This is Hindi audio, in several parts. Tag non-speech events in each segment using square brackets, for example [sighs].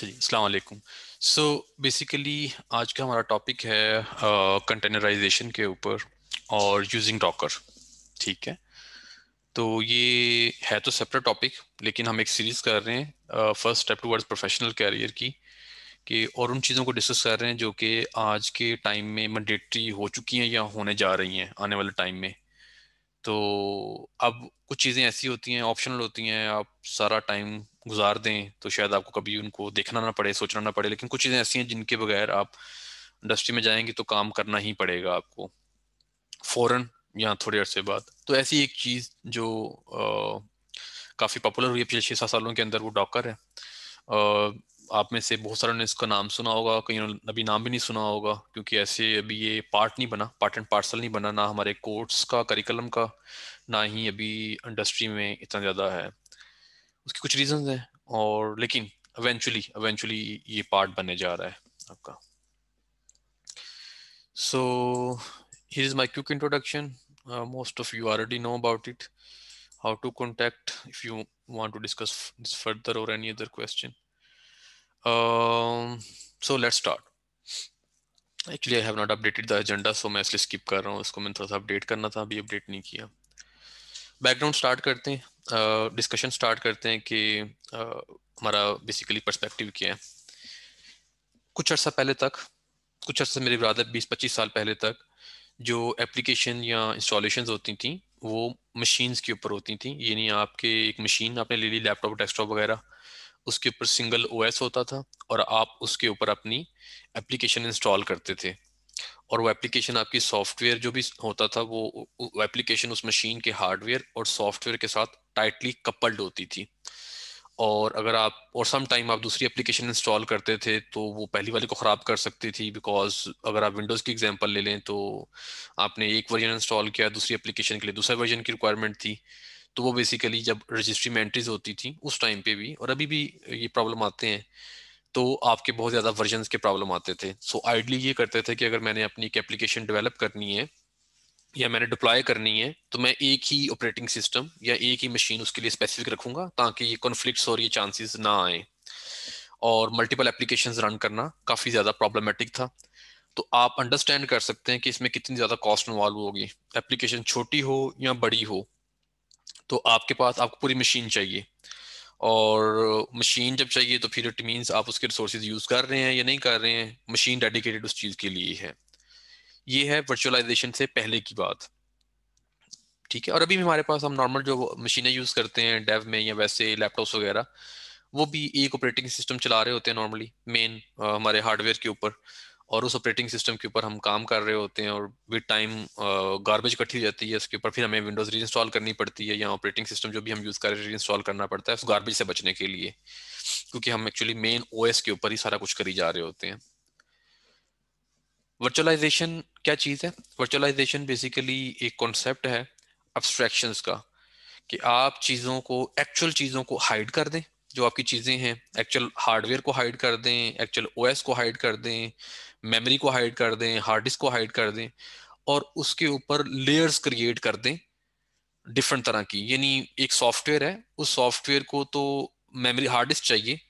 चलिए अलैक्म सो बेसिकली आज का हमारा टॉपिक है कंटेनराइजेशन uh, के ऊपर और यूजिंग डॉकर ठीक है तो ये है तो सेपरेट टॉपिक लेकिन हम एक सीरीज कर रहे हैं first step towards professional career की कि और उन चीज़ों को डिस्कस कर रहे हैं जो कि आज के टाइम में मंडेटरी हो चुकी हैं या होने जा रही हैं आने वाले टाइम में तो अब कुछ चीज़ें ऐसी होती हैं ऑप्शनल होती हैं आप सारा टाइम गुजार दें तो शायद आपको कभी उनको देखना ना पड़े सोचना ना पड़े लेकिन कुछ चीज़ें ऐसी हैं जिनके बगैर आप इंडस्ट्री में जाएंगे तो काम करना ही पड़ेगा आपको फ़ौरन या थोड़े अरसे बाद तो ऐसी एक चीज़ जो काफ़ी पॉपुलर हुई है पिछले छः सात सालों के अंदर वो डॉकर है आ, आप में से बहुत सारों ने इसका नाम सुना होगा कहीं अभी नाम भी नहीं सुना होगा क्योंकि ऐसे अभी ये पार्ट नहीं बना पार्ट एंड पार्सल नहीं बना ना हमारे कोर्ट्स का करिकुलम का ना ही अभी इंडस्ट्री में इतना ज़्यादा है उसकी कुछ रीजन है और लेकिन अवेंचुअली अवेंचुअली ये पार्ट बनने जा रहा है आपका so his my quick introduction most of you already know about it how to contact if you want to discuss this further और any other question so let start actually I have not updated the agenda so मैं इसलिए स्किप कर रहा हूँ उसको मैंने थोड़ा सा अपडेट करना था अभी अपडेट नहीं किया बैकग्राउंड स्टार्ट करते हैं डिस्कशन uh, स्टार्ट करते हैं कि uh, हमारा बेसिकली पर्सपेक्टिव क्या है कुछ अर्सा पहले तक कुछ अर्सा मेरे बराबर बीस पच्चीस साल पहले तक जो एप्लीकेशन या इंस्टॉलेशन होती थी वो मशीन्स के ऊपर होती थी यानी आपके एक मशीन आपने ले ली लैपटॉप डेस्कटॉप वगैरह उसके ऊपर सिंगल ओएस होता था और आप उसके ऊपर अपनी एप्लीकेशन इंस्टॉल करते थे और वो एप्लीकेशन आपकी सॉफ्टवेयर जो भी होता था वो एप्लीकेशन उस मशीन के हार्डवेयर और सॉफ्टवेयर के साथ टाइटली कपल्ड होती थी और अगर आप और सम टाइम आप दूसरी एप्लीकेशन इंस्टॉल करते थे तो वो पहली वाली को ख़राब कर सकती थी बिकॉज अगर आप विंडोज़ की एग्जांपल ले लें तो आपने एक वर्जन इंस्टॉल किया दूसरी एप्लीकेशन के लिए दूसरा वर्जन की रिक्वायरमेंट थी तो वो बेसिकली जब रजिस्ट्री में एंट्रीज होती थी उस टाइम पे भी और अभी भी ये प्रॉब्लम आते हैं तो आपके बहुत ज़्यादा वर्जन के प्रॉब्लम आते थे सो so, आइडली ये करते थे कि अगर मैंने अपनी एक एप्लीकेशन डेवलप करनी है या मैंने डिप्लॉय करनी है तो मैं एक ही ऑपरेटिंग सिस्टम या एक ही मशीन उसके लिए स्पेसिफिक रखूंगा ताकि ये कॉन्फ्लिक्ट और ये चांसेस ना आए और मल्टीपल एप्लीकेशन रन करना काफ़ी ज़्यादा प्रॉब्लमेटिक था तो आप अंडरस्टैंड कर सकते हैं कि इसमें कितनी ज़्यादा कॉस्ट इन्वॉल्व होगी एप्लीकेशन छोटी हो या बड़ी हो तो आपके पास आपको पूरी मशीन चाहिए और मशीन जब चाहिए तो फिर इट मीन्स आप उसके रिसोर्सेज यूज़ कर रहे हैं या नहीं कर रहे हैं मशीन डेडिकेटेड उस चीज़ के लिए है ये है वर्चुअलाइजेशन से पहले की बात ठीक है और अभी भी हमारे पास हम नॉर्मल जो मशीनें यूज़ करते हैं डेव में या वैसे लैपटॉप वगैरह वो भी एक ऑपरेटिंग सिस्टम चला रहे होते हैं नॉर्मली मेन हमारे हार्डवेयर के ऊपर और उस ऑपरेटिंग सिस्टम के ऊपर हम काम कर रहे होते हैं और विद टाइम गार्बेज इकट्ठी हो जाती है उसके ऊपर फिर हमें विंडोज री करनी पड़ती है या ऑपरेटिंग सिस्टम जो भी हम यूज़ कर रहे हैं री करना पड़ता है उस गार्बेज से बचने के लिए क्योंकि हम एक्चुअली मेन ओ के ऊपर ही सारा कुछ करी जा रहे होते हैं वर्चुअलाइजेशन क्या चीज़ है वर्चुअलाइजेशन बेसिकली एक कॉन्सेप्ट है अब्स्ट्रैक्शंस का कि आप चीज़ों को एक्चुअल चीज़ों को हाइड कर दें जो आपकी चीज़ें हैं एक्चुअल हार्डवेयर को हाइड कर दें एक्चुअल ओएस को हाइड कर दें मेमोरी को हाइड कर दें हार्ड डिस्क को हाइड कर दें और उसके ऊपर लेयर्स क्रिएट कर दें डिफरेंट तरह की यानी एक सॉफ्टवेयर है उस सॉफ्टवेयर को तो मेमोरी हार्ड डिस्क चाहिए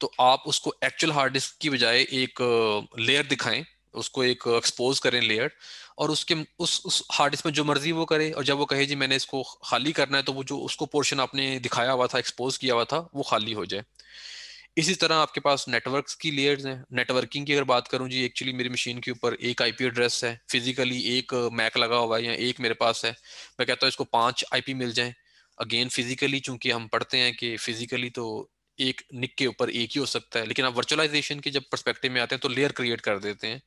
तो आप उसको एक्चुअल हार्ड डिस्क की बजाय एक लेयर uh, दिखाएं उसको एक एक्सपोज uh, करें लेयर और उसके उस उस हार्ड डिस्क में जो मर्जी वो करे और जब वो कहे जी मैंने इसको खाली करना है तो वो जो उसको पोर्शन आपने दिखाया हुआ था एक्सपोज किया हुआ था वो खाली हो जाए इसी तरह आपके पास नेटवर्क्स की लेयर्स हैं नेटवर्किंग की अगर बात करूं जी एक्चुअली मेरी मशीन के ऊपर एक आईपी एड्रेस है फिजिकली एक मैक लगा हुआ है या एक मेरे पास है मैं कहता हूँ इसको पांच आईपी मिल जाए अगेन फिजिकली चूंकि हम पढ़ते हैं कि फिजिकली तो एक निक के ऊपर एक ही हो सकता है लेकिन आप वर्चुअलाइजेशन के जब परस्पेक्टिव में आते हैं तो लेयर क्रिएट कर देते हैं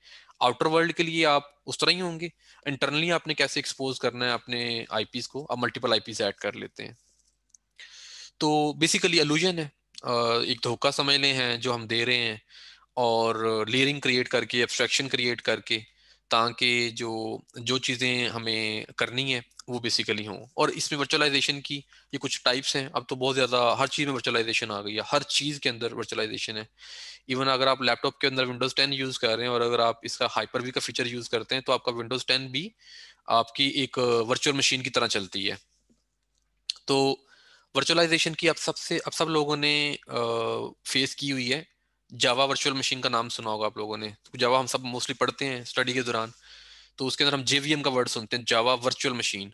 आउटर वर्ल्ड के लिए आप उस तरह ही होंगे इंटरनली आपने कैसे एक्सपोज करना है अपने आईपीस को आप मल्टीपल आईपीस ऐड कर लेते हैं तो बेसिकली अलूजन है एक धोखा समझ ले हैं जो हम दे रहे हैं और लेयरिंग क्रिएट करके एब्स्ट्रैक्शन क्रिएट करके ताकि जो जो चीज़ें हमें करनी है वो बेसिकली हों और इसमें वर्चुअलाइजेशन की ये कुछ टाइप्स हैं अब तो बहुत ज़्यादा हर चीज़ में वर्चुअलाइजेशन आ गई है हर चीज़ के अंदर वर्चुअलाइजेशन है इवन अगर आप लैपटॉप के अंदर विंडोज़ टेन यूज़ कर रहे हैं और अगर आप इसका हाइपर वी का फीचर यूज़ करते हैं तो आपका विंडोज़ टेन भी आपकी एक वर्चुअल मशीन की तरह चलती है तो वर्चुअलाइजेशन की अब सबसे अब सब लोगों ने फेस की हुई है जावा वर्चुअल मशीन का नाम सुना होगा आप लोगों ने जावा तो हम सब मोस्टली पढ़ते हैं स्टडी के दौरान तो उसके अंदर हम जेवीएम का वर्ड सुनते हैं जावा वर्चुअल मशीन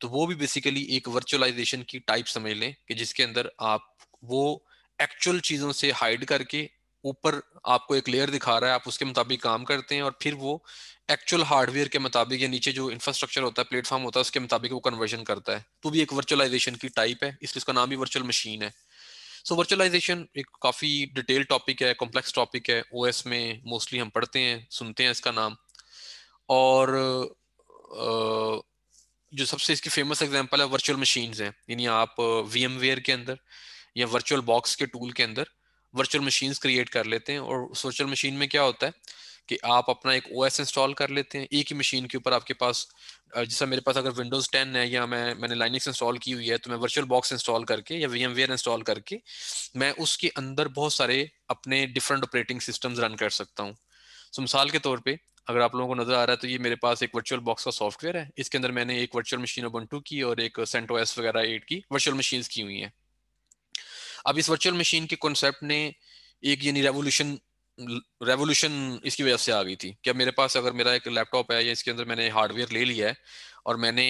तो वो भी बेसिकली एक वर्चुअलाइजेशन की टाइप समझ लें कि जिसके अंदर आप वो एक्चुअल चीज़ों से हाइड करके ऊपर आपको एक लेयर दिखा रहा है आप उसके मुताबिक काम करते हैं और फिर वो एक्चुअल हार्डवेयर के मुताबिक या नीचे जो इंफ्रास्ट्रक्चर होता है प्लेटफॉर्म होता है उसके मुताबिक वो कन्वर्जन करता है तो भी एक वर्चुअलाइजेशन की टाइप है इसलिए इसका नाम भी वर्चुअल मशीन है सो वर्चुअलाइजेशन एक काफ़ी डिटेल टॉपिक है कॉम्प्लेक्स टॉपिक है ओ में मोस्टली हम पढ़ते हैं सुनते हैं इसका नाम और जो सबसे इसकी फेमस एग्जाम्पल है वर्चुअल मशीन है यानी आप वी के अंदर या वर्चुअल बॉक्स के टूल के अंदर वर्चुअल मशीन क्रिएट कर लेते हैं और उस वर्चुअल मशीन में क्या होता है कि आप अपना एक ओ इंस्टॉल कर लेते हैं एक ही मशीन के ऊपर आपके पास जैसा मेरे पास अगर विंडोज 10 है या मैं मैंने लाइनिक्स इंस्टॉल की हुई है तो मैं वर्चुअल बॉक्स इंस्टॉल करके या वी इंस्टॉल करके मैं उसके अंदर बहुत सारे अपने डिफरेंट ऑपरेटिंग सिस्टम रन कर सकता हूँ सो तो मिसाल के तौर पर अगर आप लोगों को नजर आ रहा है तो ये मेरे पास एक वर्चुअल बॉक्स का सॉफ्टवेयर है इसके अंदर मैंने एक वर्चुअल मशीन ओबन की और एक सेंटो एस वगैरह एट की वर्चुअल मशीन की हुई है अब इस वर्चुअल मशीन के कॉन्सेप्ट ने एक यानी रेवोल्यूशन रेवोल्यूशन इसकी वजह से आ गई थी क्या मेरे पास अगर मेरा एक लैपटॉप है या इसके अंदर मैंने हार्डवेयर ले लिया है और मैंने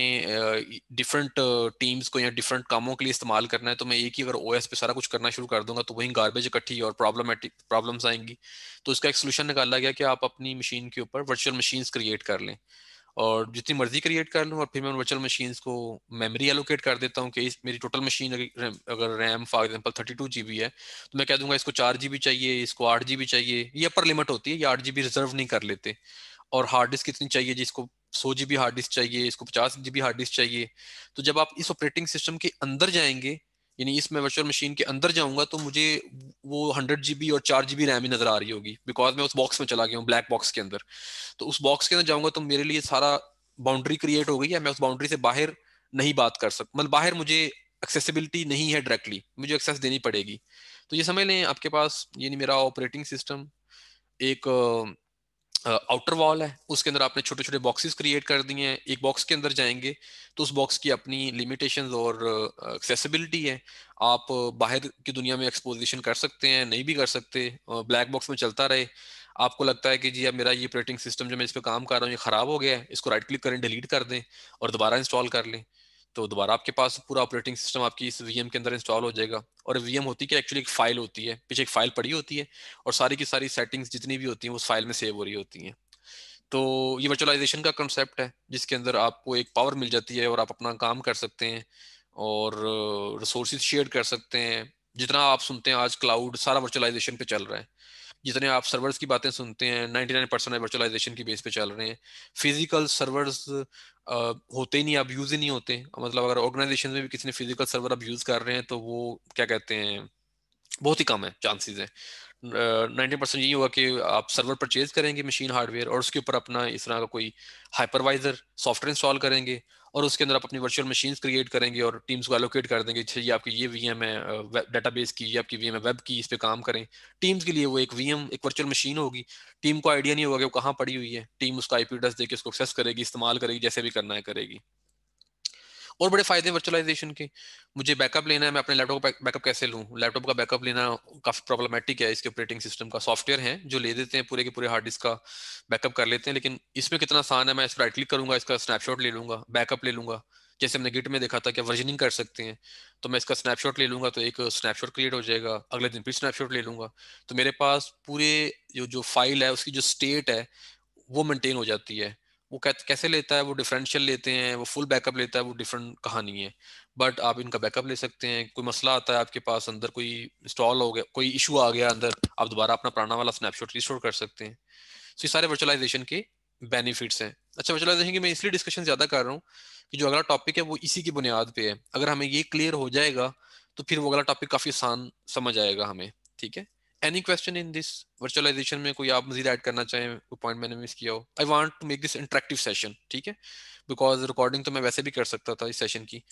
डिफरेंट टीम्स को या डिफरेंट कामों के लिए इस्तेमाल करना है तो मैं एक ही अगर ओएस पे सारा कुछ करना शुरू कर दूंगा तो वहीं गार्बेज इकट्ठी और प्रॉब्लमेटिक प्रॉब्लम्स आएंगी तो इसका एक सोल्यूशन निकाला गया कि आप अपनी मशीन के ऊपर वर्चुअल मशीन्स क्रिएट कर लें और जितनी मर्जी क्रिएट कर लूँ और फिर मैं उन वर्चुअल मशीन्स को मेमोरी एलोकेट कर देता हूँ कि इस मेरी टोटल मशीन अगर RAM for example thirty two G B है तो मैं कह दूंगा इसको चार जी बी चाहिए इसको आठ जी बी चाहिए ये अपर लिमिट होती है ये आठ जी बी रिजर्व नहीं कर लेते और हार्ड डिस्क कितनी चाहिए जिसको सौ जी बी हार्ड डिस्क चाहिए इसको पचास जी बी हार्ड डिस्क चाहिए तो जब आप इस ऑपरेटिंग सिस्टम के अंदर जाएंगे यानी इस मैं वर्चुअल मशीन के अंदर जाऊंगा तो मुझे वो हंड्रेड जीबी और चार जीबी रैम ही नजर आ रही होगी बिकॉज मैं उस बॉक्स में चला गया हूँ ब्लैक बॉक्स के अंदर तो उस बॉक्स के अंदर जाऊंगा तो मेरे लिए सारा बाउंड्री क्रिएट हो गई है मैं उस बाउंड्री से बाहर नहीं बात कर सकता मतलब बाहर मुझे एक्सेसिबिलिटी नहीं है डायरेक्टली मुझे एक्सेस देनी पड़ेगी तो ये समझ लें आपके पास ये नहीं मेरा ऑपरेटिंग सिस्टम एक आउटर वॉल है उसके अंदर आपने छोटे छोटे बॉक्सेस क्रिएट कर दिए हैं एक बॉक्स के अंदर जाएंगे तो उस बॉक्स की अपनी लिमिटेशन और एक्सेसिबिलिटी है आप बाहर की दुनिया में एक्सपोजिशन कर सकते हैं नहीं भी कर सकते ब्लैक बॉक्स में चलता रहे आपको लगता है कि जी अब मेरा ये ऑपरेटिंग सिस्टम जो मैं इस पर काम कर रहा हूँ ये खराब हो गया है इसको राइट क्लिक करें डिलीट कर दें और दोबारा इंस्टॉल कर लें तो दोबारा आपके पास पूरा ऑपरेटिंग सिस्टम आपकी इस वीएम के अंदर इंस्टॉल हो जाएगा और वीएम होती है एक्चुअली एक फाइल होती है पीछे एक फाइल पड़ी होती है और सारी की सारी सेटिंग्स जितनी भी होती हैं उस फाइल में सेव हो रही होती हैं तो ये वर्चुअलाइजेशन का कंसेप्ट है जिसके अंदर आपको एक पावर मिल जाती है और आप अपना काम कर सकते हैं और रिसोर्सिस शेयर कर सकते हैं जितना आप सुनते हैं आज क्लाउड सारा वर्चुअलाइजेशन पे चल रहा है जितने आप सर्वर्स की बातें सुनते हैं 99 परसेंट वर्चुअलाइजेशन की बेस पे चल रहे हैं फिजिकल सर्वर्स होते ही नहीं अब यूज ही नहीं होते मतलब अगर ऑर्गेनाइजेशन में भी किसी ने फिजिकल सर्वर अब यूज कर रहे हैं तो वो क्या कहते हैं बहुत ही कम है चांसेस है नाइनटी परसेंट यही होगा कि आप सर्वर परचेज करेंगे मशीन हार्डवेयर और उसके ऊपर अपना इस तरह का कोई हाइपरवाइजर सॉफ्टवेयर इंस्टॉल करेंगे और उसके अंदर आप अपनी वर्चुअल मशीन क्रिएट करेंगे और टीम्स को एलोकेट कर देंगे जैसे ये आपकी ये वी एम है डेटाबेस की ये आपकी वी एम है वेब की इस पर काम करें टीम्स के लिए वो एक वी एम एक वर्चुअल मशीन होगी टीम को आइडिया नहीं होगा कि वो कहाँ पड़ी हुई है टीम उसका आई पी एड्रेस देकर उसको एक्सेस करेगी इस्तेमाल करेगी जैसे भी करना है करेगी और बड़े फायदे वर्चुअलाइजेशन के मुझे बैकअप लेना है मैं अपने लैपटॉप का बैकअप कैसे लूँ लैपटॉप का बैकअप लेना काफी प्रॉब्लमेटिक है इसके ऑपरेटिंग सिस्टम का सॉफ्टवेयर है जो ले देते हैं पूरे के पूरे हार्ड डिस्क का बैकअप कर लेते हैं लेकिन इसमें कितना आसान है मैं इस पर राइट क्लिक करूंगा इसका स्नैपशॉट ले लूंगा बैकअप ले लूंगा जैसे हमने गिट में देखा था कि वर्जनिंग कर सकते हैं तो मैं इसका स्नैपशॉट ले लूंगा तो एक स्नैपशॉट क्रिएट हो जाएगा अगले दिन फिर स्नैपशॉट ले लूंगा तो मेरे पास पूरे जो जो फाइल है उसकी जो स्टेट है वो मेंटेन हो जाती है वो कैसे लेता है वो डिफरेंशियल लेते हैं वो फुल बैकअप लेता है वो डिफरेंट कहानी है बट आप इनका बैकअप ले सकते हैं कोई मसला आता है आपके पास अंदर कोई इंस्टॉल हो गया कोई इशू आ गया अंदर आप दोबारा अपना पुराना वाला स्नैपशॉट रिस्टोर कर सकते हैं सो तो ये सारे वर्चुअलाइजेशन के बेनिफिट्स हैं अच्छा वर्चुअलाइजेशन की मैं इसलिए डिस्कशन ज़्यादा कर रहा हूँ कि जो अगला टॉपिक है वो इसी की बुनियाद पे है अगर हमें ये क्लियर हो जाएगा तो फिर वो अगला टॉपिक काफ़ी आसान समझ आएगा हमें ठीक है any question in this virtualization में कोई आप मजीद ऐड करना चाहें वो पॉइंट मैंने मिस किया हो I want to make this interactive session ठीक है बिकॉज रिकॉर्डिंग तो मैं वैसे भी कर सकता था इस सेशन की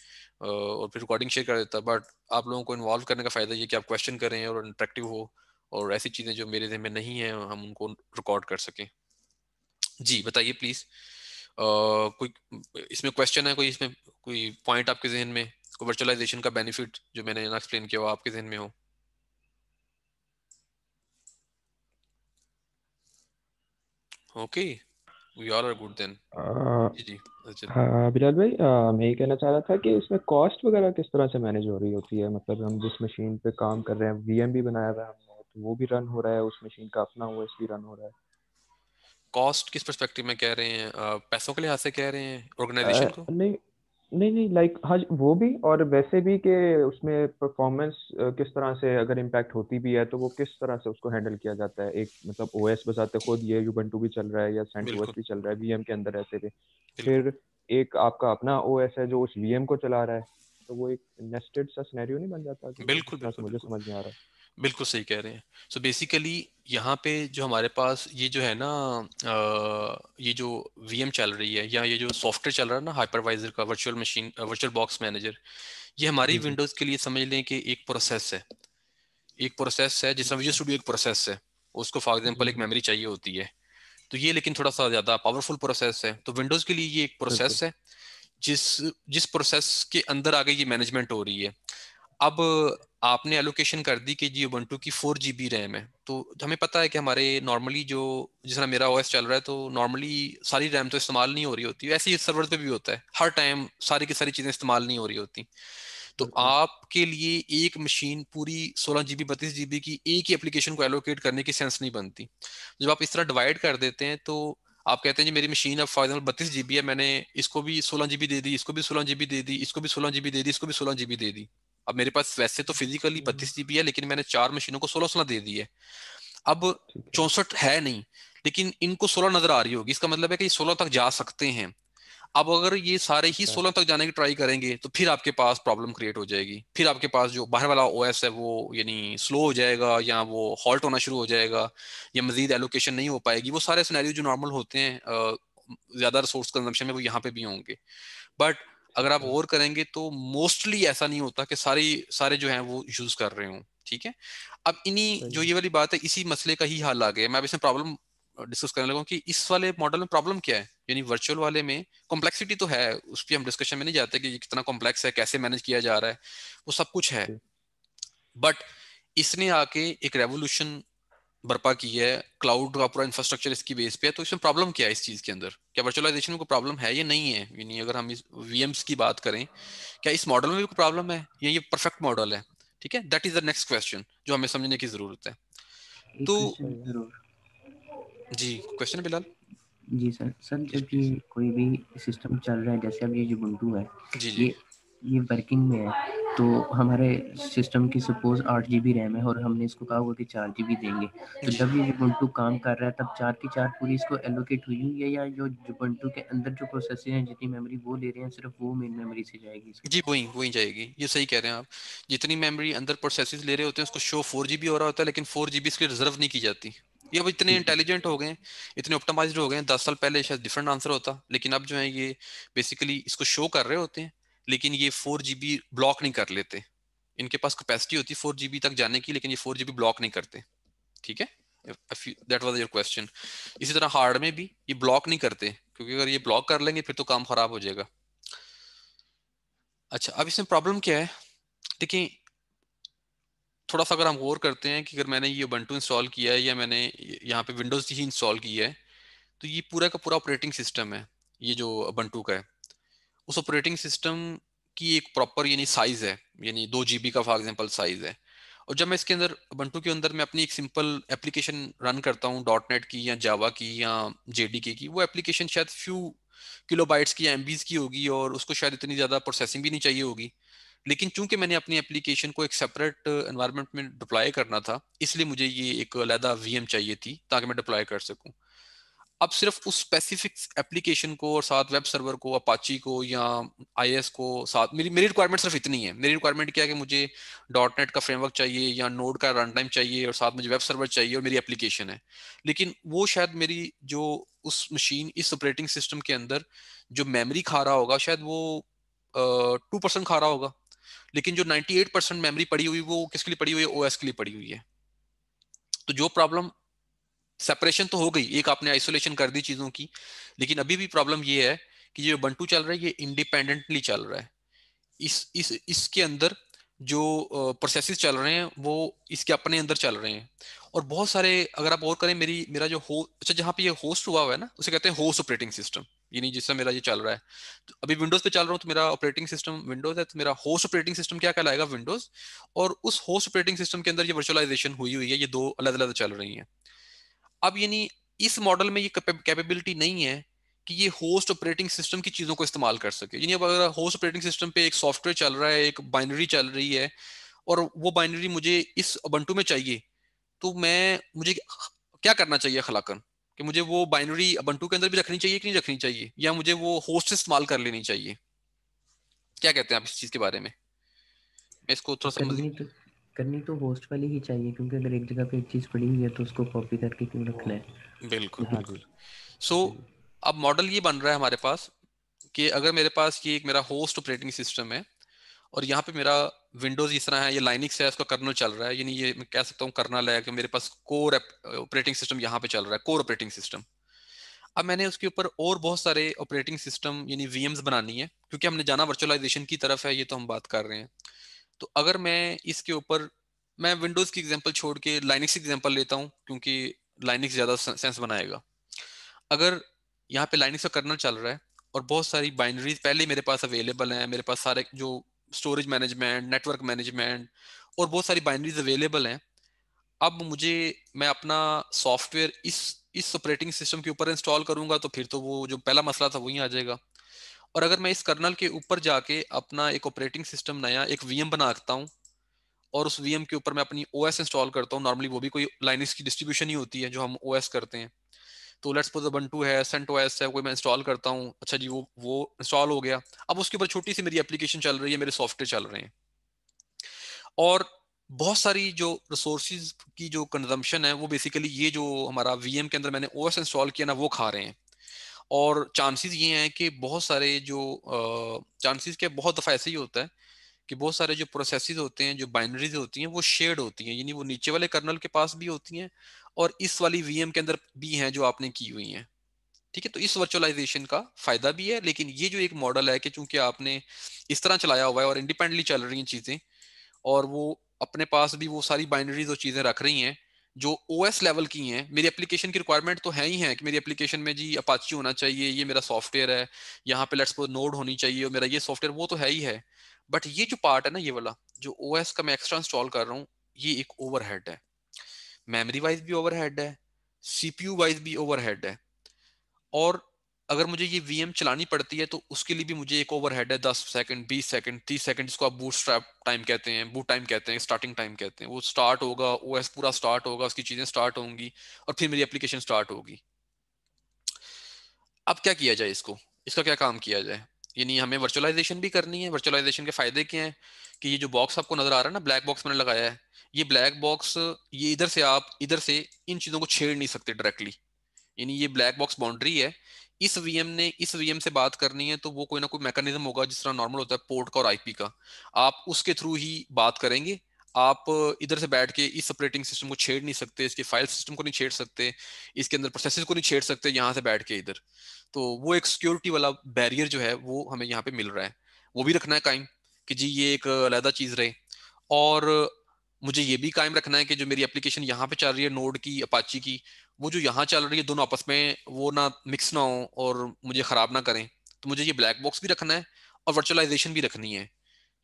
और फिर रिकॉर्डिंग शेयर कर देता बट आप लोगों को इन्वॉल्व करने का फ़ायदा ये कि आप क्वेश्चन करें और इंटरेक्टिव हो और ऐसी चीज़ें जो मेरे में नहीं है हम उनको रिकॉर्ड कर सकें जी बताइए प्लीज़ कोई इसमें क्वेश्चन है कोई इसमें कोई पॉइंट आपके जहन में वर्चुअलाइजेशन का बेनिफिट जो मैंने एक्सप्लेन किया वो आपके जहन में हो okay we all are good then Bilal भाई uh, मैं ये कहना चाह रहा था कि इसमें कॉस्ट वगैरह किस तरह से मैनेज हो रही होती है मतलब हम जिस मशीन पे काम कर रहे हैं वीएम भी बनाया हुआ है हमने तो वो भी रन हो रहा है उस मशीन का अपना ओएस भी रन हो रहा है कॉस्ट किस पर्सपेक्टिव में कह रहे हैं uh, पैसों के लिहाज से कह रहे हैं ऑर्गेनाइजेशन uh, को नहीं नहीं नहीं लाइक हाँ वो भी और वैसे भी के उसमें परफॉर्मेंस किस तरह से अगर इम्पैक्ट होती भी है तो वो किस तरह से उसको हैंडल किया जाता है एक मतलब ओएस बजाते खुद ये यूबंटू भी चल रहा है या सेंट ओएस भी चल रहा है वीएम के अंदर ऐसे भी फिर एक आपका अपना ओएस है जो उस वीएम को चला रहा है तो वो एक नेस्टेड सा सिनेरियो नहीं बन जाता बिल्कुल मुझे समझ नहीं आ रहा है बिल्कुल सही कह रहे हैं सो बेसिकली यहाँ पे जो हमारे पास ये जो है ना ये जो वीएम चल रही है या ये जो सॉफ्टवेयर चल रहा है ना हाइपरवाइजर का virtual machine virtual box manager ये हमारी विंडोज के लिए समझ लें कि एक प्रोसेस है एक प्रोसेस है जिसमें विजय स्टूडियो एक प्रोसेस है उसको फॉर एग्जाम्पल एक मेमोरी चाहिए होती है तो ये लेकिन थोड़ा सा ज्यादा पावरफुल प्रोसेस है तो विंडोज के लिए ये एक प्रोसेस है जिस जिस प्रोसेस के अंदर आगे ये मैनेजमेंट हो रही है अब आपने एलोकेशन कर दी कि जी उबंटू की फोर जी बी रैम है तो हमें पता है कि हमारे नॉर्मली जो जिस तरह मेरा ओएस चल रहा है तो नॉर्मली सारी रैम तो इस्तेमाल नहीं हो रही होती ऐसे ही सर्वर पे भी होता है हर टाइम सारी की सारी चीज़ें इस्तेमाल नहीं हो रही होती तो आपके लिए एक मशीन पूरी सोलह जीबी बत्तीस जीबी की एक ही एप्लीकेशन को एलोकेट करने की सेंस नहीं बनती जब आप इस तरह डिवाइड कर देते हैं तो आप कहते हैं जी मेरी मशीन अब फॉर एग्जाम्पल बत्तीस जीबी है मैंने इसको भी सोलह जीबी दे दी इसको भी सोलह जीबी दे दी इसको भी सोलह जीबी दे दी इसको भी सोलह जीबी दे दी अब मेरे पास वैसे तो फिजिकली हम्म। बत्तीस जीबी है लेकिन मैंने चार मशीनों को सोलह सोलह दे दी है अब चौसठ है नहीं लेकिन इनको सोलह नजर आ रही होगी इसका मतलब है कि सोलह तक जा सकते हैं अब अगर ये सारे ही अच्छा। सोलह तक जाने की ट्राई करेंगे तो फिर आपके पास प्रॉब्लम क्रिएट हो जाएगी फिर आपके पास जो बाहर वाला ओएस है वो यानी स्लो हो जाएगा या वो हॉल्ट होना शुरू हो जाएगा या मजीद एलोकेशन नहीं हो पाएगी वो सारे सिनेरियो जो नॉर्मल होते हैं ज्यादा रिसोर्स कंजम्पशन में वो यहाँ पे भी होंगे बट अगर आप और करेंगे तो मोस्टली ऐसा नहीं होता कि सारी सारे जो हैं वो यूज कर रहे हूँ ठीक है अब इन्हीं जो ये वाली बात है इसी मसले का ही हल आ गया मैं अब इसमें प्रॉब्लम डिस्कस करने लगा कि इस वाले मॉडल में प्रॉब्लम क्या है यानी वर्चुअल वाले में कॉम्प्लेक्सिटी तो है उस पर हम डिस्कशन में नहीं जाते कि ये कितना कॉम्प्लेक्स है कैसे मैनेज किया जा रहा है वो सब कुछ है बट इसने आके एक रेवोल्यूशन बर्पा की है क्लाउड का पूरा इंफ्रास्ट्रक्चर इसकी बेस पे है तो इसमें प्रॉब्लम क्या है इस चीज के अंदर क्या वर्चुअलाइजेशन में कोई प्रॉब्लम है या नहीं है यानी अगर हम इस वीएम्स की बात करें क्या इस मॉडल में भी कोई प्रॉब्लम है या ये परफेक्ट मॉडल है ठीक है that is the next question जो हमें समझने की जरूरत है तो जी question Bilal ji sir sir जब ये कोई भी सिस्टम चल रहा है जैसे अब ये जो बुंटू है जी जी ये ये वर्किंग में है तो हमारे सिस्टम की सपोज आठ जी बी रैम है और हमने इसको कहा हुआ कि चार जी बी देंगे तो अच्छा। जब ये जुबंटू काम कर रहा है तब चार की चार पूरी इसको एलोकेट हुई हुई है या जो जुबंटू के अंदर जो प्रोसेसर हैं जितनी मेमोरी वो ले रहे हैं सिर्फ वो मेन मेमोरी से जाएगी इसको? जी वही वही जाएगी ये सही कह रहे हैं आप जितनी मेमोरी अंदर प्रोसेस ले रहे होते हैं उसको शो फोर जी बी हो रहा होता है लेकिन फोर जी बी इसकी रिजर्व नहीं की जाती ये अब इतने इंटेलिजेंट हो गए इतने ऑप्टिमाइज्ड हो गए दस साल पहले शायद डिफरेंट आंसर होता लेकिन अब जो है ये बेसिकली इसको शो कर रहे होते हैं लेकिन ये फोर जीबी ब्लॉक नहीं कर लेते इनके पास कैपेसिटी होती है फोर जीबी तक जाने की लेकिन ये फोर जीबी ब्लॉक नहीं करते ठीक है दैट वाज योर क्वेश्चन इसी तरह हार्ड में भी ये ब्लॉक नहीं करते क्योंकि अगर ये ब्लॉक कर लेंगे फिर तो काम खराब हो जाएगा अच्छा अब इसमें प्रॉब्लम क्या है देखिए थोड़ा सा अगर हम गौर करते हैं कि अगर मैंने ये बंटू इंस्टॉल किया है या मैंने यहाँ पे विंडोज ही इंस्टॉल किया है तो ये पूरा का पूरा ऑपरेटिंग सिस्टम है ये जो बंटू का है उस ऑपरेटिंग सिस्टम की एक प्रॉपर यानी साइज है यानी दो जी का फॉर एग्जाम्पल साइज है और जब मैं इसके अंदर बंटू के अंदर मैं अपनी एक सिंपल एप्लीकेशन रन करता हूँ डॉट नेट की या जावा की या जे की वो एप्लीकेशन शायद फ्यू किलोबाइट्स की एम की होगी और उसको शायद इतनी ज़्यादा प्रोसेसिंग भी नहीं चाहिए होगी लेकिन चूंकि मैंने अपनी एप्लीकेशन को एक सेपरेट एनवायरनमेंट में डिप्लॉय करना था इसलिए मुझे ये एक अलहदा वी चाहिए थी ताकि मैं डिप्लॉय कर सकूँ अब सिर्फ उस स्पेसिफिक एप्लीकेशन को और साथ वेब सर्वर को अपाची को या आई को साथ मेरी मेरी रिक्वायरमेंट सिर्फ इतनी है मेरी रिक्वायरमेंट क्या है कि मुझे डॉट नेट का फ्रेमवर्क चाहिए या नोड का रन टाइम चाहिए और साथ मुझे वेब सर्वर चाहिए और मेरी एप्लीकेशन है लेकिन वो शायद मेरी जो उस मशीन इस ऑपरेटिंग सिस्टम के अंदर जो मेमरी खा रहा होगा शायद वो टू uh, परसेंट खा रहा होगा लेकिन जो 98 परसेंट मेमोरी पड़ी हुई वो किसके लिए पड़ी हुई है ओ के लिए पड़ी हुई है तो जो प्रॉब्लम सेपरेशन तो हो गई एक आपने आइसोलेशन कर दी चीजों की लेकिन अभी भी प्रॉब्लम ये है कि ये बंटू चल रहा है ये इंडिपेंडेंटली चल रहा है इस इस इसके अंदर जो प्रोसेसेस चल रहे हैं वो इसके अपने अंदर चल रहे हैं और बहुत सारे अगर आप और करें मेरी मेरा जो हो अच्छा जहाँ पे ये होस्ट हुआ हुआ है ना उसे कहते हैं होस्ट ऑपरेटिंग सिस्टम यानी जिससे मेरा ये चल रहा है तो अभी विंडोज पे चल रहा हूँ तो मेरा ऑपरेटिंग सिस्टम विंडोज है तो मेरा होस्ट ऑपरेटिंग सिस्टम क्या कहलाएगा विंडोज और उस होस्ट ऑपरेटिंग सिस्टम के अंदर ये वर्चुअलाइजेशन हुई हुई है ये दो अलग अलग चल रही है अब यानी इस मॉडल में ये कैपेबिलिटी नहीं है कि ये होस्ट ऑपरेटिंग सिस्टम की चीज़ों को इस्तेमाल कर सके यानी अब अगर होस्ट ऑपरेटिंग सिस्टम पे एक सॉफ्टवेयर चल रहा है एक बाइनरी चल रही है और वो बाइनरी मुझे इस बंटू में चाहिए तो मैं मुझे क्या करना चाहिए खलाकन कि मुझे वो बाइनरी बंटू के अंदर भी रखनी चाहिए कि नहीं रखनी चाहिए या मुझे वो होस्ट इस्तेमाल कर लेनी चाहिए क्या कहते हैं आप इस चीज़ के बारे में मैं इसको थोड़ा सा करनी तो होस्ट वाली ही चाहिए क्योंकि अगर एक जगह पे एक चीज पड़ी हुई है तो उसको कॉपी करके क्यों रखना है हाँ, बिल्कुल बिल्कुल सो so, अब मॉडल ये बन रहा है हमारे पास कि अगर मेरे पास ये एक मेरा होस्ट ऑपरेटिंग सिस्टम है और यहाँ पे मेरा विंडोज इस तरह है ये लाइनिक्स है उसका कर्नल चल रहा है यानी ये मैं कह सकता हूँ कर्नल है कि मेरे पास कोर ऑपरेटिंग सिस्टम यहाँ पे चल रहा है कोर ऑपरेटिंग सिस्टम अब मैंने उसके ऊपर और बहुत सारे ऑपरेटिंग सिस्टम यानी वीएम्स बनानी है क्योंकि हमने जाना वर्चुअलाइजेशन की तरफ है ये तो हम बात कर रहे हैं तो अगर मैं इसके ऊपर मैं विंडोज की एग्जाम्पल छोड़ के लाइनिक्स एग्जाम्पल लेता हूँ क्योंकि लाइनिक्स ज़्यादा सेंस बनाएगा अगर यहाँ पे लाइनिक्स का कर्नल चल रहा है और बहुत सारी बाइनरीज पहले मेरे पास अवेलेबल हैं मेरे पास सारे जो स्टोरेज मैनेजमेंट नेटवर्क मैनेजमेंट और बहुत सारी बाइनरीज अवेलेबल हैं अब मुझे मैं अपना सॉफ्टवेयर इस इस ऑपरेटिंग सिस्टम के ऊपर इंस्टॉल करूंगा तो फिर तो वो जो पहला मसला था वही आ जाएगा और अगर मैं इस कर्नल के ऊपर जाके अपना एक ऑपरेटिंग सिस्टम नया एक वीएम बनाता हूँ और उस वीएम के ऊपर मैं अपनी ओएस इंस्टॉल करता हूँ नॉर्मली वो भी कोई लाइनिक्स की डिस्ट्रीब्यूशन ही होती है जो हम ओएस करते हैं तो लेट्स सपोज बंटू है सेंट ओएस है कोई मैं इंस्टॉल करता हूँ अच्छा जी वो वो इंस्टॉल हो गया अब उसके ऊपर छोटी सी मेरी एप्लीकेशन चल रही है मेरे सॉफ्टवेयर चल रहे हैं और बहुत सारी जो रिसोर्स की जो कंजम्पशन है वो बेसिकली ये जो हमारा वीएम के अंदर मैंने ओएस इंस्टॉल किया ना वो खा रहे हैं और चांसेस ये हैं कि बहुत सारे जो चांसेस क्या बहुत दफ़ा ऐसे ही होता है कि बहुत सारे जो प्रोसेसेस होते हैं जो बाइनरीज होती हैं वो शेड होती हैं यानी वो नीचे वाले कर्नल के पास भी होती हैं और इस वाली वीएम के अंदर भी हैं जो आपने की हुई हैं ठीक है तो इस वर्चुअलाइजेशन का फायदा भी है लेकिन ये जो एक मॉडल है कि चूंकि आपने इस तरह चलाया हुआ है और इंडिपेंडेंटली चल रही हैं चीज़ें और वो अपने पास भी वो सारी बाइनरीज और चीज़ें रख रही हैं जो ओ एस लेवल की हैं मेरी एप्लीकेशन की रिक्वायरमेंट तो है ही है कि मेरी एप्लीकेशन में जी अपाची होना चाहिए ये मेरा सॉफ्टवेयर है यहाँ पे लेट्स नोड होनी चाहिए और मेरा ये सॉफ्टवेयर वो तो है ही है बट ये जो पार्ट है ना ये वाला जो ओ एस का मैं एक्स्ट्रा इंस्टॉल कर रहा हूँ ये एक ओवर हेड है मेमरी वाइज भी ओवर हेड है यू वाइज भी ओवर हेड है और अगर मुझे ये वीएम चलानी पड़ती है तो उसके लिए भी मुझे एक ओवरहेड है दस सेकंड बीस सेकंड तीस सेकंड जिसको आप बूट स्ट्रैप टाइम कहते हैं बूट टाइम कहते हैं स्टार्टिंग टाइम कहते हैं वो स्टार्ट होगा ओ पूरा स्टार्ट होगा उसकी चीजें स्टार्ट होंगी और फिर मेरी एप्लीकेशन स्टार्ट होगी अब क्या किया जाए इसको इसका क्या काम किया जाए यानी हमें वर्चुअलाइजेशन भी करनी है वर्चुअलाइजेशन के फायदे क्या हैं कि ये जो बॉक्स आपको नजर आ रहा है ना ब्लैक बॉक्स मैंने लगाया है ये ब्लैक बॉक्स ये इधर से आप इधर से इन चीजों को छेड़ नहीं सकते डायरेक्टली यानी ये ब्लैक बॉक्स बाउंड्री है इस वीएम ने इस वीएम से बात करनी है तो वो कोई ना कोई मैकेनिज्म होगा जिस तरह नॉर्मल होता है पोर्ट का और आईपी का आप उसके थ्रू ही बात करेंगे आप इधर से बैठ के इस ऑपरेटिंग सिस्टम को छेड़ नहीं सकते इसके फाइल सिस्टम को नहीं छेड़ सकते इसके अंदर प्रोसेसेस को नहीं छेड़ सकते यहाँ से बैठ के इधर तो वो एक सिक्योरिटी वाला बैरियर जो है वो हमें यहाँ पे मिल रहा है वो भी रखना है कायम कि जी ये एक अलहदा चीज़ रहे और मुझे ये भी कायम रखना है कि जो मेरी एप्लीकेशन यहाँ पे चल रही है नोड की अपाची की वो जो यहाँ चल रही है दोनों आपस में वो ना मिक्स ना हो और मुझे ख़राब ना करें तो मुझे ये ब्लैक बॉक्स भी रखना है और वर्चुअलाइजेशन भी रखनी है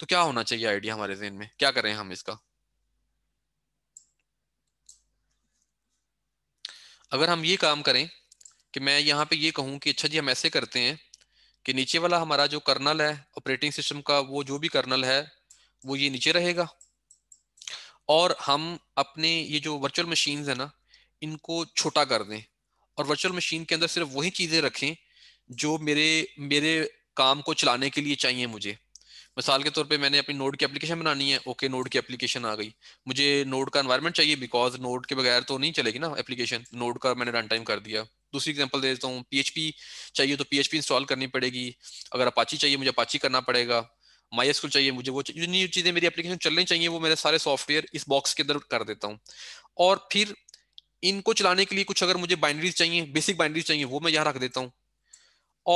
तो क्या होना चाहिए आइडिया हमारे जहन में क्या करें हम इसका अगर हम ये काम करें कि मैं यहाँ पे ये कहूँ कि अच्छा जी हम ऐसे करते हैं कि नीचे वाला हमारा जो कर्नल है ऑपरेटिंग सिस्टम का वो जो भी कर्नल है वो ये नीचे रहेगा और हम अपने ये जो वर्चुअल मशीन है ना इनको छोटा कर दें और वर्चुअल मशीन के अंदर सिर्फ वही चीज़ें रखें जो मेरे मेरे काम को चलाने के लिए चाहिए मुझे मिसाल के तौर पे मैंने अपनी नोड की एप्लीकेशन बनानी है ओके नोड की एप्लीकेशन आ गई मुझे नोड का एनवायरनमेंट चाहिए बिकॉज नोड के बगैर तो नहीं चलेगी ना एप्लीकेशन नोड का मैंने रन टाइम कर दिया दूसरी एग्जांपल दे देता हूँ पीएचपी चाहिए तो पीएचपी इंस्टॉल करनी पड़ेगी अगर अपाची चाहिए मुझे अपाची करना पड़ेगा माई एस चाहिए मुझे वो जो चीज़ें मेरी एप्लीकेशन चलनी चाहिए वो मेरे सारे सॉफ्टवेयर इस बॉक्स के अंदर कर देता हूँ और फिर इनको चलाने के लिए कुछ अगर मुझे बाइंड्रीज चाहिए बेसिक बाइंड्रीज चाहिए वो मैं यहाँ रख देता हूँ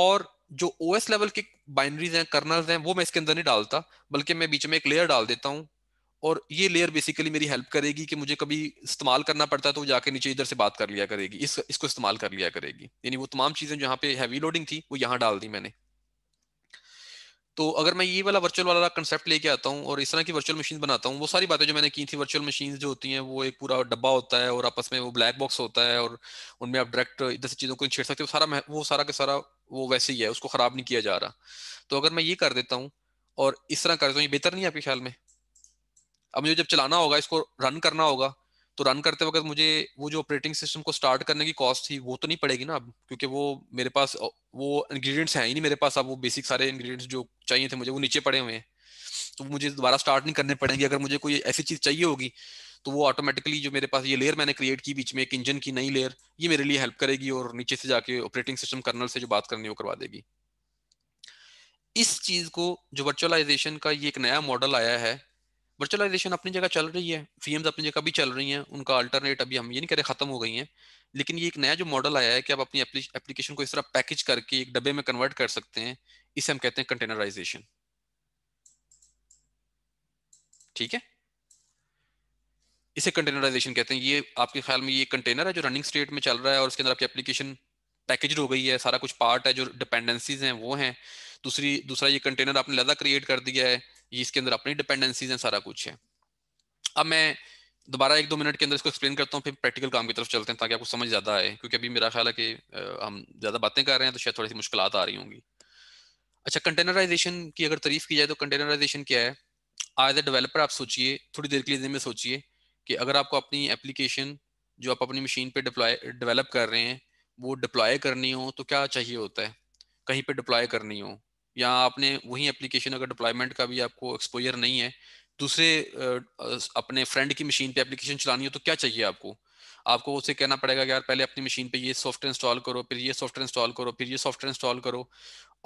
और जो ओ एस लेवल के बाइंड्रीज हैं कर्नल्स हैं वो मैं इसके अंदर नहीं डालता बल्कि मैं बीच में एक लेयर डाल देता हूँ और ये लेयर बेसिकली मेरी हेल्प करेगी कि मुझे कभी इस्तेमाल करना पड़ता है तो वो जाके नीचे इधर से बात कर लिया करेगी इस इसको इस्तेमाल कर लिया करेगी यानी वो तमाम चीज़ें जहाँ पे हैवी लोडिंग थी वो यहाँ डाल दी मैंने तो अगर मैं ये वाला वर्चुअल वाला कंसेप्ट लेके आता हूँ और इस तरह की वर्चुअल मशीन बनाता हूँ वो सारी बातें जो मैंने की थी वर्चुअल मशीन जो होती हैं वो एक पूरा डब्बा होता है और आपस में वो ब्लैक बॉक्स होता है और उनमें आप डायरेक्ट इधर से चीज़ों को छेड़ सकते हो सारा वो सारा का सारा वो वैसे ही है उसको ख़राब नहीं किया जा रहा तो अगर मैं ये कर देता हूँ और इस तरह कर देता हूँ ये बेहतर नहीं है आपके ख्याल में अब मुझे जब चलाना होगा इसको रन करना होगा तो रन करते वक्त मुझे वो जो ऑपरेटिंग सिस्टम को स्टार्ट करने की कॉस्ट थी वो तो नहीं पड़ेगी ना अब क्योंकि वो मेरे पास वो इंग्रेडिएंट्स हैं ही नहीं मेरे पास अब वो बेसिक सारे इंग्रेडिएंट्स जो चाहिए थे मुझे वो नीचे पड़े हुए हैं तो मुझे दोबारा स्टार्ट नहीं करने पड़ेंगे अगर मुझे कोई ऐसी चीज़ चाहिए होगी तो वो ऑटोमेटिकली जो मेरे पास ये लेयर मैंने क्रिएट की बीच में एक इंजन की नई लेयर ये मेरे लिए हेल्प करेगी और नीचे से जाके ऑपरेटिंग सिस्टम कर्नल से जो बात करनी हो करवा देगी इस चीज को जो वर्चुअलाइजेशन का ये एक नया मॉडल आया है वर्चुअलाइजेशन अपनी जगह चल रही है वीएम्स अपनी जगह भी चल रही हैं उनका अल्टरनेट अभी हम ये नहीं कह रहे खत्म हो गई हैं लेकिन ये एक नया जो मॉडल आया है कि आप अपनी एप्लीकेशन को इस तरह पैकेज करके एक डब्बे में कन्वर्ट कर सकते हैं इसे हम कहते हैं कंटेनराइजेशन ठीक है इसे कंटेनराइजेशन कहते हैं ये आपके ख्याल में ये कंटेनर है जो रनिंग स्टेट में चल रहा है और उसके अंदर आपकी एप्लीकेशन पैकेज हो गई है सारा कुछ पार्ट है जो डिपेंडेंसीज हैं वो हैं दूसरी दूसरा ये कंटेनर आपने लदा क्रिएट कर दिया है ये इसके अंदर अपनी डिपेंडेंसीज हैं सारा कुछ है अब मैं दोबारा एक दो मिनट के अंदर इसको एक्सप्लेन करता हूँ फिर प्रैक्टिकल काम की तरफ चलते हैं ताकि आपको समझ ज़्यादा आए क्योंकि अभी मेरा ख्याल है कि हम ज़्यादा बातें कर रहे हैं तो शायद थोड़ी सी मुश्किल आ रही होंगी अच्छा कंटेनराइजेशन की अगर तारीफ की जाए तो कंटेनराइजेशन क्या है एज ए डेवलपर आप सोचिए थोड़ी देर के लिए में सोचिए कि अगर आपको अपनी एप्लीकेशन जो आप अपनी मशीन पे डिप्लॉय डेवलप कर रहे हैं वो डिप्लॉय करनी हो तो क्या चाहिए होता है कहीं पे डिप्लॉय करनी हो या आपने वही एप्लीकेशन अगर डिप्लॉयमेंट का भी आपको एक्सपोजर नहीं है दूसरे अपने फ्रेंड की मशीन पे एप्लीकेशन चलानी हो तो क्या चाहिए आपको आपको उसे कहना पड़ेगा यार पहले अपनी मशीन पे ये सॉफ्टवेयर इंस्टॉल करो फिर ये सॉफ्टवेयर इंस्टॉल करो फिर ये सॉफ्टवेयर इंस्टॉल करो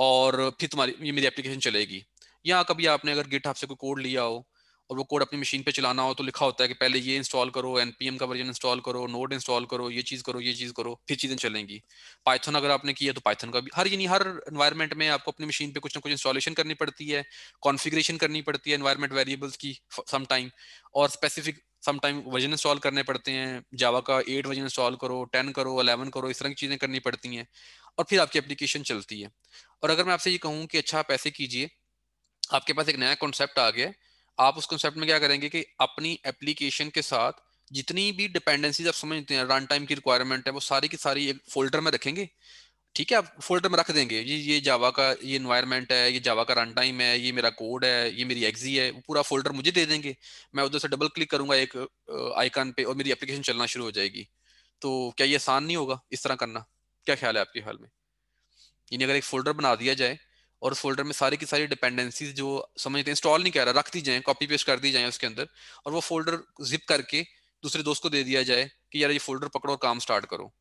और फिर तुम्हारी ये मेरी एप्लीकेशन चलेगी या कभी आपने अगर गिट आपसे कोई कोड लिया हो और वो कोड अपनी मशीन पे चलाना हो तो लिखा होता है कि पहले ये इंस्टॉल करो एनपीएम का वर्जन इंस्टॉल करो नोड इंस्टॉल करो ये चीज करो ये चीज करो फिर चीजें चलेंगी पाइथन अगर आपने किया तो पाइथन का भी हर यानी हर एनवायरमेंट में आपको अपनी मशीन पे कुछ ना कुछ इंस्टॉलेशन करनी पड़ती है कॉन्फिग्रेशन करनी पड़ती है एनवायरमेंट वेरिएबल्स की समटाइम और स्पेसिफिक समटाइम वर्जन इंस्टॉल करने पड़ते हैं जावा का एट वर्जन इंस्टॉल करो टेन करो अलेवन करो इस तरह की चीजें करनी पड़ती हैं और फिर आपकी एप्लीकेशन चलती है और अगर मैं आपसे ये कहूँ कि अच्छा पैसे कीजिए आपके पास एक नया कॉन्सेप्ट आ गया है आप उस कंसेप्ट में क्या करेंगे कि अपनी एप्लीकेशन के साथ जितनी भी डिपेंडेंसीज आप समझते हैं रन टाइम की रिक्वायरमेंट है वो सारी की सारी एक फोल्डर में रखेंगे ठीक है आप फोल्डर में रख देंगे ये ये जावा का ये इन्वायरमेंट है ये जावा का रन टाइम है ये मेरा कोड है ये मेरी एग्जी है वो पूरा फोल्डर मुझे दे देंगे मैं उधर से डबल क्लिक करूंगा एक आइकन पे और मेरी एप्लीकेशन चलना शुरू हो जाएगी तो क्या ये आसान नहीं होगा इस तरह करना क्या ख्याल है आपके हाल में यानी अगर एक फोल्डर बना दिया जाए और उस फोल्डर में सारी की सारी डिपेंडेंसीज जो समझते इंस्टॉल नहीं कह रहा रख दी जाए कॉपी पेस्ट कर दी जाए उसके अंदर और वो फोल्डर जिप करके दूसरे दोस्त को दे दिया जाए कि यार ये फोल्डर पकड़ो और काम स्टार्ट करो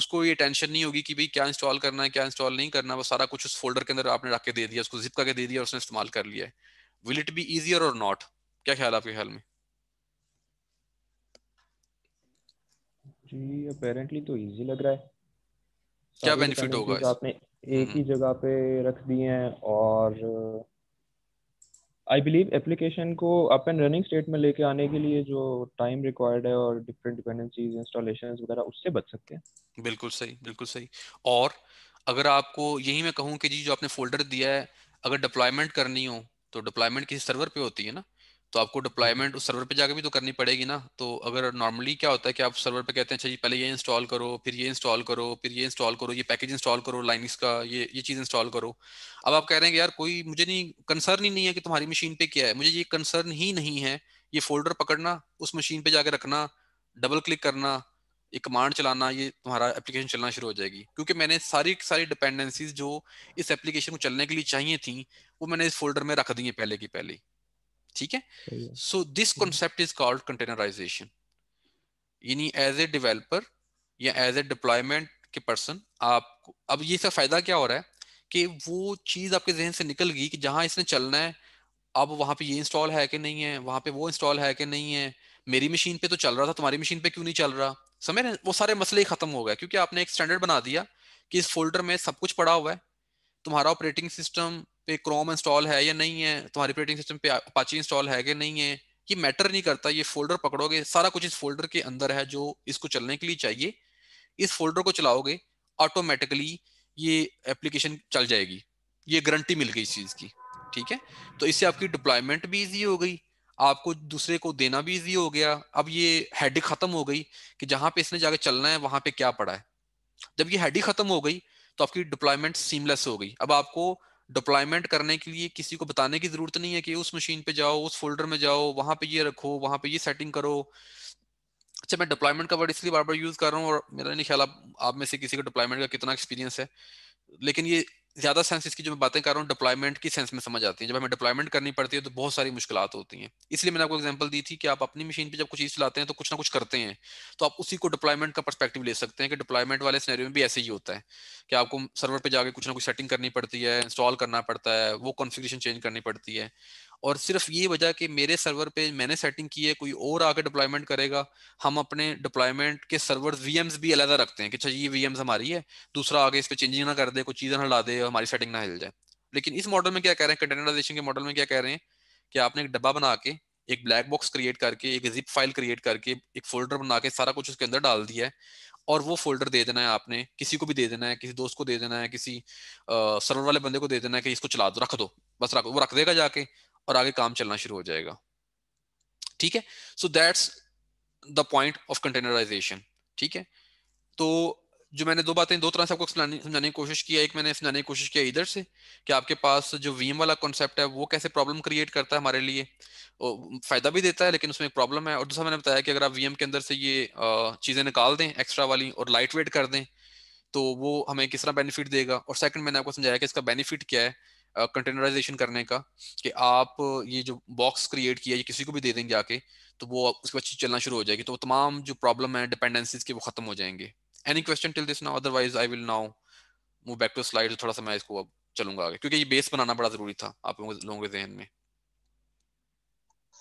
उसको ये टेंशन नहीं होगी कि भाई क्या इंस्टॉल करना है क्या इंस्टॉल नहीं करना वो सारा कुछ उस फोल्डर के अंदर आपने रख के दे दिया उसको जिप करके दे दिया और उसने इस्तेमाल कर लिया है विल इट बी इजियर और नॉट क्या ख्याल आपके ख्याल में जी अपेरेंटली तो इजी लग रहा है क्या बेनिफिट होगा आपने एक ही हम्म। जगह पे रख दिए हैं और आई बिलीव एप्लीकेशन को अप एंड रनिंग स्टेट में लेके आने के लिए जो टाइम रिक्वायर्ड है और डिफरेंट डिपेंडेंसीज इंस्टॉलेशन वगैरह उससे बच सकते हैं बिल्कुल सही बिल्कुल सही और अगर आपको यही मैं कहूँ कि जी जो आपने फोल्डर दिया है अगर डिप्लॉयमेंट करनी हो तो डिप्लॉयमेंट किसी सर्वर पे होती है ना तो आपको डिप्लॉयमेंट उस सर्वर पे जाकर भी तो करनी पड़ेगी ना तो अगर नॉर्मली क्या होता है कि आप सर्वर पे कहते हैं अच्छा जी पहले ये इंस्टॉल करो फिर ये इंस्टॉल करो फिर ये इंस्टॉल करो ये पैकेज इंस्टॉल करो लाइनिक्स का ये ये चीज़ इंस्टॉल करो अब आप कह रहे हैं कि यार कोई मुझे नहीं कंसर्न ही नहीं है कि तुम्हारी मशीन पे क्या है मुझे ये कंसर्न ही नहीं है ये फोल्डर पकड़ना उस मशीन पे जाकर रखना डबल क्लिक करना ये कमांड चलाना ये तुम्हारा एप्लीकेशन चलना शुरू हो जाएगी क्योंकि मैंने सारी सारी डिपेंडेंसीज जो इस एप्लीकेशन को चलने के लिए चाहिए थी वो मैंने इस फोल्डर में रख दी है पहले की पहले ठीक है so this concept is called containerization यानी एज ए डिवेलपर या एज ए डिप्लॉयमेंट के पर्सन आपको अब ये सब फायदा क्या हो रहा है कि वो चीज आपके जहन से निकल गई कि जहां इसने चलना है अब वहां पे ये इंस्टॉल है कि नहीं है वहां पे वो इंस्टॉल है कि नहीं है मेरी मशीन पे तो चल रहा था तुम्हारी मशीन पे क्यों नहीं चल रहा समझ रहे वो सारे मसले ही खत्म हो गए क्योंकि आपने एक स्टैंडर्ड बना दिया कि इस फोल्डर में सब कुछ पड़ा हुआ है तुम्हारा ऑपरेटिंग सिस्टम पे क्रोम इंस्टॉल है या नहीं है तुम्हारे ऑपरेटिंग सिस्टम पे अपाची इंस्टॉल है कि नहीं है ये मैटर नहीं करता ये फोल्डर पकड़ोगे सारा कुछ इस फोल्डर के अंदर है जो इसको चलने के लिए चाहिए इस फोल्डर को चलाओगे ऑटोमेटिकली ये एप्लीकेशन चल जाएगी ये गारंटी मिल गई इस चीज़ की ठीक है तो इससे आपकी डिप्लॉयमेंट भी ईजी हो गई आपको दूसरे को देना भी ईजी हो गया अब ये हेडिक खत्म हो गई कि जहाँ पे इसने जाके चलना है वहां पे क्या पड़ा है जब ये हेडिक खत्म हो गई तो आपकी डिप्लॉयमेंट सीमलेस हो गई अब आपको डिप्लॉयमेंट करने के लिए किसी को बताने की जरूरत नहीं है कि उस मशीन पे जाओ उस फोल्डर में जाओ वहां पे ये रखो वहां पे ये सेटिंग करो अच्छा मैं डिप्लॉयमेंट का वर्ड इसलिए बार बार यूज कर रहा हूँ और मेरा नहीं ख्याल आप, आप में से किसी को डिप्लॉयमेंट का कितना एक्सपीरियंस है लेकिन ये ज्यादा सेंस इसकी जो मैं बातें कर रहा हूँ डिप्लॉयमेंट की सेंस में समझ आती है जब हमें डिप्लॉयमेंट करनी पड़ती है तो बहुत सारी मुश्किल होती हैं इसलिए मैंने आपको एग्जांपल दी थी कि आप अपनी मशीन पे जब कुछ चीज चलाते हैं तो कुछ ना कुछ करते हैं तो आप उसी को डिप्लॉयमेंट का परस्पेक्टिव ले सकते हैं कि डिप्लॉयमेंट वाले सैनरी में भी ऐसे ही होता है कि आपको सर्वर पर जाकर कुछ ना कुछ सेटिंग करनी पड़ती है इंस्टॉल करना पड़ता है वो कॉन्फिग्रेशन चेंज करनी पड़ती है और सिर्फ ये वजह कि मेरे सर्वर पे मैंने सेटिंग की है कोई और आके डिप्लॉयमेंट करेगा हम अपने डिप्लॉयमेंट के सर्वर वीएम्स भी अलग रखते हैं कि अच्छा ये वीएम्स हमारी है दूसरा आगे इस पर चेंजिंग ना कर दे कोई चीज़ ना हटा दे हमारी सेटिंग ना हिल जाए लेकिन इस मॉडल में क्या कह रहे हैं कंटेनराइजेशन के मॉडल में क्या कह रहे हैं कि आपने एक डब्बा बना के एक ब्लैक बॉक्स क्रिएट करके एक जिप फाइल क्रिएट करके एक फोल्डर बना के सारा कुछ उसके अंदर डाल दिया है और वो फोल्डर दे देना है आपने किसी को भी दे देना है किसी दोस्त को दे देना है किसी सर्वर वाले बंदे को दे देना है कि इसको चला दो रख दो बस रख वो रख देगा जाके और आगे काम चलना शुरू हो जाएगा ठीक है so that's the point of containerization ठीक है तो जो मैंने दो बातें दो तरह से आपको समझाने की कोशिश किया एक मैंने समझाने की कोशिश किया इधर से कि आपके पास जो वीएम वाला कॉन्सेप्ट है वो कैसे प्रॉब्लम क्रिएट करता है हमारे लिए फायदा भी देता है लेकिन उसमें एक प्रॉब्लम है और दूसरा मैंने बताया कि अगर आप वीएम के अंदर से ये चीजें निकाल दें एक्स्ट्रा वाली और लाइट वेट कर दें तो वो हमें किस तरह बेनिफिट देगा और सेकंड मैंने आपको समझाया कि इसका बेनिफिट क्या है कंटेनराइजेशन uh, करने का कि आप ये जो बॉक्स क्रिएट किया ये किसी को भी दे देंगे आके तो वो उसके बाद चलना शुरू हो जाएगी तो तमाम जो प्रॉब्लम है डिपेंडेंसीज के वो खत्म हो जाएंगे any question till this now otherwise I will now move back to slide थोड़ा सा मैं इसको अब चलूंगा आगे क्योंकि ये बेस बनाना बड़ा जरूरी था आप लोगों के जहन में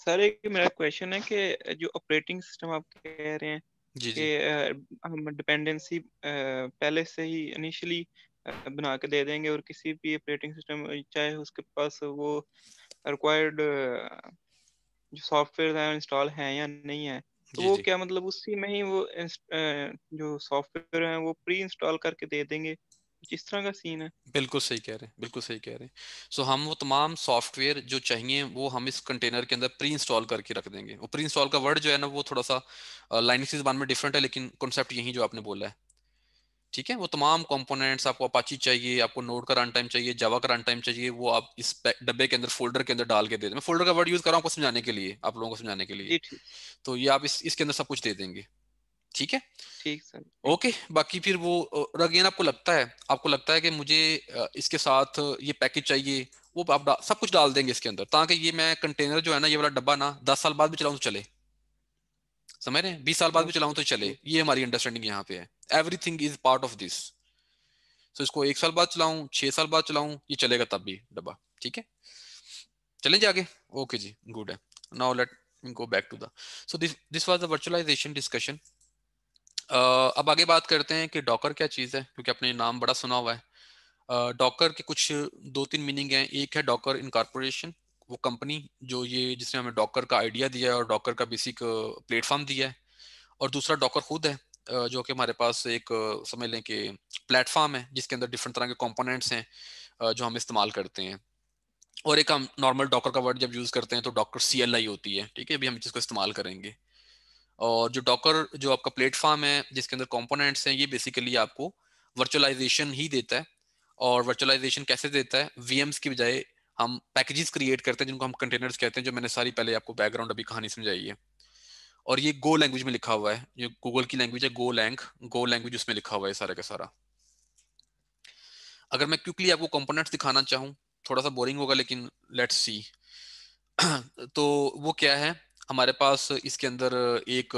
सर एक मेरा क्वेश्चन है कि जो ऑपरेटिंग सिस्टम आप कह रहे हैं जी जी हम डिपेंडेंसी पहले से ही इनिशियली बना के दे देंगे और किसी भी ऑपरेटिंग सिस्टम चाहे उसके पास वो रिक्वायर्ड जो सॉफ्टवेयर है इंस्टॉल है या नहीं है तो वो क्या मतलब उसी में ही वो जो सॉफ्टवेयर है वो प्री इंस्टॉल करके दे देंगे किस तरह का सीन है बिल्कुल सही कह रहे हैं बिल्कुल सही कह रहे हैं सो so, हम वो तमाम सॉफ्टवेयर जो चाहिए वो हम इस कंटेनर के अंदर प्री इंस्टॉल करके रख देंगे वो प्री इंस्टॉल का वर्ड जो है ना वो थोड़ा सा लाइनिक्स में डिफरेंट है लेकिन कॉन्सेप्ट यही जो आपने बोला है ठीक है वो तमाम कंपोनेंट्स आपको अपाची चाहिए आपको नोड का रन टाइम चाहिए जवा का रन टाइम चाहिए वो आप इस डब्बे के अंदर फोल्डर के अंदर डाल के दे दें मैं फोल्डर का वर्ड यूज कर रहा हूँ आपको समझाने के लिए आप लोगों को समझाने के लिए तो ये आप इस, इसके अंदर सब कुछ दे देंगे ठीक है ठीक सर ओके बाकी फिर वो अगेन आपको लगता है आपको लगता है कि मुझे इसके साथ ये पैकेज चाहिए वो आप सब कुछ डाल देंगे इसके अंदर ताकि ये मैं कंटेनर जो है ना ये वाला डब्बा ना दस साल बाद भी चलाऊं तो चले समझ रहे हैं बीस साल बाद भी हम्म। चलाऊं तो चले ये हमारी अंडरस्टैंडिंग यहाँ पे है everything is part of this so इसको एक साल बाद चलाऊं छह साल बाद चलाऊं ये चलेगा तब भी डब्बा ठीक है चलें जाके ओके जी गुड है now let me go back to the so this this was the virtualization discussion अब आगे बात करते हैं कि डॉकर क्या चीज है क्योंकि आपने नाम बड़ा सुना हुआ है डॉकर uh, के कुछ दो तीन मीनिंग हैं एक है डॉकर इनकॉर्पोरेशन वो कंपनी जो ये जिसने हमें डॉकर का आइडिया दिया है और डॉकर का बेसिक प्लेटफॉर्म uh, दिया है और दूसरा डॉकर खुद है जो कि हमारे पास एक समझ लें कि प्लेटफॉर्म है जिसके अंदर डिफरेंट तरह के कंपोनेंट्स हैं जो हम इस्तेमाल करते हैं और एक हम नॉर्मल डॉकर का वर्ड जब यूज़ करते हैं तो डॉकर सी एल आई होती है ठीक है अभी हम जिसको इस्तेमाल करेंगे और जो डॉकर जो आपका प्लेटफॉर्म है जिसके अंदर कॉम्पोनेंट्स हैं ये बेसिकली आपको वर्चुअलाइजेशन ही देता है और वर्चुअलाइजेशन कैसे देता है वीएम्स की बजाय हम पैकेजेस क्रिएट करते हैं जिनको हम कंटेनर्स कहते हैं जो मैंने सारी पहले आपको बैकग्राउंड अभी कहानी समझाई है और ये गो लैंग्वेज में लिखा हुआ है ये गूगल की लैंग्वेज है गो लैंग गो लैंग्वेज उसमें लिखा हुआ है सारा का सारा अगर मैं क्विकली आपको कंपोनेंट्स दिखाना चाहूँ थोड़ा सा बोरिंग होगा लेकिन लेट्स सी [clears throat] तो वो क्या है हमारे पास इसके अंदर एक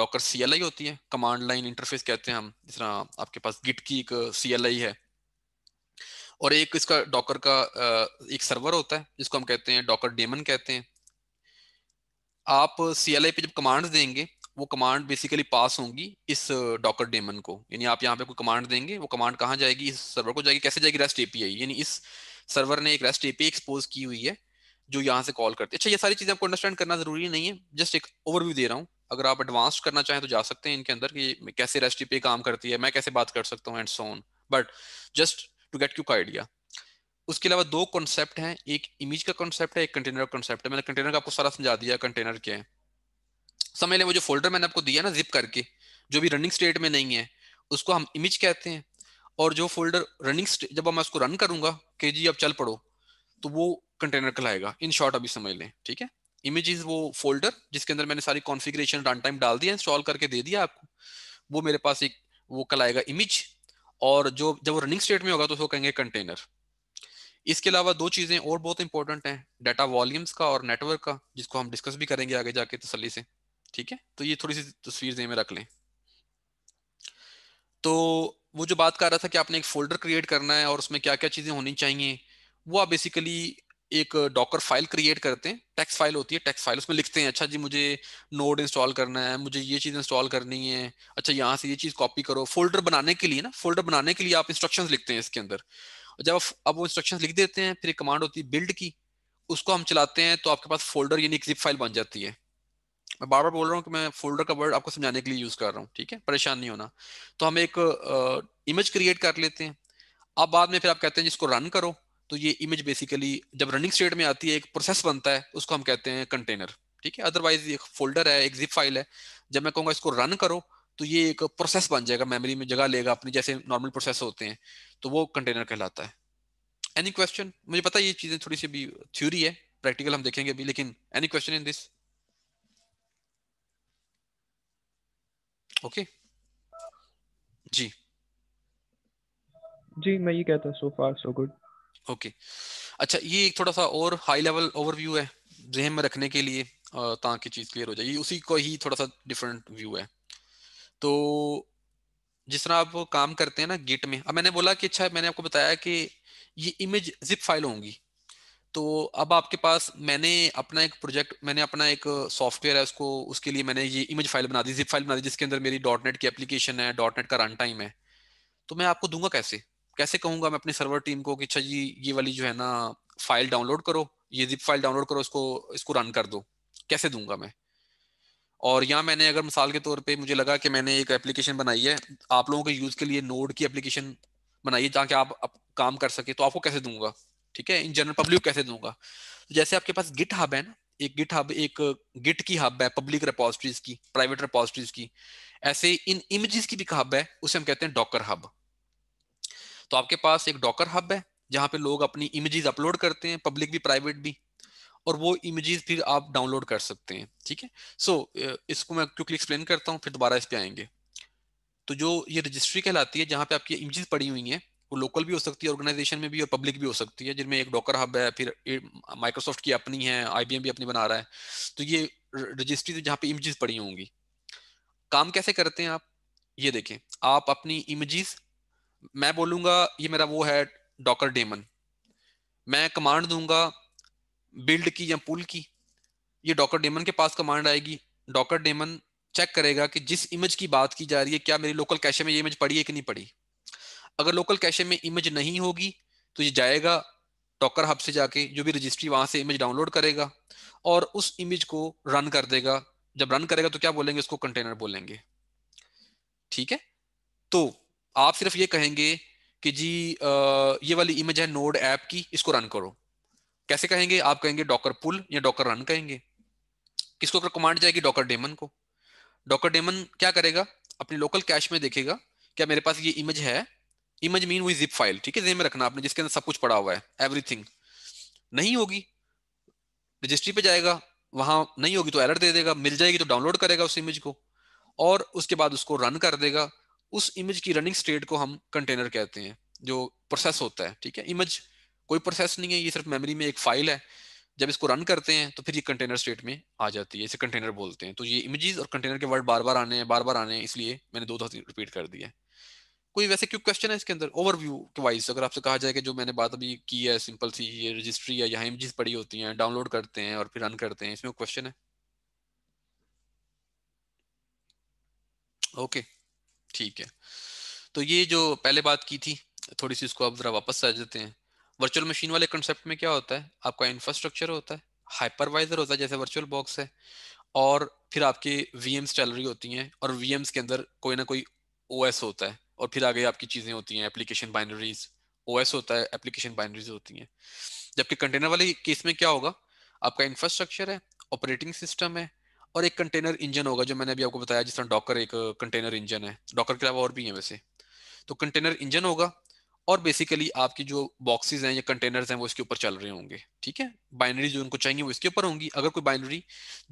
डॉकर सी होती है कमांड लाइन इंटरफेस कहते हैं हम जिस तरह आपके पास गिट की एक सी है और एक इसका डॉकर का एक सर्वर होता है जिसको हम कहते हैं डॉकर डेमन कहते हैं आप सी पे जब कमांड देंगे वो कमांड बेसिकली पास होंगी इस डॉकर uh, डेमन को यानी आप यहाँ पे कोई कमांड देंगे वो कमांड कहाँ जाएगी इस सर्वर को जाएगी कैसे जाएगी रेस्ट एपीआई यानी इस सर्वर ने एक रेस्ट एपीआई एक्सपोज की हुई है जो यहाँ से कॉल करती है अच्छा ये सारी चीजें आपको अंडरस्टैंड करना जरूरी नहीं है जस्ट एक ओवरव्यू दे रहा हूँ अगर आप एडवांस करना चाहें तो जा सकते हैं इनके अंदर कि कैसे रेस्ट एपीआई काम करती है मैं कैसे बात कर सकता हूँ and so on but just to get Q का आइडिया उसके अलावा दो कॉन्सेप्ट हैं एक इमेज का कॉन्सेप्ट है एक कंटेनर का कॉन्सेप्ट है मैंने कंटेनर का आपको सारा समझा दिया कंटेनर क्या है समझ लें वो जो फोल्डर मैंने आपको दिया ना जिप करके जो भी रनिंग स्टेट में नहीं है उसको हम इमेज कहते हैं और जो फोल्डर रनिंग जब मैं उसको रन करूंगा के जी अब चल पड़ो तो वो कंटेनर कहलाएगा इन शॉर्ट अभी समझ लें ठीक है इमेज इज वो फोल्डर जिसके अंदर मैंने सारी कॉन्फ़िगरेशन रन टाइम डाल दिया इंस्टॉल करके दे दिया आपको वो मेरे पास एक वो कहलाएगा इमेज और जो जब वो रनिंग स्टेट में होगा तो उसको कहेंगे कंटेनर इसके अलावा दो चीजें और बहुत इंपॉर्टेंट हैं डाटा वॉल्यूम्स का और नेटवर्क का जिसको हम डिस्कस भी करेंगे आगे जाके तसली से ठीक है तो ये थोड़ी सी तस्वीर में रख लें तो वो जो बात कर रहा था कि आपने एक फोल्डर क्रिएट करना है और उसमें क्या क्या चीजें होनी चाहिए वो आप बेसिकली एक डॉकर फाइल क्रिएट करते हैं टेक्स्ट फाइल होती है टेक्स्ट फाइल उसमें लिखते हैं अच्छा जी मुझे नोड इंस्टॉल करना है मुझे ये चीज़ इंस्टॉल करनी है अच्छा यहाँ से ये चीज़ कॉपी करो फोल्डर बनाने के लिए ना फोल्डर बनाने के लिए आप इंस्ट्रक्शंस लिखते हैं इसके अंदर जब अब वो इंस्ट्रक्शन लिख देते हैं फिर एक कमांड होती है बिल्ड की उसको हम चलाते हैं तो आपके पास फोल्डर यानी एक जिप फाइल बन जाती है मैं बार बार बोल रहा हूँ कि मैं फोल्डर का वर्ड आपको समझाने के लिए यूज कर रहा हूँ ठीक है परेशान नहीं होना तो हम एक इमेज क्रिएट कर लेते हैं अब बाद में फिर आप कहते हैं जिसको रन करो तो ये इमेज बेसिकली जब रनिंग स्टेट में आती है एक प्रोसेस बनता है उसको हम कहते हैं कंटेनर ठीक है अदरवाइज एक फोल्डर है एक जिप फाइल है जब मैं कहूँगा इसको रन करो तो ये एक प्रोसेस बन जाएगा मेमोरी में जगह लेगा अपने जैसे नॉर्मल प्रोसेस होते हैं तो वो कंटेनर कहलाता है एनी क्वेश्चन मुझे पता है ये चीजें थोड़ी सी भी थ्योरी है प्रैक्टिकल हम देखेंगे अभी लेकिन any question in this okay जी जी मैं ये कहता सो फार सो गुड ओके अच्छा ये एक थोड़ा सा और हाई लेवल ओवरव्यू है जहन में रखने के लिए ताकि चीज क्लियर हो जाए ये उसी को ही थोड़ा सा डिफरेंट व्यू है तो जिस तरह आप काम करते हैं ना गिट में अब मैंने बोला कि अच्छा मैंने आपको बताया कि ये इमेज जिप फाइल होंगी तो अब आपके पास मैंने अपना एक प्रोजेक्ट मैंने अपना एक सॉफ्टवेयर है उसको उसके लिए मैंने ये इमेज फाइल बना दी जिप फाइल बना दी जिसके अंदर मेरी डॉट नेट की एप्लीकेशन है डॉट नेट का रन टाइम है तो मैं आपको दूंगा कैसे कैसे कहूंगा मैं अपने सर्वर टीम को कि अच्छा जी ये वाली जो है ना फाइल डाउनलोड करो ये जिप फाइल डाउनलोड करो इसको इसको रन कर दो कैसे दूंगा मैं और यहाँ मैंने अगर मिसाल के तौर पे मुझे लगा कि मैंने एक एप्लीकेशन बनाई है आप लोगों के यूज के लिए नोड की एप्लीकेशन बनाइए जहाँ ताकि आप, आप काम कर सके तो आपको कैसे दूंगा ठीक है इन जनरल पब्लिक कैसे दूंगा तो जैसे आपके पास गिट हब है ना एक गिट हब एक गिट की हब है पब्लिक रिपोजिटरीज की प्राइवेट रिपोजिटरीज की ऐसे इन इमेजेस की भी हब है उसे हम कहते हैं डॉकर हब तो आपके पास एक डॉकर हब है जहाँ पे लोग अपनी इमेजेस अपलोड करते हैं पब्लिक भी प्राइवेट भी और वो इमेजेस फिर आप डाउनलोड कर सकते हैं ठीक है सो so, इसको मैं क्विकली एक्सप्लेन करता हूँ फिर दोबारा इस पर आएंगे तो जो ये रजिस्ट्री कहलाती है जहाँ पे आपकी इमेजेस पड़ी हुई हैं वो लोकल भी हो सकती है ऑर्गेनाइजेशन में भी और पब्लिक भी हो सकती है जिनमें एक डॉकर हब है फिर माइक्रोसॉफ्ट की अपनी है आई भी अपनी बना रहा है तो ये रजिस्ट्री जहाँ पे इमेजेस पड़ी होंगी काम कैसे करते हैं आप ये देखें आप अपनी इमेजेस मैं बोलूंगा ये मेरा वो है डॉकर डेमन मैं कमांड दूंगा बिल्ड की या पुल की ये डॉकर डेमन के पास कमांड आएगी डॉकर डेमन चेक करेगा कि जिस इमेज की बात की जा रही है क्या मेरी लोकल कैशे में ये इमेज पड़ी है कि नहीं पड़ी अगर लोकल कैशे में इमेज नहीं होगी तो ये जाएगा डॉकर हब से जाके जो भी रजिस्ट्री वहां से इमेज डाउनलोड करेगा और उस इमेज को रन कर देगा जब रन करेगा तो क्या बोलेंगे उसको कंटेनर बोलेंगे ठीक है तो आप सिर्फ ये कहेंगे कि जी ये वाली इमेज है नोड ऐप की इसको रन करो कैसे कहेंगे आप कहेंगे डॉकर पुल या डॉकर रन कहेंगे किसको कमांड जाएगी डॉकर डेमन को डॉकर डेमन क्या करेगा अपने लोकल कैश में देखेगा क्या मेरे पास ये इमेज है इमेज मीन वही जिप फाइल ठीक है में रखना आपने जिसके अंदर सब कुछ पड़ा हुआ है एवरीथिंग नहीं होगी रजिस्ट्री पे जाएगा वहां नहीं होगी तो एलर्ट दे देगा मिल जाएगी तो डाउनलोड करेगा उस इमेज को और उसके बाद उसको रन कर देगा उस इमेज की रनिंग स्टेट को हम कंटेनर कहते हैं जो प्रोसेस होता है ठीक है इमेज कोई प्रोसेस नहीं है ये सिर्फ मेमोरी में एक फाइल है जब इसको रन करते हैं तो फिर ये कंटेनर स्टेट में आ जाती है इसे कंटेनर बोलते हैं तो ये इमेजेस और कंटेनर के वर्ड बार बार आने हैं बार बार आने हैं इसलिए मैंने दो दो रिपीट कर दिया कोई वैसे क्यों क्वेश्चन है इसके अंदर ओवरव्यू के वाइज अगर आपसे कहा जाए कि जो मैंने बात अभी की है सिंपल सी ये रजिस्ट्री है यहाँ इमेजेस पड़ी होती हैं डाउनलोड करते हैं और फिर रन करते हैं इसमें क्वेश्चन है ओके ठीक है तो ये जो पहले बात की थी थोड़ी सी इसको आप जरा वापस आ जाते हैं वर्चुअल मशीन वाले कंसेप्ट में क्या होता है आपका इंफ्रास्ट्रक्चर होता है हाइपरवाइजर होता है जैसे वर्चुअल बॉक्स है और फिर आपकी वीएम्स चल रही होती हैं और वीएम्स के अंदर कोई ना कोई ओएस होता है और फिर आगे आपकी चीजें होती हैं एप्लीकेशन बाइनरीज ओएस होता है एप्लीकेशन बाइनरीज होती हैं जबकि कंटेनर वाले केस में क्या होगा आपका इंफ्रास्ट्रक्चर है ऑपरेटिंग सिस्टम है और एक कंटेनर इंजन होगा जो मैंने अभी आपको बताया जिस तरह डॉकर एक कंटेनर इंजन है डॉकर के अलावा और भी है वैसे तो कंटेनर इंजन होगा और बेसिकली आपकी जो बॉक्सेस हैं या कंटेनर्स हैं वो इसके ऊपर चल रहे होंगे ठीक है बाइनरी जो उनको चाहिए वो इसके ऊपर होंगी अगर कोई बाइनरी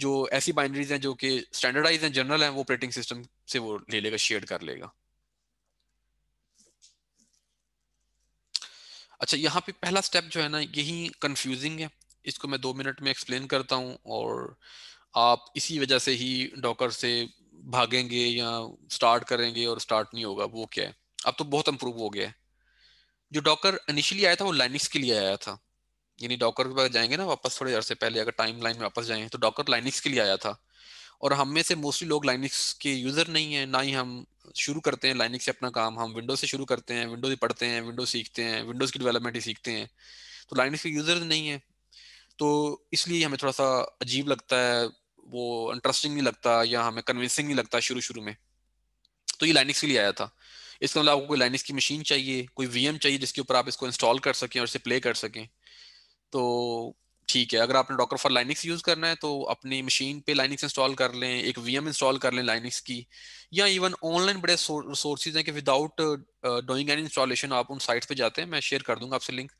जो ऐसी बाइनरीज हैं जो कि स्टैंडर्डाइज हैं जनरल हैं वो ऑपरेटिंग सिस्टम से वो ले लेगा शेयर कर लेगा अच्छा यहाँ पे पहला स्टेप जो है ना यही कंफ्यूजिंग है इसको मैं दो मिनट में एक्सप्लेन करता हूँ और आप इसी वजह से ही डॉकर से भागेंगे या स्टार्ट करेंगे और स्टार्ट नहीं होगा वो क्या है अब तो बहुत इम्प्रूव हो गया है जो डॉकर इनिशियली आया था वो लाइनिक्स के लिए आया था यानी डॉकर के पास जाएंगे ना वापस थोड़े से पहले अगर टाइम लाइन में वापस जाएंगे तो डॉकर लाइनिक्स के लिए आया था और हम में से मोस्टली लोग लाइनिक्स के यूजर नहीं है ना ही हम शुरू करते हैं लाइनिक्स से अपना काम हम विंडो से शुरू करते हैं विंडो ही पढ़ते हैं विंडो सीखते हैं विंडोज की डेवलपमेंट ही सीखते हैं तो लाइनिक्स के यूजर नहीं है तो इसलिए हमें थोड़ा सा अजीब लगता है वो इंटरेस्टिंग नहीं लगता या हमें कन्विंसिंग नहीं लगता शुरू शुरू में तो ये लाइनिक्स के लिए आया था इसके अलावा मतलब आपको कोई लाइनिक्स की मशीन चाहिए कोई वीएम चाहिए जिसके ऊपर आप इसको इंस्टॉल कर सकें और इसे प्ले कर सकें तो ठीक है अगर आपने डॉक्टर फॉर लाइनिक्स यूज़ करना है तो अपनी मशीन पे लाइनिक्स इंस्टॉल कर लें एक वीएम इंस्टॉल कर लें लाइनिक्स की या इवन ऑनलाइन बड़े सोर्सेज हैं कि विदाउट डूइंग एनी इंस्टॉलेशन आप उन साइट्स पे जाते हैं मैं शेयर कर दूंगा आपसे लिंक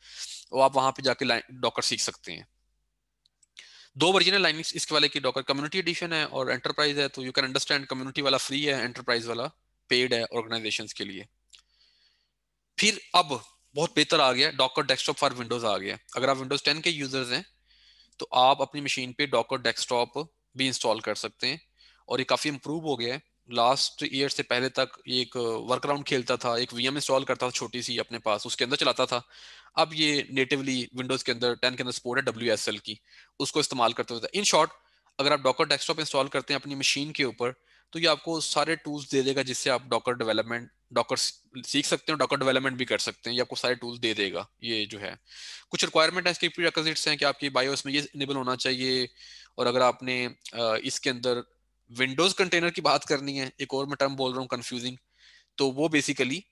और आप वहाँ पे जाके डॉकर सीख सकते हैं दो वर्जन है लाइनिक्स इसके वाले की डॉकर कम्युनिटी एडिशन है और एंटरप्राइज है तो यू कैन अंडरस्टैंड कम्युनिटी वाला फ्री है एंटरप्राइज वाला पेड है ऑर्गेनाइजेशन के लिए फिर अब बहुत बेहतर आ गया डॉकर डेस्कटॉप फॉर विंडोज आ गया अगर आप विंडोज 10 के यूजर्स हैं तो आप अपनी मशीन पे डॉकर डेस्कटॉप भी इंस्टॉल कर सकते हैं और ये काफ़ी इंप्रूव हो गया है लास्ट ईयर से पहले तक ये एक वर्क राउंड खेलता था एक वीएम इंस्टॉल करता था छोटी सी अपने पास उसके अंदर चलाता था अब ये नेटिवली विंडोज के अंदर टेन के अंदर सपोर्ट है डब्ल्यू की उसको इस्तेमाल करते हुए इन शॉर्ट अगर आप डॉकर डेस्कटॉप इंस्टॉल करते हैं अपनी मशीन के ऊपर तो ये आपको सारे टूल्स दे देगा जिससे आप डॉकर डेवलपमेंट डॉकर सीख सकते हैं डॉकर डेवलपमेंट भी कर सकते हैं ये आपको सारे टूल्स दे देगा ये जो है कुछ रिक्वायरमेंट है इसके हैं कि आपकी बायोस में ये इनेबल होना चाहिए और अगर आपने इसके अंदर विंडोज कंटेनर की बात करनी है एक और मैं टर्म बोल रहा हूँ कन्फ्यूजिंग तो वो बेसिकली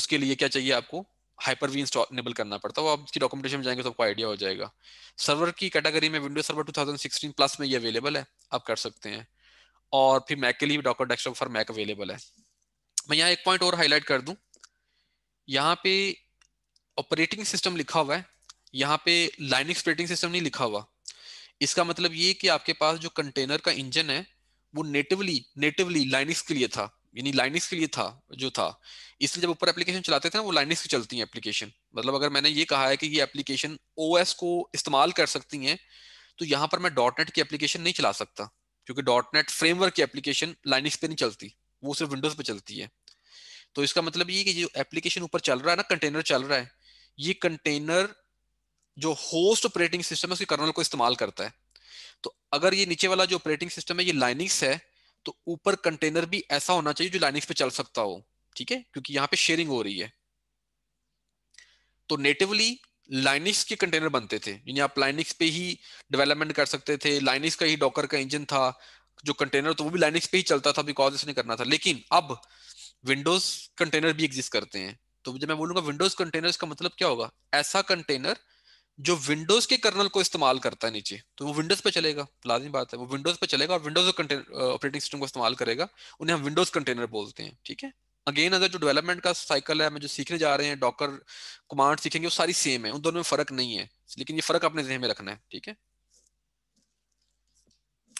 उसके लिए क्या चाहिए आपको हाइपर वी इंस्टॉल करना पड़ता है वो आप इसकी डॉक्यूमेंटेशन में जाएंगे तो आपको आइडिया हो जाएगा सर्वर की कैटेगरी में विंडोज सर्वर 2016 प्लस में ये अवेलेबल है आप कर सकते हैं और फिर मैक के लिए भी docker desktop for Mac available है मैं यहाँ एक पॉइंट और हाईलाइट कर दूँ यहाँ पे ऑपरेटिंग सिस्टम लिखा हुआ है यहाँ पे लाइनिंग ऑपरेटिंग सिस्टम नहीं लिखा हुआ इसका मतलब ये कि आपके पास जो कंटेनर का इंजन है वो नेटिवली नेटिवली लाइनिक्स के लिए था यानी लाइनिक्स के लिए था जो था इसलिए जब ऊपर एप्लीकेशन चलाते थे ना वो लाइनिक्स की चलती है एप्लीकेशन मतलब अगर मैंने ये कहा है कि ये एप्लीकेशन ओ को इस्तेमाल कर सकती हैं तो यहाँ पर मैं डॉट नेट की एप्लीकेशन नहीं चला सकता क्योंकि डॉट नेट फ्रेमवर्क की एप्लीकेशन लाइनिक्स पे नहीं चलती वो सिर्फ विंडोज पे चलती है तो इसका मतलब ये कि जो एप्लीकेशन ऊपर चल रहा है ना कंटेनर चल रहा है ये कंटेनर जो होस्ट ऑपरेटिंग सिस्टम है उसके कर्नल को इस्तेमाल करता है तो अगर ये नीचे वाला जो ऑपरेटिंग सिस्टम है ये लाइनिक्स है तो ऊपर कंटेनर भी ऐसा होना चाहिए जो लाइनिक्स पे चल सकता हो ठीक है क्योंकि यहाँ पे शेयरिंग हो रही है तो नेटिवली लाइनिक्स के कंटेनर बनते थे यानी आप लाइनिक्स पे ही डेवलपमेंट कर सकते थे लाइनिक्स का ही डॉकर का इंजन था जो कंटेनर तो वो भी लाइनिक्स पे ही चलता था बिकॉज इसने करना था लेकिन अब विंडोज कंटेनर भी एग्जिस्ट करते हैं तो जब मैं बोलूंगा विंडोज कंटेनर का मतलब क्या होगा ऐसा कंटेनर जो विंडोज के कर्नल को इस्तेमाल करता है नीचे तो वो विंडोज पे चलेगा लाजमी बात है वो विंडोज पे चलेगा और विंडोज ऑपरेटिंग सिस्टम को इस्तेमाल करेगा उन्हें हम विंडोज कंटेनर बोलते हैं ठीक है अगेन अगर जो डेवलपमेंट का साइकिल है हम जो सीखने जा रहे हैं डॉकर कमांड सीखेंगे वो सारी सेम है उन दोनों में फर्क नहीं है लेकिन ये फर्क अपने जहन में रखना है ठीक है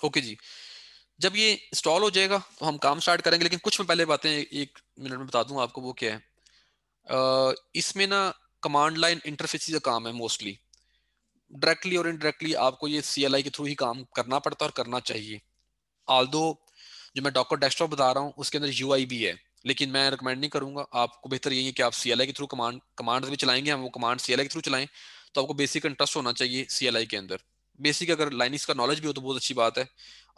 ओके जी जब ये इंस्टॉल हो जाएगा तो हम काम स्टार्ट करेंगे लेकिन कुछ मैं पहले बातें एक मिनट में बता दूं आपको वो क्या है इसमें ना कमांड लाइन इंटरफेस का काम है मोस्टली डायरेक्टली और इनडायरेक्टली आपको ये सी के थ्रू ही काम करना पड़ता है और करना चाहिए आल जो मैं डॉक्टर डेस्कटॉप बता रहा हूँ उसके अंदर यू भी है लेकिन मैं रिकमेंड नहीं करूंगा आपको बेहतर यही है कि आप सीएलआई के थ्रू कमांड कमांड्स भी चलाएंगे हम वो कमांड सीएलआई के थ्रू चलाएं तो आपको बेसिक इंटरेस्ट होना चाहिए सीएलआई के अंदर बेसिक अगर लाइनिस का नॉलेज भी हो तो बहुत अच्छी बात है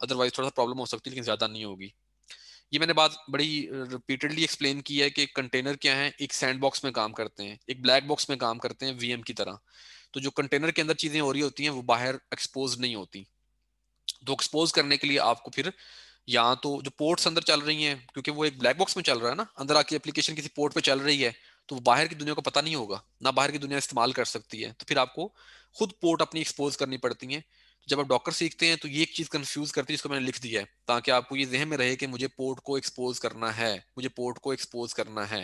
अदरवाइज थोड़ा सा प्रॉब्लम हो सकती है लेकिन ज्यादा नहीं होगी ये मैंने बात बड़ी रिपीटेडली एक्सप्लेन की है कि कंटेनर क्या है एक सैंड बॉक्स में काम करते हैं एक ब्लैक बॉक्स में काम करते हैं वीएम की तरह तो जो कंटेनर के अंदर चीजें हो रही होती हैं वो बाहर एक्सपोज नहीं होती तो एक्सपोज करने के लिए आपको फिर या तो जो पोर्ट्स अंदर चल रही हैं क्योंकि वो एक ब्लैक बॉक्स में चल रहा है ना अंदर आके एप्लीकेशन किसी पोर्ट पे चल रही है तो बाहर की दुनिया को पता नहीं होगा ना बाहर की दुनिया इस्तेमाल कर सकती है तो फिर आपको खुद पोर्ट अपनी एक्सपोज करनी पड़ती है जब आप डॉक्टर सीखते हैं तो ये एक चीज कंफ्यूज करती है जिसको मैंने लिख दिया है ताकि आपको ये जहन में रहे कि मुझे पोर्ट को एक्सपोज करना है मुझे पोर्ट को एक्सपोज करना है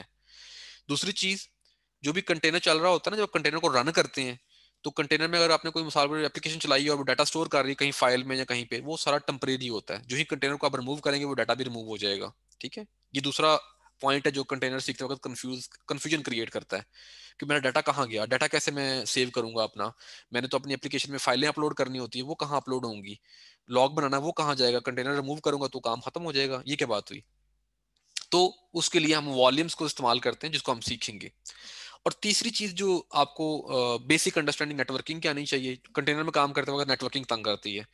दूसरी चीज जो भी कंटेनर चल रहा होता है ना जब कंटेनर को रन करते हैं तो कंटेनर में अगर आपने कोई मिसाल एप्लीकेशन चलाई है और वो डाटा स्टोर कर रही है कहीं फाइल में या कहीं पे वो सारा टेम्परेरी होता है जो ही कंटेनर को आप रिमूव करेंगे वो डाटा भी रिमूव हो जाएगा ठीक है ये दूसरा पॉइंट है जो कंटेनर सीखते वक्त कंफ्यूज कंफ्यूजन क्रिएट करता है कि मेरा डाटा कहाँ गया डाटा कैसे मैं सेव करूंगा अपना मैंने तो अपनी एप्लीकेशन में फाइलें अपलोड करनी होती है वो कहाँ अपलोड होंगी लॉग बनाना वो कहाँ जाएगा कंटेनर रिमूव करूंगा तो काम खत्म हो जाएगा ये क्या बात हुई तो उसके लिए हम वॉल्यूम्स को इस्तेमाल करते हैं जिसको हम सीखेंगे और तीसरी चीज जो आपको बेसिक अंडरस्टैंडिंग नेटवर्किंग की आनी चाहिए कंटेनर में काम करते वक्त नेटवर्किंग तंग करती है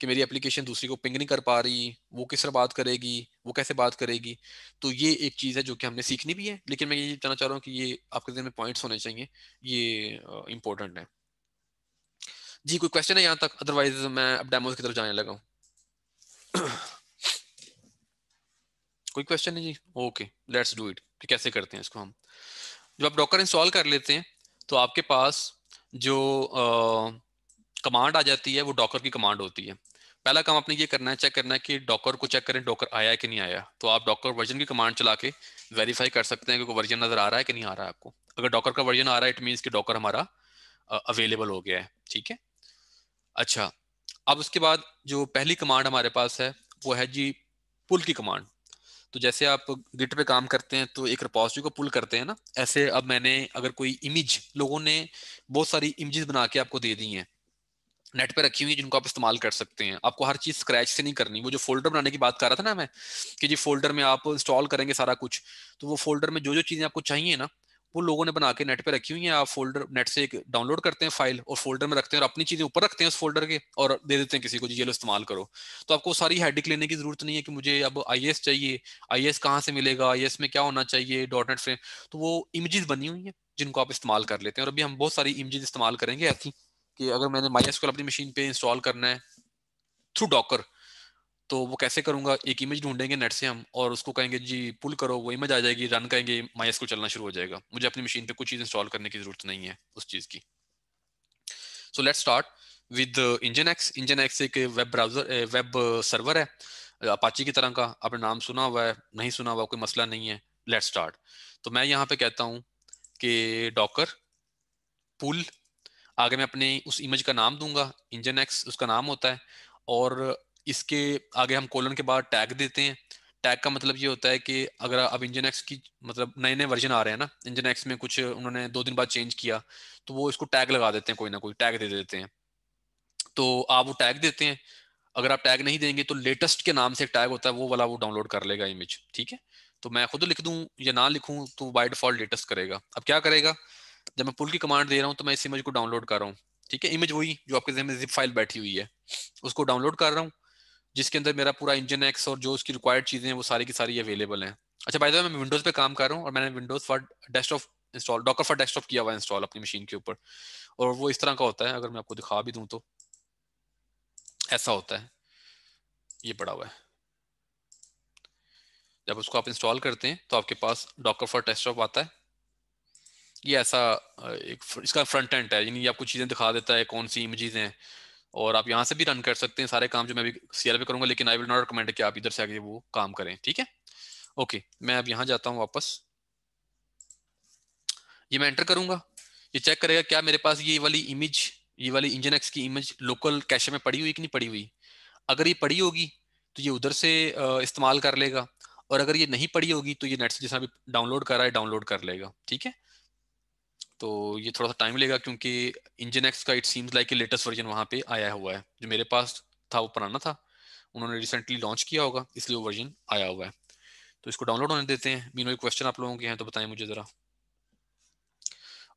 कि मेरी एप्लीकेशन दूसरी को पिंग नहीं कर पा रही वो किस तरह बात करेगी वो कैसे बात करेगी तो ये एक चीज़ है जो कि हमने सीखनी भी है लेकिन मैं ये कहना चाह रहा हूँ कि ये आपके दिन में पॉइंट्स होने चाहिए ये इंपॉर्टेंट है जी कोई क्वेश्चन है यहाँ तक अदरवाइज मैं अब डेमोज की तरफ जाने लगा कोई क्वेश्चन है जी ओके लेट्स डू इट कैसे करते हैं इसको हम जब आप डॉकर इंस्टॉल कर लेते हैं तो आपके पास जो कमांड आ जाती है वो डॉकर की कमांड होती है पहला काम आपने ये करना है चेक करना है कि डॉकर को चेक करें डॉकर आया कि नहीं आया तो आप डॉकर वर्जन की कमांड चला के वेरीफाई कर सकते हैं कि वर्जन नजर आ रहा है कि नहीं आ रहा है आपको अगर डॉकर का वर्जन आ रहा है इट मीन्स कि डॉकर हमारा अवेलेबल हो गया है ठीक है अच्छा अब उसके बाद जो पहली कमांड हमारे पास है वो है जी पुल की कमांड तो जैसे आप गिट पे काम करते हैं तो एक रिपॉजिटरी को पुल करते हैं ना ऐसे अब मैंने अगर कोई इमेज लोगों ने बहुत सारी इमेजेस बना के आपको दे दी हैं नेट पे रखी हुई है जिनको आप इस्तेमाल कर सकते हैं आपको हर चीज स्क्रैच से नहीं करनी वो जो फोल्डर बनाने की बात कर रहा था ना मैं कि जी फोल्डर में आप इंस्टॉल करेंगे सारा कुछ तो वो फोल्डर में जो जो चीजें आपको चाहिए ना वो लोगों ने बना के नेट पे रखी हुई है आप फोल्डर नेट से एक डाउनलोड करते हैं फाइल और फोल्डर में रखते हैं और अपनी चीजें ऊपर रखते हैं उस फोल्डर के और दे देते हैं किसी को जी ये लो इस्तेमाल करो तो आपको सारी हेडिक लेने की जरूरत नहीं है कि मुझे अब आई चाहिए आई कहाँ से मिलेगा आई में क्या होना चाहिए डॉट नेट फ्रेम तो वो इमेजेस बनी हुई है जिनको आप इस्तेमाल कर लेते हैं और अभी हम बहुत सारी इमेजेस इस्तेमाल करेंगे ऐसी कि अगर मैंने माई अपनी मशीन पे इंस्टॉल करना है थ्रू डॉकर तो वो कैसे करूंगा एक इमेज ढूंढेंगे नेट से हम और उसको कहेंगे जी पुल करो वो इमेज आ जाएगी रन कहेंगे माई को चलना शुरू हो जाएगा मुझे अपनी मशीन पे कुछ चीज इंस्टॉल करने की जरूरत नहीं है उस चीज की so let start with nginx nginx एक वेब ब्राउजर वेब सर्वर है अपाची की तरह का आपने नाम सुना हुआ है नहीं सुना हुआ कोई मसला नहीं है लेट स्टार्ट तो मैं यहाँ पे कहता हूँ कि डॉकर पुल आगे मैं अपने उस इमेज का नाम दूंगा इंजन एक्स उसका नाम होता है और इसके आगे हम कोलन के बाद टैग देते हैं टैग का मतलब ये होता है कि अगर अब इंजन एक्स की मतलब नए नए वर्जन आ रहे हैं ना इंजन एक्स में कुछ उन्होंने दो दिन बाद चेंज किया तो वो इसको टैग लगा देते हैं कोई ना कोई टैग दे देते हैं तो आप वो टैग देते हैं अगर आप टैग नहीं देंगे तो लेटेस्ट के नाम से एक टैग होता है वो वाला वो डाउनलोड कर लेगा इमेज ठीक है तो मैं खुद लिख दूं या ना लिखूं तो बाय डिफॉल्ट लेटेस्ट करेगा अब क्या करेगा जब मैं पुल की कमांड दे रहा हूं तो मैं इस इमेज को डाउनलोड कर रहा हूँ ठीक है इमेज वही जो आपके जिप फाइल बैठी हुई है उसको डाउनलोड कर रहा हूँ जिसके अंदर मेरा पूरा इंजन एक्स और जो उसकी रिक्वायर्ड चीजें हैं वो सारी की सारी अवेलेबल हैं अच्छा बाय द वे मैं विंडोज पे काम कर रहा हूँ और मैंने Windows for desktop install docker for desktop किया हुआ इंस्टॉल अपनी मशीन के ऊपर और वो इस तरह का होता है अगर मैं आपको दिखा भी दूं तो ऐसा होता है ये पड़ा हुआ है जब उसको आप इंस्टॉल करते हैं तो आपके पास डॉकर फॉर डेस्कटॉप आता है ये ऐसा एक इसका फ्रंट एंड है यानी आपको चीज़ें दिखा देता है कौन सी इमेजेस हैं और आप यहाँ से भी रन कर सकते हैं सारे काम जो मैं भी सीआर पे करूंगा लेकिन आई विल नॉट रिकमेंड कि आप इधर से आगे वो काम करें ठीक है ओके मैं अब यहाँ जाता हूँ वापस ये मैं एंटर करूंगा ये चेक करेगा क्या मेरे पास ये वाली इमेज ये वाली इंजन एक्स की इमेज लोकल कैशे में पड़ी हुई कि नहीं पड़ी हुई अगर ये पड़ी होगी तो ये उधर से इस्तेमाल कर लेगा और अगर ये नहीं पड़ी होगी तो ये नेट से जैसा भी डाउनलोड करा है डाउनलोड कर लेगा ठीक है तो ये थोड़ा सा टाइम लेगा क्योंकि इंजन एक्स का it seems like latest version वहाँ पे आया हुआ है जो मेरे पास था वो पुराना था उन्होंने रिसेंटली लॉन्च किया होगा इसलिए वो वर्जन आया हुआ है तो इसको डाउनलोड होने देते हैं एक क्वेश्चन आप लोगों के हैं तो बताएं मुझे ज़रा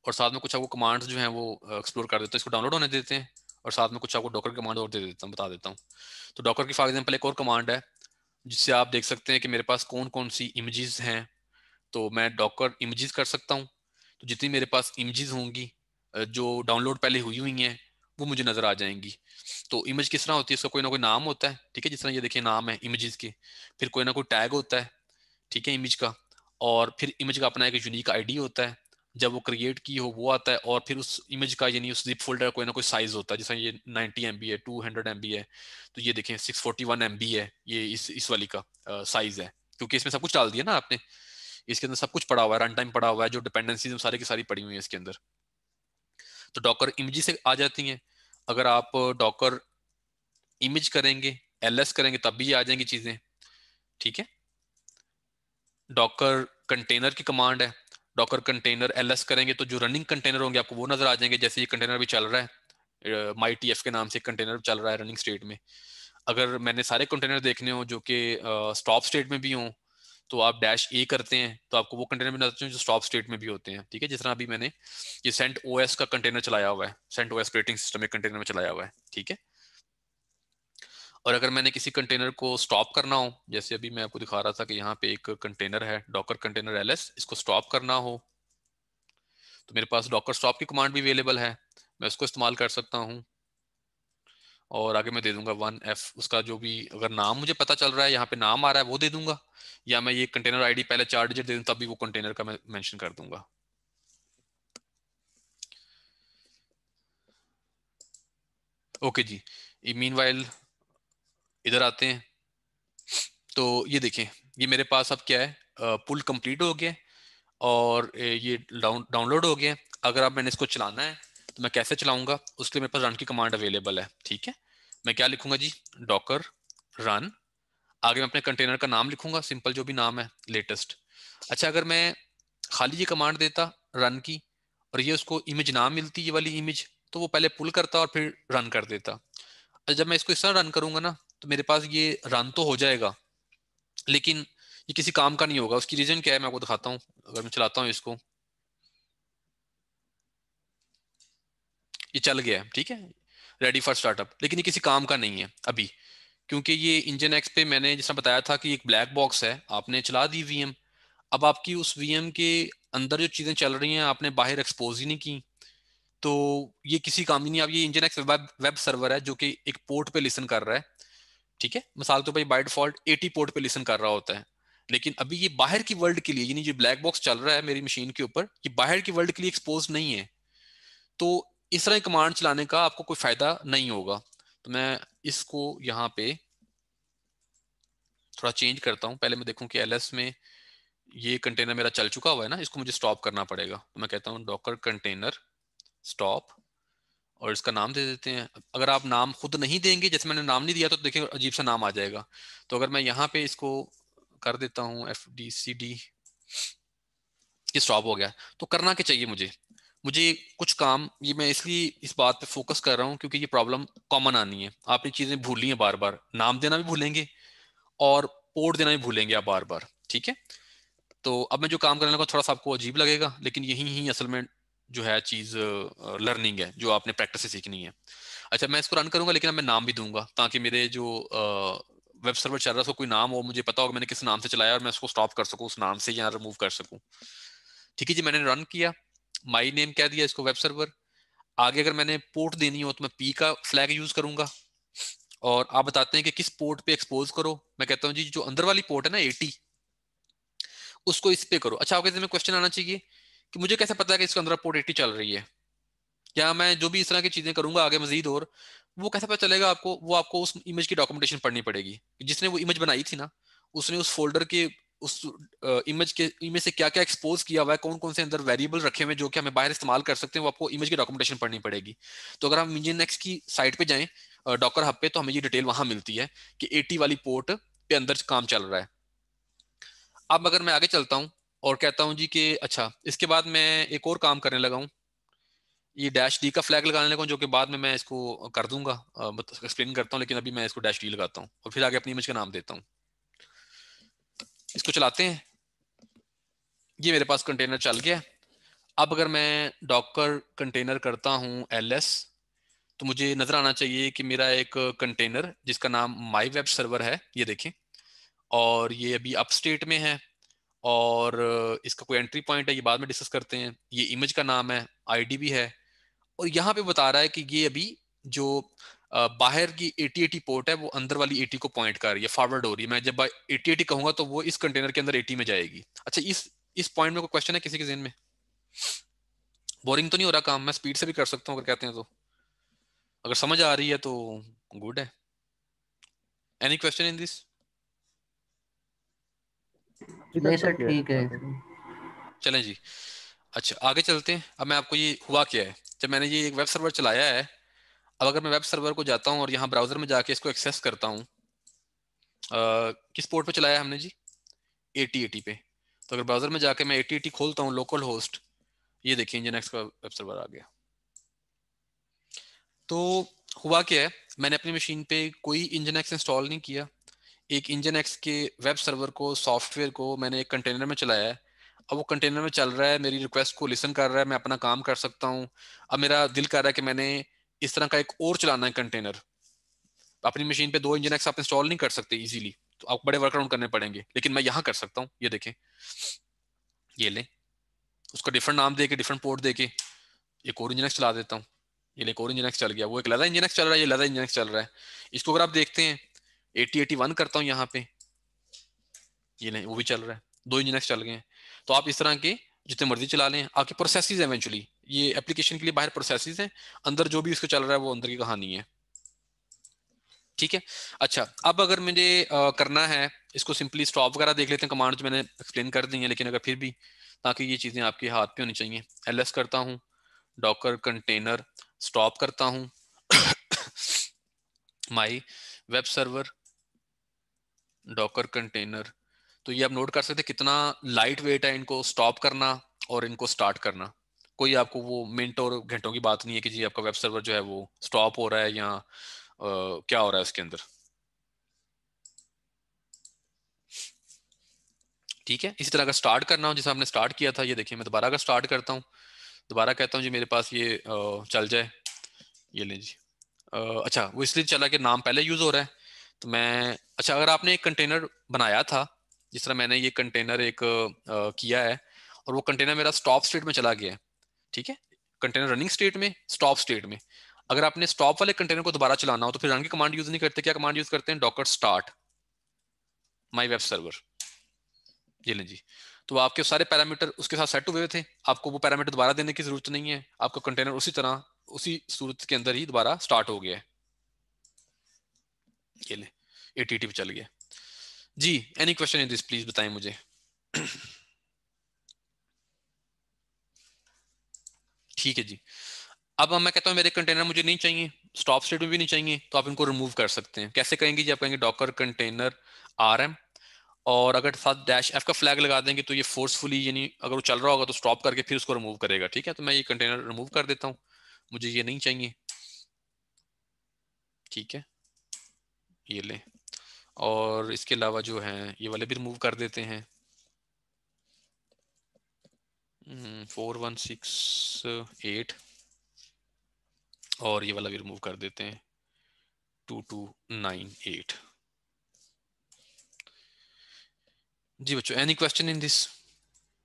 और साथ में कुछ आपको कमांड्स जो हैं वो एक्सप्लोर कर देते हैं इसको डाउनलोड होने देते हैं और साथ में कुछ आपको डॉकर कमांड और दे देता हूँ बता देता हूँ तो डॉकर की फॉर एग्जाम्पल एक और कमांड है जिससे आप देख सकते हैं कि मेरे पास कौन कौन सी इमेजेस हैं तो मैं डॉकर इमेजेस कर सकता हूँ तो जितनी मेरे पास इमेजेस होंगी जो डाउनलोड पहले हुई हुई हैं वो मुझे नजर आ जाएंगी तो इमेज किस तरह होती है उसका कोई ना कोई नाम होता है ठीक है जिस तरह ये देखिए नाम है इमेजेस के फिर कोई ना कोई टैग होता है ठीक है इमेज का और फिर इमेज का अपना एक यूनिक आईडी होता है जब वो क्रिएट की हो वो आता है और फिर उस इमेज का यानी उस जिप फोल्डर कोई ना कोई साइज होता है जैसे ये 90 एम है 200 एम है तो ये देखें 641 एम है ये इस इस वाली का साइज है क्योंकि इसमें सब कुछ डाल दिया ना आपने इसके अंदर सब कुछ पड़ा हुआ है रन टाइम पड़ा हुआ है जो डिपेंडेंसीज सारी की सारी पड़ी हुई है इसके अंदर तो डॉकर इमेज से आ जाती हैं अगर आप डॉकर इमेज करेंगे एल करेंगे तब भी आ जाएंगी चीजें ठीक है डॉकर कंटेनर की कमांड है डॉकर कंटेनर एल करेंगे तो जो रनिंग कंटेनर होंगे आपको वो नजर आ जाएंगे जैसे ये कंटेनर भी चल रहा है माई टी एफ के नाम से कंटेनर चल रहा है रनिंग स्टेट में अगर मैंने सारे कंटेनर देखने हो जो कि स्टॉप स्टेट में भी हों तो आप डैश ए करते हैं तो आपको वो कंटेनर भी नजर हैं जो स्टॉप स्टेट में भी होते हैं ठीक है जिस तरह अभी मैंने ये सेंट ओ का कंटेनर चलाया हुआ है सेंट ओ ऑपरेटिंग सिस्टम एक कंटेनर में चलाया हुआ है ठीक है और अगर मैंने किसी कंटेनर को स्टॉप करना हो जैसे अभी मैं आपको दिखा रहा था कि यहाँ पे एक कंटेनर है डॉकर कंटेनर एल इसको स्टॉप करना हो तो मेरे पास डॉकर स्टॉप की कमांड भी अवेलेबल है मैं उसको इस्तेमाल कर सकता हूँ और आगे मैं दे दूंगा वन एफ उसका जो भी अगर नाम मुझे पता चल रहा है यहाँ पे नाम आ रहा है वो दे दूंगा या मैं ये कंटेनर आईडी पहले चार डिजिट दे दूँ तब भी वो कंटेनर का मैं मेंशन कर दूंगा ओके जी मीन वाइल इधर आते हैं तो ये देखें ये मेरे पास अब क्या है पुल कंप्लीट हो गया और ये डाउन डाउनलोड हो गया अगर आप मैंने इसको चलाना है तो मैं कैसे चलाऊंगा उसके लिए मेरे पास रन की कमांड अवेलेबल है ठीक है मैं क्या लिखूंगा जी डॉकर रन आगे मैं अपने कंटेनर का नाम लिखूंगा सिंपल जो भी नाम है लेटेस्ट अच्छा अगर मैं खाली ये कमांड देता रन की और ये उसको इमेज नाम मिलती ये वाली इमेज तो वो पहले पुल करता और फिर रन कर देता अच्छा जब मैं इसको इस तरह रन करूंगा ना तो मेरे पास ये रन तो हो जाएगा लेकिन ये किसी काम का नहीं होगा उसकी रीजन क्या है मैं आपको दिखाता हूँ अगर मैं चलाता हूँ इसको ये चल गया ठीक है रेडी फॉर स्टार्टअप लेकिन ये किसी काम का नहीं है अभी क्योंकि ये इंजन एक्स पे मैंने जिसने बताया था कि एक ब्लैक बॉक्स है आपने चला दी वीएम अब आपकी उस वीएम के अंदर जो चीजें चल रही हैं आपने बाहर एक्सपोज ही नहीं की तो ये किसी काम की नहीं आप ये nginx web web server है जो कि एक पोर्ट पे लिसन कर रहा है ठीक है मिसाल तो भाई बाई डिफॉल्ट एटी पोर्ट पे लिसन कर रहा होता है लेकिन अभी ये बाहर की वर्ल्ड के लिए यानी जो ब्लैक बॉक्स चल रहा है मेरी मशीन के ऊपर ये बाहर की वर्ल्ड के लिए एक्सपोज नहीं है तो इस तरह कमांड चलाने का आपको कोई फायदा नहीं होगा तो मैं इसको यहाँ पे थोड़ा चेंज करता हूँ पहले मैं देखूँ कि एल में ये कंटेनर मेरा चल चुका हुआ है ना इसको मुझे स्टॉप करना पड़ेगा तो मैं कहता हूँ डॉकर कंटेनर स्टॉप और इसका नाम दे देते हैं अगर आप नाम खुद नहीं देंगे जैसे मैंने नाम नहीं दिया तो देखिए अजीब सा नाम आ जाएगा तो अगर मैं यहाँ पे इसको कर देता हूँ एफ डी सी डी ये स्टॉप हो गया तो करना क्या चाहिए मुझे मुझे कुछ काम ये मैं इसलिए इस बात पे फोकस कर रहा हूँ क्योंकि ये प्रॉब्लम कॉमन आनी है आप ये चीजें भूली हैं बार बार नाम देना भी भूलेंगे और पोर्ट देना भी भूलेंगे आप बार बार ठीक है तो अब मैं जो काम करने लगा थोड़ा सा आपको अजीब लगेगा लेकिन यही ही असल में जो है चीज लर्निंग है जो आपने प्रैक्टिस से सीखनी है अच्छा मैं इसको रन करूंगा लेकिन मैं नाम भी दूंगा ताकि मेरे जो वेब सर्वर चल रहा है उसको कोई नाम हो मुझे पता होगा मैंने किस नाम से चलाया और मैं उसको स्टॉप कर सकूं उस नाम से या रिमूव कर सकूं ठीक है जी मैंने रन किया माई नेम कह दिया इसको वेब सर्वर आगे अगर मैंने पोर्ट देनी हो तो मैं पी का फ्लैग यूज करूंगा और आप बताते हैं कि किस पोर्ट पे एक्सपोज करो मैं कहता हूँ जी जो अंदर वाली पोर्ट है ना एटी उसको इस पे करो अच्छा आपके में क्वेश्चन आना चाहिए कि मुझे कैसे पता है कि इसके अंदर पोर्ट एटी चल रही है या मैं जो भी इस तरह की चीजें करूंगा आगे मजीद और वो कैसे पता चलेगा आपको वो आपको उस इमेज की डॉक्यूमेंटेशन पढ़नी पड़ेगी जिसने वो इमेज बनाई थी ना उसने उस फोल्डर के उस इमेज के इमेज से क्या क्या एक्सपोज किया हुआ है कौन कौन से अंदर वेरिएबल रखे हुए जो कि हमें बाहर इस्तेमाल कर सकते हैं वो आपको इमेज की डॉक्यूमेंटेशन पढ़नी पड़ेगी तो अगर हम इंजन नेक्स की साइट पे जाएं डॉकर हब पे तो हमें ये डिटेल वहां मिलती है कि 80 वाली पोर्ट पे अंदर काम चल रहा है अब अगर मैं आगे चलता हूँ और कहता हूँ जी कि अच्छा इसके बाद मैं एक और काम करने लगा हूँ ये डैश डी का फ्लैग लगाने लगा जो कि बाद में मैं इसको कर दूंगा एक्सप्लेन करता हूँ लेकिन अभी मैं इसको डैश डी लगाता हूँ और फिर आगे अपनी इमेज का नाम देता हूँ इसको चलाते हैं ये मेरे पास कंटेनर चल गया अब अगर मैं डॉकर कंटेनर करता हूँ एल तो मुझे नजर आना चाहिए कि मेरा एक कंटेनर जिसका नाम माई वेब सर्वर है ये देखें और ये अभी अप स्टेट में है और इसका कोई एंट्री पॉइंट है ये बाद में डिस्कस करते हैं ये इमेज का नाम है आईडी भी है और यहाँ पे बता रहा है कि ये अभी जो बाहर की एटी एटी पोर्ट है वो अंदर वाली एटी को पॉइंट कर रही है फॉरवर्ड हो रही है मैं जब एटी एटी कहूंगा तो वो इस कंटेनर के अंदर एटी में जाएगी अच्छा इस इस पॉइंट में कोई क्वेश्चन है किसी के जेन में बोरिंग तो नहीं हो रहा काम मैं स्पीड से भी कर सकता हूँ अगर कहते हैं तो अगर समझ आ रही है तो गुड है एनी क्वेश्चन इन दिस ठीक है चलें जी अच्छा आगे चलते हैं अब मैं आपको ये हुआ क्या है जब मैंने ये एक वेब सर्वर चलाया है अब अगर मैं वेब सर्वर को जाता हूँ और यहाँ ब्राउजर में जाके इसको एक्सेस करता हूँ किस पोर्ट पे चलाया हमने जी एटी एटी पे तो अगर ब्राउजर में जाके मैं एटी एटी खोलता हूँ लोकल होस्ट ये देखिए एक्स का वेब सर्वर आ गया तो हुआ क्या है मैंने अपनी मशीन पे कोई एक्स इंस्टॉल नहीं किया एक इंजन एक्स के वेब सर्वर को सॉफ्टवेयर को मैंने एक कंटेनर में चलाया है अब वो कंटेनर में चल रहा है मेरी रिक्वेस्ट को लिसन कर रहा है मैं अपना काम कर सकता हूँ अब मेरा दिल कर रहा है कि मैंने इस तरह का एक और चलाना है कंटेनर अपनी मशीन पे दो इंजन एक्स आप इंस्टॉल नहीं कर सकते इजीली तो आप बड़े वर्कआउट करने पड़ेंगे लेकिन मैं यहां कर सकता हूं ये देखें ये ले उसका डिफरेंट नाम दे के डिफरेंट पोर्ट दे के एक और इंजन एक्स चला देता हूं ये ले और इंजन एक्स चल गया वो एक लदा इंजन एक्स चल रहा है ये लदा इंजन एक्स चल रहा है इसको अगर आप देखते हैं एटी एटी वन करता हूँ यहाँ पे ये नहीं वो भी चल रहा है दो इंजन एक्स चल गए हैं तो आप इस तरह के जितने मर्जी चला लें आपके प्रोसेसेस एवेंचुअली ये एप्लीकेशन के लिए बाहर प्रोसेसिस हैं अंदर जो भी उसको चल रहा है वो अंदर की कहानी है ठीक है अच्छा अब अगर मुझे करना है इसको सिंपली स्टॉप वगैरह देख लेते हैं कमांड जो मैंने एक्सप्लेन कर दी है लेकिन अगर फिर भी ताकि ये चीज़ें आपके हाथ पे होनी चाहिए एल करता हूँ डॉकर कंटेनर स्टॉप करता हूँ my web server docker container तो ये आप नोट कर सकते कितना लाइट वेट है इनको स्टॉप करना और इनको स्टार्ट करना कोई आपको वो मिनट और घंटों की बात नहीं है कि जी आपका वेब सर्वर जो है वो स्टॉप हो रहा है या आ, क्या हो रहा है उसके अंदर ठीक है इसी तरह का स्टार्ट करना हो जैसे आपने स्टार्ट किया था ये देखिए मैं दोबारा का स्टार्ट करता हूँ दोबारा कहता हूँ जी मेरे पास ये आ, चल जाए ये ले जी अच्छा वो इसलिए चला कि नाम पहले यूज़ हो रहा है तो मैं अच्छा अगर आपने एक कंटेनर बनाया था जिस तरह मैंने ये कंटेनर एक आ, किया है और वो कंटेनर मेरा स्टॉप स्टेट में चला गया है ठीक है कंटेनर रनिंग स्टेट में स्टॉप स्टेट में अगर आपने स्टॉप वाले कंटेनर को दोबारा चलाना हो तो फिर रन की कमांड यूज नहीं करते क्या कमांड यूज करते हैं docker start my web server जी जी तो आपके सारे पैरामीटर उसके साथ सेट हुए थे आपको वो पैरामीटर दोबारा देने की जरूरत नहीं है आपका कंटेनर उसी तरह उसी सूरत के अंदर ही दोबारा स्टार्ट हो गया है ये ले ए टी पे चल गया जी any question in this please बताएं मुझे ठीक है जी अब मैं कहता हूँ मेरे कंटेनर मुझे नहीं चाहिए स्टॉप स्टेट में भी नहीं चाहिए तो आप इनको रिमूव कर सकते हैं कैसे कहेंगे जी आप कहेंगे डॉकर कंटेनर आर एम और अगर साथ डैश एफ का फ्लैग लगा देंगे तो ये फोर्सफुली यानी अगर वो चल रहा होगा तो स्टॉप करके फिर उसको रिमूव करेगा ठीक है तो मैं ये कंटेनर रिमूव कर देता हूँ मुझे ये नहीं चाहिए ठीक है ये ले और इसके अलावा जो है ये वाले भी रिमूव कर देते हैं फोर वन सिक्स एट और ये वाला भी रिमूव कर देते हैं टू टू नाइन एट जी बच्चों एनी क्वेश्चन इन दिस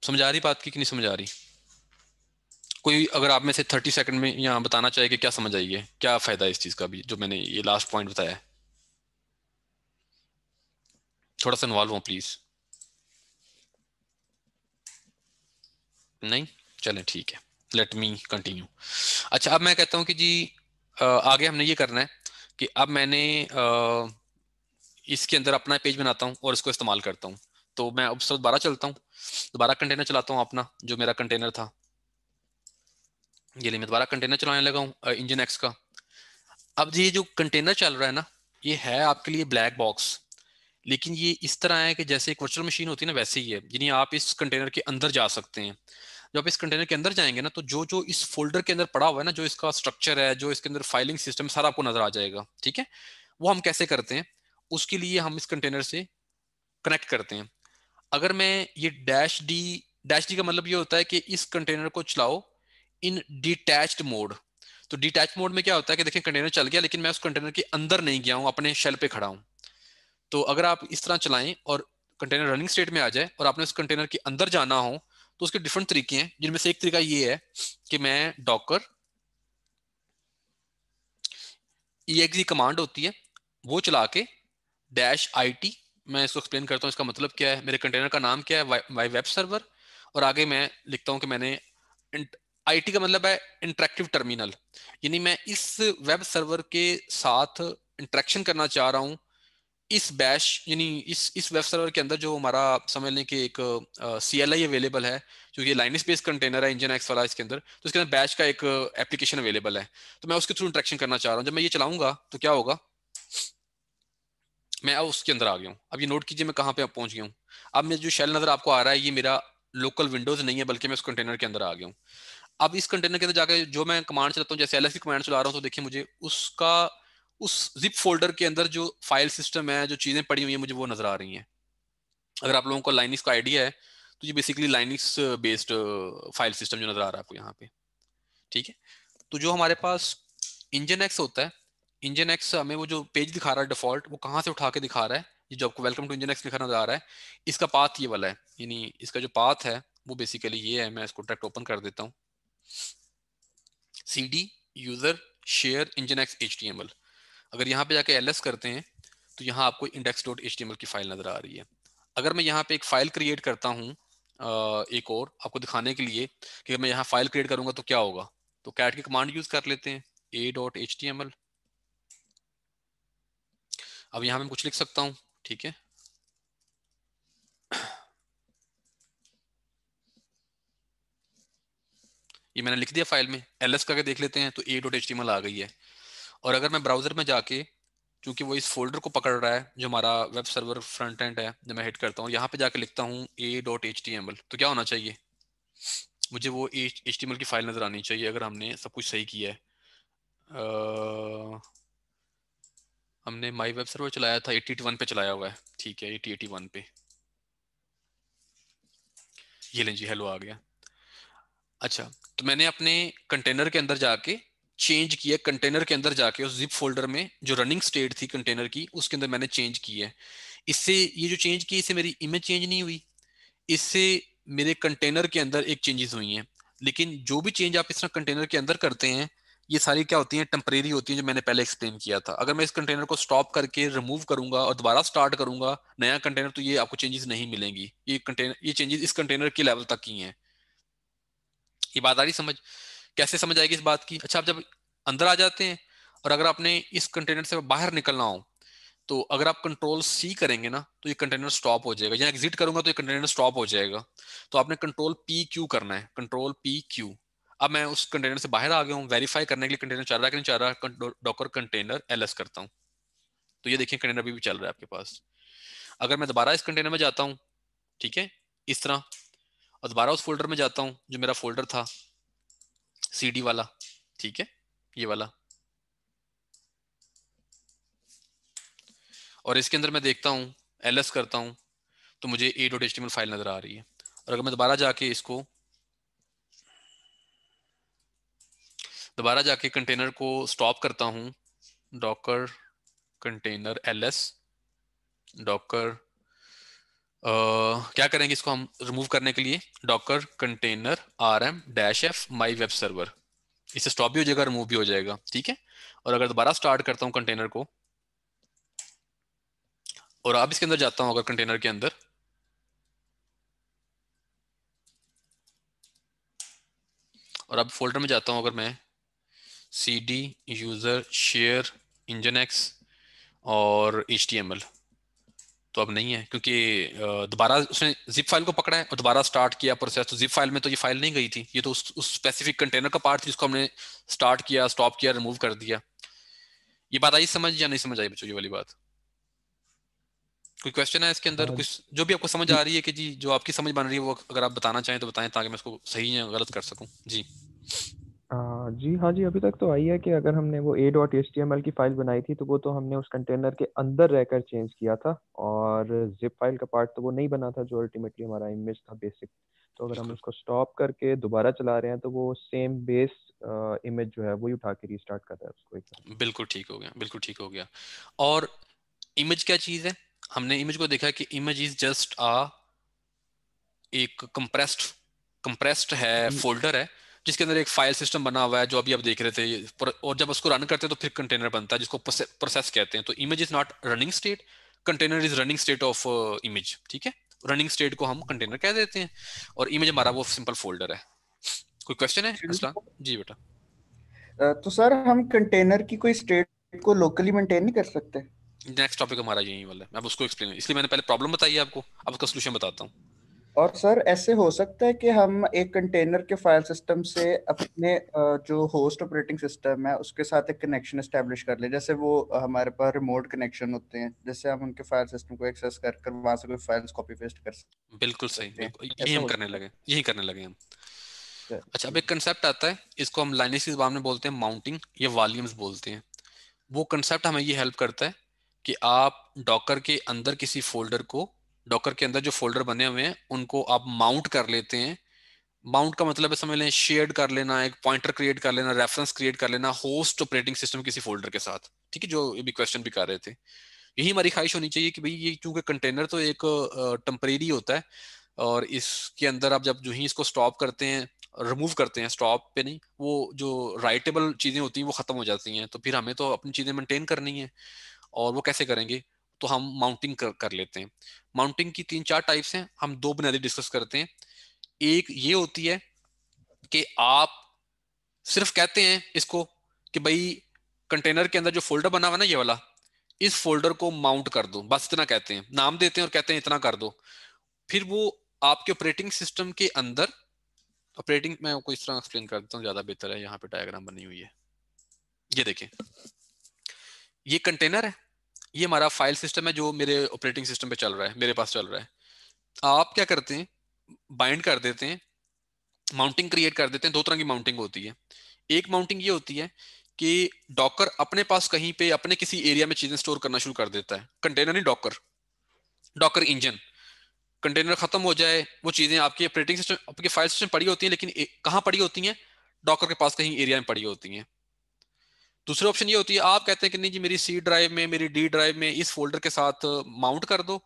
समझा रही बात की कि नहीं समझा रही कोई अगर आप में से थर्टी सेकंड में यहाँ बताना चाहे कि क्या समझ आइए क्या फायदा है इस चीज का भी जो मैंने ये लास्ट पॉइंट बताया है थोड़ा सा इन्वॉल्व हो प्लीज नहीं चले ठीक है लेट मी कंटिन्यू अच्छा अब मैं कहता हूं कि जी आगे हमने ये करना है कि अब मैंने इसके अंदर अपना पेज बनाता हूं और इसको इस्तेमाल करता हूं तो मैं अब दोबारा चलता हूं दोबारा कंटेनर चलाता हूं अपना जो मेरा कंटेनर था ये लिए मैं दोबारा कंटेनर चलाने लगा हूँ इंजन एक्स का अब ये जो कंटेनर चल रहा है ना ये है आपके लिए ब्लैक बॉक्स लेकिन ये इस तरह है कि जैसे एक वर्चुअल मशीन होती है ना वैसे ही है यानी आप इस कंटेनर के अंदर जा सकते हैं जब आप इस कंटेनर के अंदर जाएंगे ना तो जो जो इस फोल्डर के अंदर पड़ा हुआ है ना जो इसका स्ट्रक्चर है जो इसके अंदर फाइलिंग सिस्टम सारा आपको नजर आ जाएगा ठीक है वो हम कैसे करते हैं उसके लिए हम इस कंटेनर से कनेक्ट करते हैं अगर मैं ये डैश डी डैश डी का मतलब ये होता है कि इस कंटेनर को चलाओ इन डिटैच्ड मोड तो डिटैच मोड में क्या होता है कि देखिए कंटेनर चल गया लेकिन मैं उस कंटेनर के अंदर नहीं गया हूँ अपने शेल पे खड़ा हूँ तो अगर आप इस तरह चलाएं और कंटेनर रनिंग स्टेट में आ जाए और आपने उस कंटेनर के अंदर जाना हो तो उसके डिफरेंट तरीके हैं जिनमें से एक तरीका ये है कि मैं डॉकर ई कमांड होती है वो चला के डैश आई मैं इसको एक्सप्लेन करता हूँ इसका मतलब क्या है मेरे कंटेनर का नाम क्या है वाई वेब सर्वर और आगे मैं लिखता हूँ कि मैंने आईटी का मतलब है इंटरेक्टिव टर्मिनल यानी मैं इस वेब सर्वर के साथ इंटरेक्शन करना चाह रहा हूँ इस बैश यानी इस इस वेब सर्वर के अंदर जो हमारा समझ लें कि एक सी एल आई अवेलेबल है जो कि लाइन स्पेस कंटेनर है इंजन एक्स वाला इसके अंदर तो इसके अंदर बैश का एक एप्लीकेशन अवेलेबल है तो मैं उसके थ्रू इंट्रेक्शन करना चाह रहा हूँ जब मैं ये चलाऊंगा तो क्या होगा मैं अब उसके अंदर आ गया हूँ अब ये नोट कीजिए मैं कहाँ पे पहुंच गया हूँ अब मेरा जो शेल नजर आपको आ रहा है ये मेरा लोकल विंडोज नहीं है बल्कि मैं उस कंटेनर के अंदर आ गया हूँ अब इस कंटेनर के अंदर जाकर जो मैं कमांड चलाता हूँ जैसे एल कमांड चला रहा हूँ तो देखिए मुझे उसका उस जिप फोल्डर के अंदर जो फाइल सिस्टम है जो चीज़ें पड़ी हुई है मुझे वो नज़र आ रही है अगर आप लोगों को लाइनिक्स का आइडिया है तो ये basically Linux based file system जो नज़र आ रहा है आपको यहाँ पे ठीक है तो जो हमारे पास इंजन एक्स होता है इंजन एक्स हमें वो जो पेज दिखा रहा है डिफॉल्ट वो कहाँ से उठा के दिखा रहा है ये जो आपको वेलकम टू इंजन एक्स लिखा नजर आ रहा है इसका पाथ ये वाला है यानी इसका जो पाथ है वो बेसिकली ये है मैं इसको डायरेक्ट ओपन कर देता हूँ C D user share nginx H D M L अगर यहाँ पे जाके एल करते हैं तो यहाँ आपको इंडेक्स डॉट की फाइल नजर आ रही है अगर मैं यहाँ पे एक फाइल क्रिएट करता हूँ एक और आपको दिखाने के लिए कि मैं यहाँ फाइल क्रिएट करूंगा तो क्या होगा तो कैट की कमांड यूज कर लेते हैं A dot H T M L अब यहाँ मैं कुछ लिख सकता हूं ठीक है ये मैंने लिख दिया फाइल में एल एस करके देख लेते हैं तो A dot H T M L आ गई है और अगर मैं ब्राउजर में जाके क्योंकि वो इस फोल्डर को पकड़ रहा है जो हमारा वेब सर्वर फ्रंट एंड है जब मैं हिट करता हूँ यहाँ पे जाके लिखता हूँ A dot H T M L तो क्या होना चाहिए मुझे वो एच टी एम एल की फाइल नज़र आनी चाहिए अगर हमने सब कुछ सही किया है आ, हमने माई वेब सर्वर चलाया था एटी वन पे चलाया हुआ है ठीक है एटी एटी वन पे ये लें जी हेलो आ गया अच्छा तो मैंने अपने कंटेनर के अंदर जाके चेंज किया कंटेनर के अंदर जाके उस जिप फोल्डर में जो रनिंग स्टेट थी कंटेनर की उसके अंदर मैंने चेंज की है इससे ये जो चेंज की इससे मेरी इमेज चेंज नहीं हुई इससे मेरे कंटेनर के अंदर एक चेंजेस हुई हैं लेकिन जो भी चेंज आप इस तरह कंटेनर के अंदर करते हैं ये सारी क्या होती हैं टेम्परेरी होती हैं जो मैंने पहले एक्सप्लेन किया था अगर मैं इस कंटेनर को स्टॉप करके रिमूव करूंगा और दोबारा स्टार्ट करूंगा नया कंटेनर तो ये आपको चेंजेस नहीं मिलेंगी ये कंटेनर ये चेंजेस इस कंटेनर के लेवल तक की हैं ये बात आ रही समझ कैसे समझ आएगी इस बात की अच्छा आप जब अंदर आ जाते हैं और अगर आपने इस कंटेनर से बाहर निकलना हो तो अगर आप कंट्रोल सी करेंगे ना तो ये कंटेनर स्टॉप हो जाएगा या एग्जिट करूंगा तो ये कंटेनर स्टॉप हो जाएगा तो आपने कंट्रोल पी क्यू करना है कंट्रोल पी क्यू अब मैं उस कंटेनर से बाहर आ गया हूँ वेरीफाई करने के लिए कंटेनर चल रहा है कि नहीं चल रहा है डॉकर कंटेनर एल करता हूँ तो ये देखिए कंटेनर अभी भी चल रहा है आपके पास अगर मैं दोबारा इस कंटेनर में जाता हूँ ठीक है इस तरह और दोबारा उस फोल्डर में जाता हूँ जो मेरा फोल्डर था सीडी वाला ठीक है ये वाला और इसके अंदर मैं देखता हूं एल करता हूं तो मुझे ए डॉट एच फाइल नजर आ रही है और अगर मैं दोबारा जाके इसको दोबारा जाके कंटेनर को स्टॉप करता हूं docker container L S docker क्या करेंगे इसको हम रिमूव करने के लिए docker container R M dash F my web server इसे स्टॉप भी हो जाएगा रिमूव भी हो जाएगा ठीक है और अगर दोबारा स्टार्ट करता हूँ कंटेनर को और अब इसके अंदर जाता हूँ अगर कंटेनर के अंदर और अब फोल्डर में जाता हूँ अगर मैं C D user share nginx और एच एम एल तो अब नहीं है क्योंकि दोबारा उसने जिप फाइल को पकड़ा है और दोबारा स्टार्ट किया प्रोसेस तो जिप फाइल में तो ये फाइल नहीं गई थी ये तो उस उस स्पेसिफिक कंटेनर का पार्ट थी जिसको हमने स्टार्ट किया स्टॉप किया रिमूव कर दिया ये बात आई समझ या नहीं समझ आई बच्चों ये वाली बात कोई क्वेश्चन है इसके अंदर हाँ कुछ जो भी आपको समझ आ रही है कि जी जो आपकी समझ बन रही है वो अगर आप बताना चाहें तो बताएं ताकि मैं इसको सही या गलत कर सकूं जी आ, जी हाँ जी अभी तक तो आई है कि अगर हमने वो A dot S T M L की फ़ाइल बनाई थी तो वो तो हमने उस कंटेनर के अंदर रहकर चेंज किया था और जिप फाइल का पार्ट तो वो नहीं बना था जो अल्टीमेटली हमारा इमेज था बेसिक तो अगर हम उसको स्टॉप करके दोबारा चला रहे हैं तो वो सेम बेस इमेज जो है वही उठा के रिस्टार्ट कर रहा है उसको एक बिल्कुल ठीक हो गया बिल्कुल ठीक हो गया और इमेज क्या चीज़ है हमने इमेज को देखा कि इमेज इज जस्ट आ एक कंप्रेस्ड कंप्रेस्ड है फोल्डर है जिसके अंदर एक फाइल सिस्टम बना हुआ है जो अभी आप देख रहे थे और जब उसको रन करते हैं तो फिर कंटेनर बनता है जिसको प्रोसेस कहते हैं तो image is not running state container is running state of image ठीक है रनिंग स्टेट को हम कंटेनर कह देते हैं और इमेज हमारा वो सिंपल फोल्डर है कोई क्वेश्चन है असलान जी बेटा तो सर हम कंटेनर की कोई स्टेट को लोकली मेंटेन नहीं कर सकते नेक्स्ट टॉपिक हमारा यही वाला है मैं उसको एक्सप्लेन इसलिए मैंने पहले प्रॉब्लम बताई है आपको अब उसका सलूशन बताता हूँ और सर ऐसे हो सकता है कि हम एक कंटेनर के फाइल सिस्टम से अपने जो होस्ट ऑपरेटिंग सिस्टम है उसके साथ एक कनेक्शन इस्टेब्लिश कर ले जैसे वो हमारे पास रिमोट कनेक्शन होते हैं जैसे हम उनके फाइल सिस्टम को एक्सेस कर कर वहां से कोई फाइल्स कॉपी पेस्ट कर सकते हैं बिल्कुल सही यही हम करने लगे यही करने लगे हम अच्छा अब एक कंसेप्ट आता है इसको हम लाइनिस की जबान में बोलते हैं माउंटिंग या वॉल्यूम्स बोलते हैं वो कंसेप्ट हमें ये हेल्प करता है कि आप डॉकर के अंदर किसी फोल्डर को डॉकर के अंदर जो फोल्डर बने हुए हैं उनको आप माउंट कर लेते हैं माउंट का मतलब है समझ लें शेयर कर लेना एक पॉइंटर क्रिएट कर लेना रेफरेंस क्रिएट कर लेना होस्ट ऑपरेटिंग सिस्टम किसी फोल्डर के साथ ठीक है जो भी क्वेश्चन भी कर रहे थे यही हमारी ख्वाहिश होनी चाहिए कि भाई ये क्योंकि कंटेनर तो एक टम्परेरी होता है और इसके अंदर आप जब जो ही इसको स्टॉप करते हैं रिमूव करते हैं स्टॉप पे नहीं वो जो राइटेबल चीज़ें होती हैं वो ख़त्म हो जाती हैं तो फिर हमें तो अपनी चीज़ें मेंटेन करनी है और वो कैसे करेंगे तो हम माउंटिंग कर, कर लेते हैं माउंटिंग की तीन चार टाइप्स हैं हम दो बुनियादी डिस्कस करते हैं एक ये होती है कि आप सिर्फ कहते हैं इसको कि भाई कंटेनर के अंदर जो फोल्डर बना हुआ ना ये वाला इस फोल्डर को माउंट कर दो बस इतना कहते हैं नाम देते हैं और कहते हैं इतना कर दो फिर वो आपके ऑपरेटिंग सिस्टम के अंदर ऑपरेटिंग मैं आपको इस तरह एक्सप्लेन कर देता हूँ ज्यादा बेहतर है यहाँ पे डायग्राम बनी हुई है ये देखें ये कंटेनर है ये हमारा फाइल सिस्टम है जो मेरे ऑपरेटिंग सिस्टम पे चल रहा है मेरे पास चल रहा है आप क्या करते हैं बाइंड कर देते हैं माउंटिंग क्रिएट कर देते हैं दो तरह की माउंटिंग होती है एक माउंटिंग ये होती है कि डॉकर अपने पास कहीं पे अपने किसी एरिया में चीजें स्टोर करना शुरू कर देता है कंटेनर नहीं डॉकर डॉकर इंजन कंटेनर खत्म हो जाए वो चीजें आपके ऑपरेटिंग सिस्टम आपके फाइल सिस्टम पड़ी होती हैं लेकिन कहाँ पड़ी होती हैं डॉकर के पास कहीं एरिया में पड़ी होती हैं दूसरी ऑप्शन ये होती है आप कहते हैं कि नहीं जी मेरी सी ड्राइव में मेरी डी ड्राइव में इस फोल्डर के साथ माउंट uh, कर दो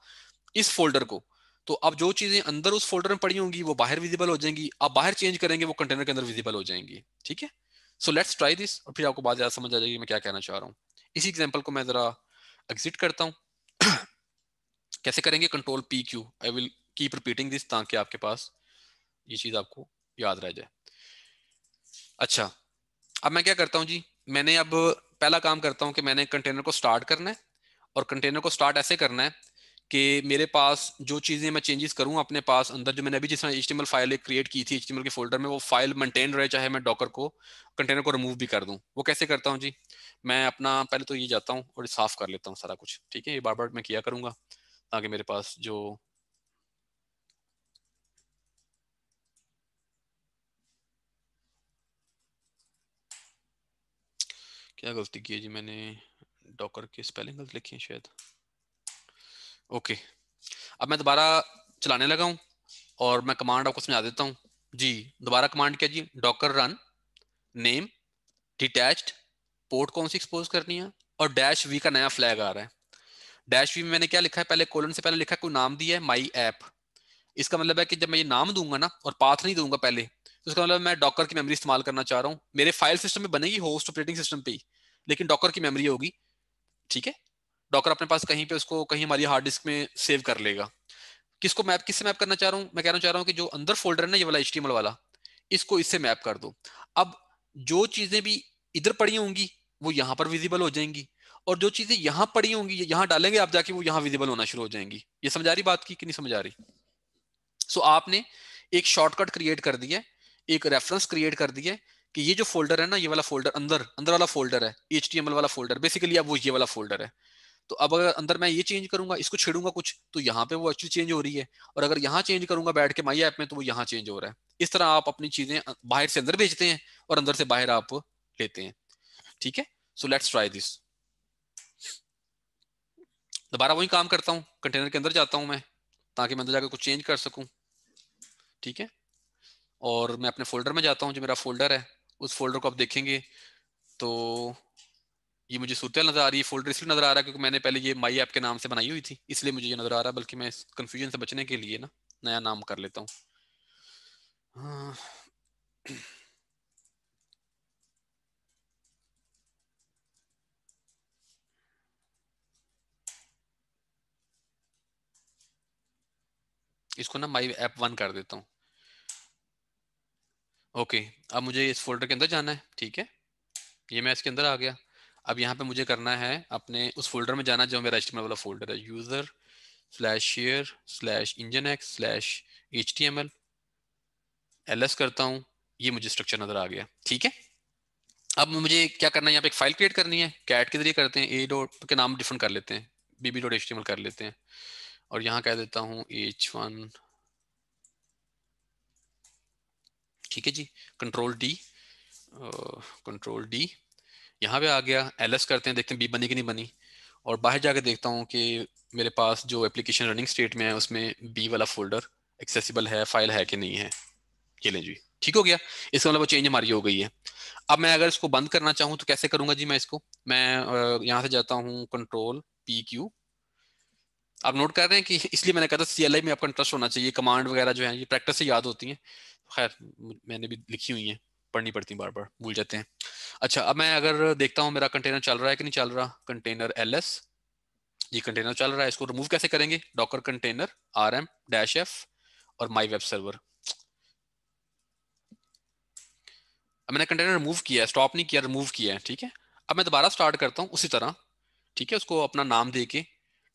इस फोल्डर को तो अब जो चीजें अंदर उस फोल्डर में पड़ी होंगी वो बाहर विजिबल हो जाएंगी आप बाहर चेंज करेंगे वो कंटेनर के अंदर विजिबल हो जाएंगी ठीक है सो लेट्स ट्राई दिस और फिर आपको बात ज्यादा समझ आ जाएगी मैं क्या कहना चाह रहा हूँ इसी एग्जाम्पल को मैं जरा एग्जिट करता हूँ [coughs] कैसे करेंगे control P Q I will keep repeating this ताकि आपके पास ये चीज आपको याद रह जाए अच्छा अब मैं क्या करता हूँ जी मैंने अब पहला काम करता हूं कि मैंने कंटेनर को स्टार्ट करना है और कंटेनर को स्टार्ट ऐसे करना है कि मेरे पास जो चीज़ें मैं चेंजेस करूं अपने पास अंदर जो मैंने अभी जिस एच फाइल एक क्रिएट की थी एच के फोल्डर में वो फाइल मेंटेन रहे चाहे मैं डॉकर को कंटेनर को रिमूव भी कर दूं वो कैसे करता हूं जी मैं अपना पहले तो ये जाता हूं और साफ कर लेता हूं सारा कुछ ठीक है ये बार बार मैं किया करूंगा ताकि मेरे पास जो क्या गलती की है जी मैंने डॉकर के स्पेलिंग गलत लिखी है शायद ओके अब मैं दोबारा चलाने लगा हूँ और मैं कमांड आपको समझा देता हूँ जी दोबारा कमांड क्या जी docker run name detached port कौन सी एक्सपोज करनी है और डैश वी का नया फ्लैग आ रहा है डैश वी में मैंने क्या लिखा है पहले कोलन से पहले लिखा कोई नाम दिया है माई ऐप इसका मतलब है कि जब मैं ये नाम दूंगा ना और पाथ नहीं दूंगा पहले तो इसका मतलब मैं डॉकर की मेमोरी इस्तेमाल करना चाह रहा हूँ मेरे फाइल सिस्टम में बनेगी होस्ट ऑपरेटिंग सिस्टम पे ही लेकिन डॉकर की मेमोरी होगी ठीक है डॉकर अपने पास कहीं पे उसको कहीं हमारी हार्ड डिस्क में सेव कर लेगा किसको मैप किससे मैप करना चाह रहा हूँ मैं कहना चाह रहा हूँ कि जो अंदर फोल्डर है ना ये वाला एच वाला इसको इससे मैप कर दो अब जो चीजें भी इधर पड़ी होंगी वो यहाँ पर विजिबल हो जाएंगी और जो चीजें यहाँ पड़ी होंगी यहाँ डालेंगे आप जाके वो यहाँ विजिबल होना शुरू हो जाएंगी ये समझा रही बात की कि नहीं समझा रही सो so, आपने एक शॉर्टकट क्रिएट कर दिया है एक रेफरेंस क्रिएट कर दिए कि ये जो फोल्डर है ना ये वाला फोल्डर अंदर अंदर वाला फोल्डर है एच वाला फोल्डर बेसिकली अब वो ये वाला फोल्डर है तो अब अगर अंदर मैं ये चेंज करूंगा इसको छेड़ूंगा कुछ तो यहाँ पे वो एक्चुअली चेंज हो रही है और अगर यहाँ चेंज करूंगा बैठ के माई ऐप में तो वो यहाँ चेंज हो रहा है इस तरह आप अपनी चीजें बाहर से अंदर भेजते हैं और अंदर से बाहर आप लेते हैं ठीक है सो लेट्स ट्राई दिस दोबारा वही काम करता हूँ कंटेनर के अंदर जाता हूँ मैं ताकि मैं अंदर जाकर कुछ चेंज कर सकूं ठीक है और मैं अपने फोल्डर में जाता हूँ जो मेरा फोल्डर है उस फोल्डर को आप देखेंगे तो ये मुझे सूरत नज़र आ रही है फोल्डर इसलिए नज़र आ रहा है क्योंकि मैंने पहले ये माई ऐप के नाम से बनाई हुई थी इसलिए मुझे ये नज़र आ रहा है बल्कि मैं इस कन्फ्यूजन से बचने के लिए ना नया नाम कर लेता हूँ हाँ। इसको ना माई ऐप वन कर देता हूँ ओके अब मुझे इस फोल्डर के अंदर जाना है ठीक है ये मैं इसके अंदर आ गया अब यहाँ पे मुझे करना है अपने उस फोल्डर में जाना जो मेरा एच वाला फोल्डर है user slash share slash nginx slash H T M L L S करता हूँ ये मुझे स्ट्रक्चर नजर आ गया ठीक है अब मुझे क्या करना है यहाँ पे एक फाइल क्रिएट करनी है कैट के जरिए करते हैं ए डॉट के नाम डिफरेंट कर लेते हैं बीबी डॉट एच कर लेते हैं और यहाँ कह देता हूँ एच वन ठीक है जी कंट्रोल डी कंट्रोल डी यहाँ पे आ गया एल एस करते हैं देखते हैं बी बनी कि नहीं बनी और बाहर जाके देखता हूँ कि मेरे पास जो एप्लीकेशन रनिंग स्टेट में है उसमें बी वाला फोल्डर एक्सेसिबल है फाइल है कि नहीं है ये लें जी ठीक हो गया इसका मतलब वो चेंज हमारी हो गई है अब मैं अगर इसको बंद करना चाहूँ तो कैसे करूंगा जी मैं इसको मैं यहाँ से जाता हूँ कंट्रोल पी क्यू आप नोट कर रहे हैं कि इसलिए मैंने कहा था सी में आपका इंटरेस्ट होना चाहिए कमांड वगैरह जो है ये प्रैक्टिस से याद होती है खैर मैंने भी लिखी हुई है पढ़नी पड़ती बार बार भूल जाते हैं अच्छा अब मैं अगर देखता हूँ मेरा कंटेनर चल रहा है कि नहीं चल रहा कंटेनर एल एस ये कंटेनर चल रहा है इसको रिमूव कैसे करेंगे docker container R M dash F और माई वेब सर्वर अब मैंने कंटेनर रिमूव किया है स्टॉप नहीं किया रिमूव किया है ठीक है अब मैं दोबारा स्टार्ट करता हूँ उसी तरह ठीक है उसको अपना नाम दे के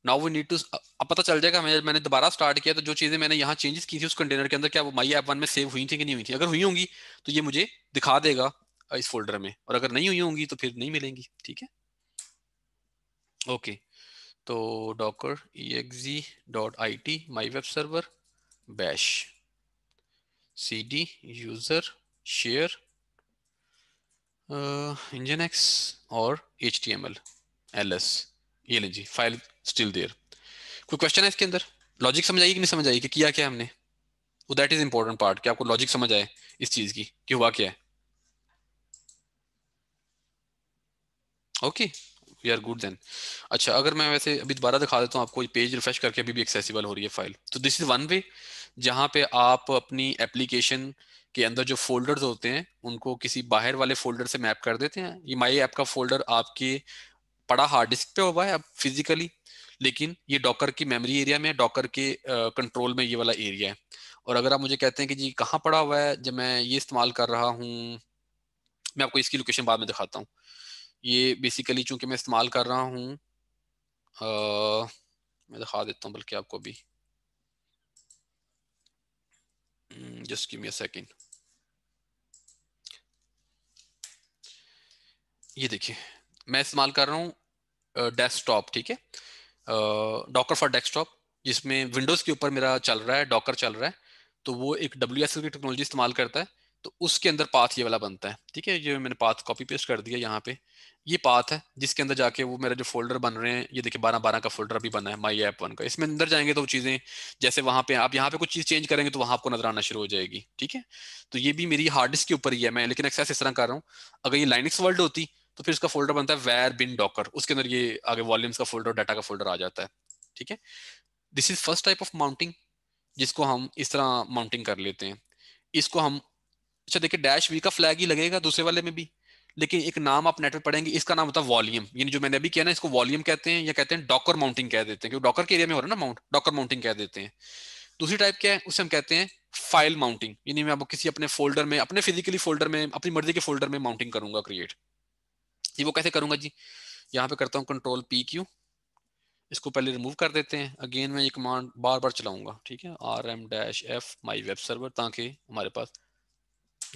नाउ वी नीड टू अब पता चल जाएगा मैं, मैंने दोबारा स्टार्ट किया तो जो चीजें मैंने यहाँ चेंजेस की थी उस कंटेनर के अंदर क्या वो माई ऐप वन में सेव हुई थी कि नहीं हुई थी अगर हुई होंगी तो ये मुझे दिखा देगा इस फोल्डर में और अगर नहीं हुई होंगी तो फिर नहीं मिलेंगी ठीक है ओके तो docker E dot I T my web server bash C D user share nginx और H T M L L S ये जी फाइल स्टिल देर कोई क्वेश्चन है इसके अंदर लॉजिक समझ आई कि नहीं समझ आई कि किया क्या हमने वो दैट इज इंपॉर्टेंट पार्ट कि आपको लॉजिक समझ आए इस चीज की कि हुआ क्या है okay we are good then अच्छा अगर मैं वैसे अभी दोबारा दिखा देता हूँ आपको पेज रिफ्रेश करके अभी भी एक्सेसिबल हो रही है फाइल तो दिस इज वन वे जहां पे आप अपनी एप्लीकेशन के अंदर जो फोल्डर्स होते हैं उनको किसी बाहर वाले फोल्डर से मैप कर देते हैं ये माई ऐप का फोल्डर आपके पड़ा हार्ड डिस्क पे हुआ है अब फिजिकली लेकिन ये डॉकर की मेमोरी एरिया में डॉकर के कंट्रोल में ये वाला एरिया है और अगर आप मुझे कहते हैं कि जी कहाँ पड़ा हुआ है जब मैं ये इस्तेमाल कर रहा हूँ मैं आपको इसकी लोकेशन बाद में दिखाता हूँ ये बेसिकली चूंकि मैं इस्तेमाल कर रहा हूँ मैं दिखा देता हूँ बल्कि आपको भी just give me a second ये देखिए मैं इस्तेमाल कर रहा हूँ डेस्कटॉप ठीक है डॉकर फॉर डेस्कटॉप जिसमें विंडोज के ऊपर मेरा चल रहा है डॉकर चल रहा है तो वो एक डब्ल्यू की टेक्नोलॉजी इस्तेमाल करता है तो उसके अंदर पाथ ये वाला बनता है ठीक है ये मैंने पाथ कॉपी पेस्ट कर दिया यहाँ पे ये पाथ है जिसके अंदर जाके वो मेरा जो फोल्डर बन रहे हैं ये देखिए बारह बारह का फोल्डर अभी बना है माई ऐप वन का इसमें अंदर जाएंगे तो वो चीज़ें जैसे वहाँ पे आप यहाँ पे कुछ चीज़ चेंज करेंगे तो वहाँ आपको नजर आना शुरू हो जाएगी ठीक है तो ये भी मेरी हार्ड डिस्क के ऊपर ही है मैं लेकिन एक्सेस इस तरह कर रहा हूँ अगर ये लाइनिक्स वर्ल्ड होती तो फिर उसका फोल्डर बनता है वेर बिन डॉकर उसके अंदर ये आगे वॉल्यूम्स का फोल्डर डाटा का फोल्डर आ जाता है ठीक है this is first type of mounting जिसको हम इस तरह माउंटिंग कर लेते हैं इसको हम अच्छा देखिए डैश वी का फ्लैग ही लगेगा दूसरे वाले में भी लेकिन एक नाम आप नेट पे पढ़ेंगे इसका नाम होता है वॉल्यूम यानी जो मैंने अभी किया ना इसको वॉल्यूम कहते हैं या कहते हैं डॉकर माउंटिंग कह देते हैं क्योंकि डॉकर के एरिया में हो रहा है ना माउंट डॉकर माउंटिंग कह देते हैं दूसरी टाइप क्या है उसे हम कहते हैं फाइल माउंटिंग यानी मैं आपको किसी अपने फोल्डर में अपने फिजिकली फोल्डर में अपनी मर्जी के फोल्डर में माउंटिंग करूंगा क्रिएट जी वो कैसे करूंगा जी यहाँ पे करता हूँ कंट्रोल पी क्यू इसको पहले रिमूव कर देते हैं अगेन मैं ये कमांड बार बार चलाऊंगा ठीक है R M dash F my web server ताकि हमारे पास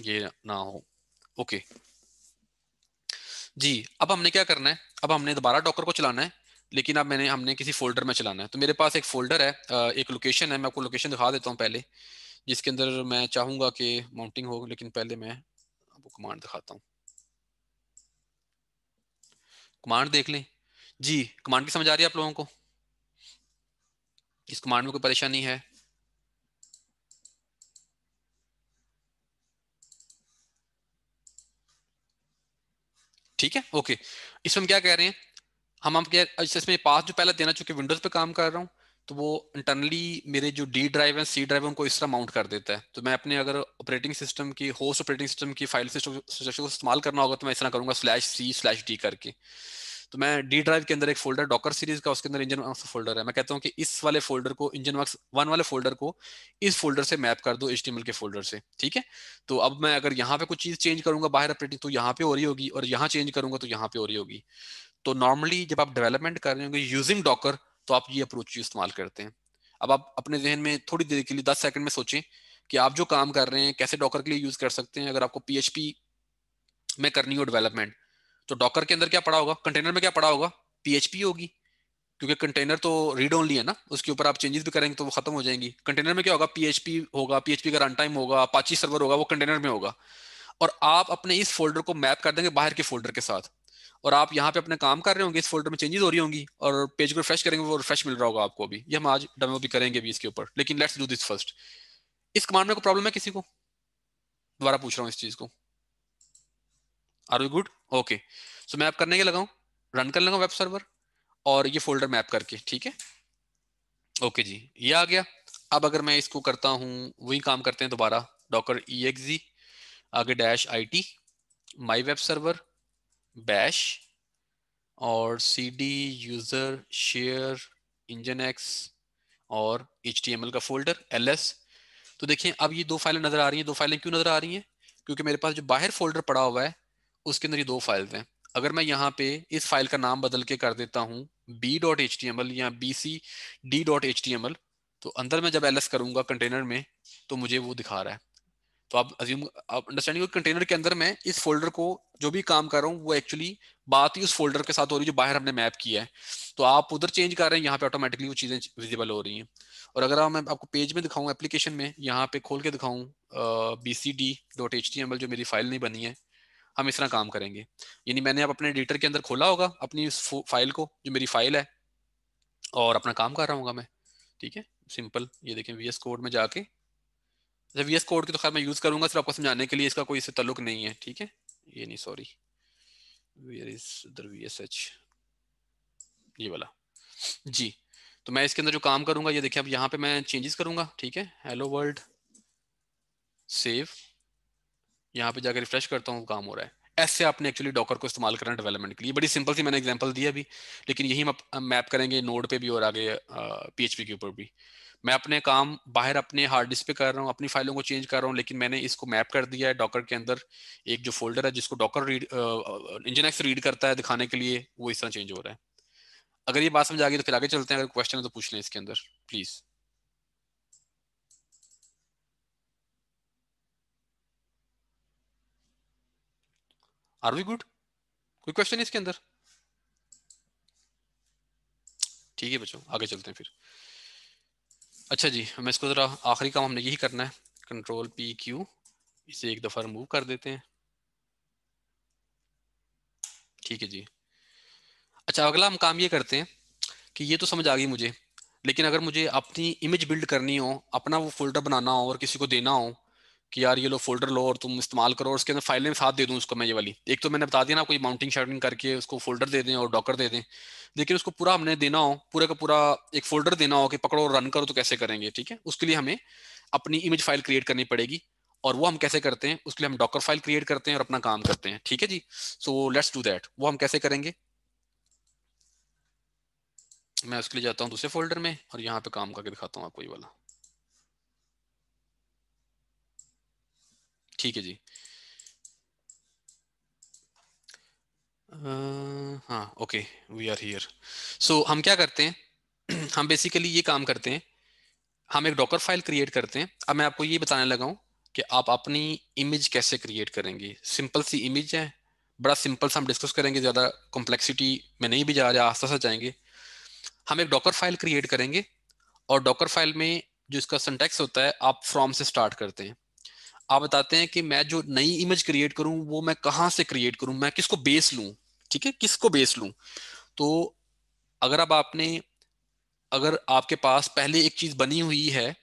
ये ना हो ओके जी अब हमने क्या करना है अब हमने दोबारा डॉकर को चलाना है लेकिन अब मैंने हमने किसी फोल्डर में चलाना है तो मेरे पास एक फोल्डर है एक लोकेशन है मैं आपको लोकेशन दिखा देता हूँ पहले जिसके अंदर मैं चाहूंगा कि माउंटिंग हो लेकिन पहले मैं आपको कमांड दिखाता हूँ कमांड देख लें जी कमांड की समझ आ रही है आप लोगों को इस कमांड में कोई परेशानी है ठीक है ओके इसमें हम क्या कह रहे हैं हम आप क्या इसमें पास जो पहले देना चुके विंडोज पे काम कर रहा हूं तो वो इंटरनली मेरे जो डी ड्राइव है सी ड्राइव है उनको इस तरह माउंट कर देता है तो मैं अपने अगर ऑपरेटिंग सिस्टम की होस्ट ऑपरेटिंग सिस्टम की फाइल सिस्टम को इस्तेमाल करना होगा तो मैं इस तरह करूंगा स्लैश सी स्लैश डी करके तो मैं डी ड्राइव के अंदर एक फोल्डर डॉकर सीरीज का उसके अंदर इंजन वर्क फोल्डर है मैं कहता हूँ कि इस वाले फोल्डर को इंजन वर्क वन वाले फोल्डर को इस फोल्डर से मैप कर दो एच के फोल्डर से ठीक है तो अब मैं अगर यहाँ पे कुछ चीज चेंज करूंगा बाहर ऑपरेटिंग तो यहाँ पे हो रही होगी और यहाँ चेंज करूंगा तो यहाँ पे हो रही होगी तो नॉर्मली जब आप डेवलपमेंट कर रहे होंगे यूजिंग डॉकर तो आप ये अप्रोच इस्तेमाल करते हैं अब आप अपने जहन में थोड़ी देर के लिए दस सेकंड में सोचें कि आप जो काम कर रहे हैं कैसे डॉकर के लिए यूज कर सकते हैं अगर आपको पीएचपी में करनी हो डेवलपमेंट तो डॉकर के अंदर क्या पड़ा होगा कंटेनर में क्या पड़ा होगा पीएचपी होगी क्योंकि कंटेनर तो रीड ओनली है ना उसके ऊपर आप चेंजेस भी करेंगे तो वो खत्म हो जाएंगी कंटेनर में क्या होगा पीएचपी होगा पीएचपी का रन टाइम होगा पाची सर्वर होगा वो कंटेनर में होगा और आप अपने इस फोल्डर को मैप कर देंगे बाहर के फोल्डर के साथ और आप यहाँ पे अपने काम कर रहे होंगे इस फोल्डर में चेंजेस हो रही होंगी और पेज को रिफ्रेश करेंगे वो रिफ्रेश मिल रहा होगा आपको अभी ये हम आज डेमो भी करेंगे भी इसके ऊपर लेकिन लेट्स डू दिस फर्स्ट इस कमांड में कोई प्रॉब्लम है किसी को दोबारा पूछ रहा हूँ इस चीज को are you good okay so मैं आप करने के लगाऊँ रन कर लगा वेब सर्वर और ये फोल्डर मैप करके ठीक है ओके जी ये आ गया अब अगर मैं इसको करता हूँ वही काम करते हैं दोबारा डॉक्टर ई आगे dash I T my web server bash और cd user share nginx और html का फोल्डर ls तो देखिए अब ये दो फाइलें नजर आ रही हैं दो फाइलें क्यों नजर आ रही हैं क्योंकि मेरे पास जो बाहर फोल्डर पड़ा हुआ है उसके अंदर ये दो फाइल्स हैं अगर मैं यहाँ पे इस फाइल का नाम बदल के कर देता हूँ B dot H T M L या B C D dot H T M L तो अंदर मैं जब एल एस करूंगा कंटेनर में तो मुझे वो दिखा रहा है तो आप अज्यूम आप अंडरस्टैंडिंग कंटेनर के अंदर मैं इस फोल्डर को जो भी काम कर रहा हूँ वो एक्चुअली बात ही उस फोल्डर के साथ हो रही है जो बाहर हमने मैप किया है तो आप उधर चेंज कर रहे हैं यहाँ पे ऑटोमेटिकली वो चीज़ें विजिबल हो रही हैं और अगर आप मैं आपको पेज में दिखाऊँ एप्लीकेशन में यहाँ पे खोल के दिखाऊँ B C D dot H T M L जो मेरी फाइल नहीं बनी है हम इस तरह काम करेंगे यानी मैंने आप अपने एडिटर के अंदर खोला होगा अपनी इस फाइल को जो मेरी फाइल है और अपना काम कर रहा हूँ मैं ठीक है सिंपल ये देखें वी एस कोड में जाके वी एस कोड की तो खैर मैं यूज करूंगा सिर्फ आपको समझाने के लिए इसका कोई इससे तल्लुक नहीं है ठीक है ये नहीं sorry where is other we ये वाला जी तो मैं इसके अंदर जो काम करूंगा ये देखिए अब यहाँ पे मैं चेंजेस करूंगा ठीक है हेलो वर्ल्ड सेव यहाँ पे जाकर रिफ्रेश करता हूँ काम हो रहा है ऐसे आपने एक्चुअली डॉकर को इस्तेमाल करना है डेवलपमेंट के लिए बड़ी सिंपल सी मैंने एग्जांपल दिया अभी लेकिन यही हम मैप करेंगे नोड पे भी और आगे पीएचपी के ऊपर भी मैं अपने काम बाहर अपने हार्ड डिस्क पे कर रहा हूँ अपनी फाइलों को चेंज कर रहा हूँ लेकिन मैंने इसको मैप कर दिया है डॉकर के अंदर एक जो फोल्डर है जिसको docker read engine X read करता है दिखाने के लिए वो इस तरह चेंज हो रहा है अगर ये बात समझ आ गई तो फिर आगे चलते हैं अगर क्वेश्चन है तो पूछ लें इसके अंदर प्लीज़ आर वी गुड कोई क्वेश्चन है इसके अंदर ठीक है बच्चों आगे चलते हैं फिर अच्छा जी हमें इसको ज़रा आखिरी काम हमने यही करना है कंट्रोल पी क्यू इसे एक दफ़ा रिमूव कर देते हैं ठीक है जी अच्छा अगला हम काम ये करते हैं कि ये तो समझ आ गई मुझे लेकिन अगर मुझे अपनी इमेज बिल्ड करनी हो अपना वो फोल्डर बनाना हो और किसी को देना हो कि यार ये लो फोल्डर लो और तुम इस्तेमाल करो और उसके अंदर फाइलें साथ दे दूँ उसको मैं ये वाली एक तो मैंने बता दिया ना कोई माउंटिंग शाउटिंग करके उसको फोल्डर दे दें और डॉकर दे दें लेकिन उसको पूरा हमने देना हो पूरे का पूरा एक फोल्डर देना हो कि पकड़ो और रन करो तो कैसे करेंगे ठीक है उसके लिए हमें अपनी इमेज फाइल क्रिएट करनी पड़ेगी और वो हम कैसे करते हैं उसके लिए हम डॉकर फाइल क्रिएट करते हैं और अपना काम करते हैं ठीक है जी सो लेट्स डू दैट वो हम कैसे करेंगे मैं उसके लिए जाता हूँ दूसरे फोल्डर में और यहाँ पे काम करके दिखाता हूँ आपको ये वाला ठीक है जी हाँ okay we are here so हम क्या करते हैं [clears throat] हम बेसिकली ये काम करते हैं हम एक डॉकर फाइल क्रिएट करते हैं अब मैं आपको ये बताने लगा हूँ कि आप अपनी इमेज कैसे क्रिएट करेंगे सिंपल सी इमेज है बड़ा सिंपल सा हम डिस्कस करेंगे ज़्यादा कॉम्प्लेक्सिटी में नहीं भी जा रहा आस्था सा जाएंगे हम एक डॉकर फाइल क्रिएट करेंगे और डॉकर फाइल में जो इसका सेंटेक्स होता है आप फ्रॉम से स्टार्ट करते हैं आप बताते हैं कि मैं जो नई इमेज क्रिएट करूं वो मैं कहाँ से क्रिएट करूं मैं किसको बेस लूं ठीक है किसको बेस लूं तो अगर अब आपने अगर आपके पास पहले एक चीज बनी हुई है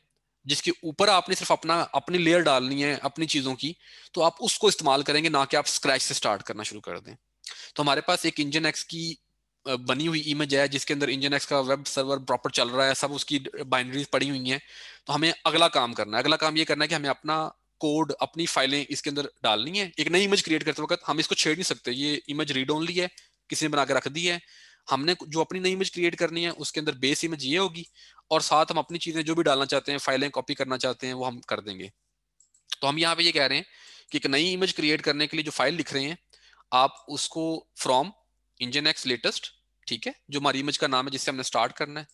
जिसके ऊपर आपने सिर्फ अपना अपनी लेयर डालनी है अपनी चीजों की तो आप उसको इस्तेमाल करेंगे ना कि आप स्क्रैच से स्टार्ट करना शुरू कर दें तो हमारे पास एक इंजन एक्स की बनी हुई इमेज है जिसके अंदर इंजन एक्स का वेब सर्वर प्रॉपर चल रहा है सब उसकी बाइंड्रीज पड़ी हुई हैं तो हमें अगला काम करना है अगला काम ये करना है कि हमें अपना कोड अपनी फाइलें इसके अंदर डालनी है एक नई इमेज क्रिएट करते वक्त हम इसको छेड़ नहीं सकते ये इमेज रीड ओनली है किसी ने बना के रख दी है हमने जो अपनी नई इमेज क्रिएट करनी है उसके अंदर बेस इमेज ये होगी और साथ हम अपनी चीजें जो भी डालना चाहते हैं फाइलें कॉपी करना चाहते हैं वो हम कर देंगे तो हम यहाँ पे ये कह रहे हैं कि एक नई इमेज क्रिएट करने के लिए जो फाइल लिख रहे हैं आप उसको फ्रॉम इंजन एक्स लेटेस्ट ठीक है जो हमारी इमेज का नाम है जिससे हमने स्टार्ट करना है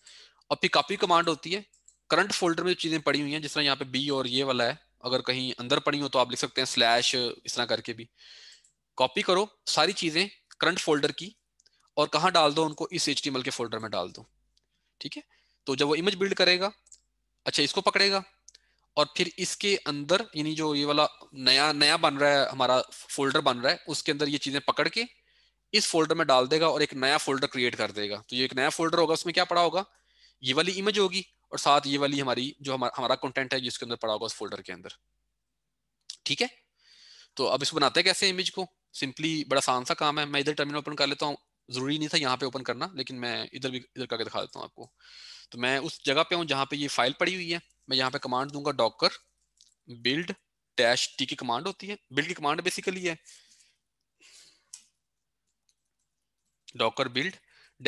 और फिर कॉपी कमांड होती है करंट फोल्डर में जो चीजें पड़ी हुई हैं जिस तरह यहाँ पे बी और ये वाला है अगर कहीं अंदर पड़ी हो तो आप लिख सकते हैं स्लैश इस तरह करके भी कॉपी करो सारी चीजें करंट फोल्डर की और कहाँ डाल दो उनको इस एच के फोल्डर में डाल दो ठीक है तो जब वो इमेज बिल्ड करेगा अच्छा इसको पकड़ेगा और फिर इसके अंदर यानी जो ये वाला नया नया बन रहा है हमारा फोल्डर बन रहा है उसके अंदर ये चीजें पकड़ के इस फोल्डर में डाल देगा और एक नया फोल्डर क्रिएट कर देगा तो ये एक नया फोल्डर होगा उसमें क्या पड़ा होगा ये वाली इमेज होगी और साथ ये वाली हमारी जो हमारा हमारा कंटेंट है जिसके अंदर पड़ा होगा उस फोल्डर के अंदर ठीक है तो अब इसको बनाते हैं कैसे इमेज को सिंपली बड़ा आसान सा काम है मैं इधर टर्मिनल ओपन कर लेता हूँ जरूरी नहीं था यहाँ पे ओपन करना लेकिन मैं इधर भी इधर करके दिखा देता हूँ आपको तो मैं उस जगह पे हूँ जहाँ पे ये फाइल पड़ी हुई है मैं यहाँ पे कमांड दूंगा डॉकर बिल्ड डैश टी की कमांड होती है बिल्ड की कमांड बेसिकली है डॉकर बिल्ड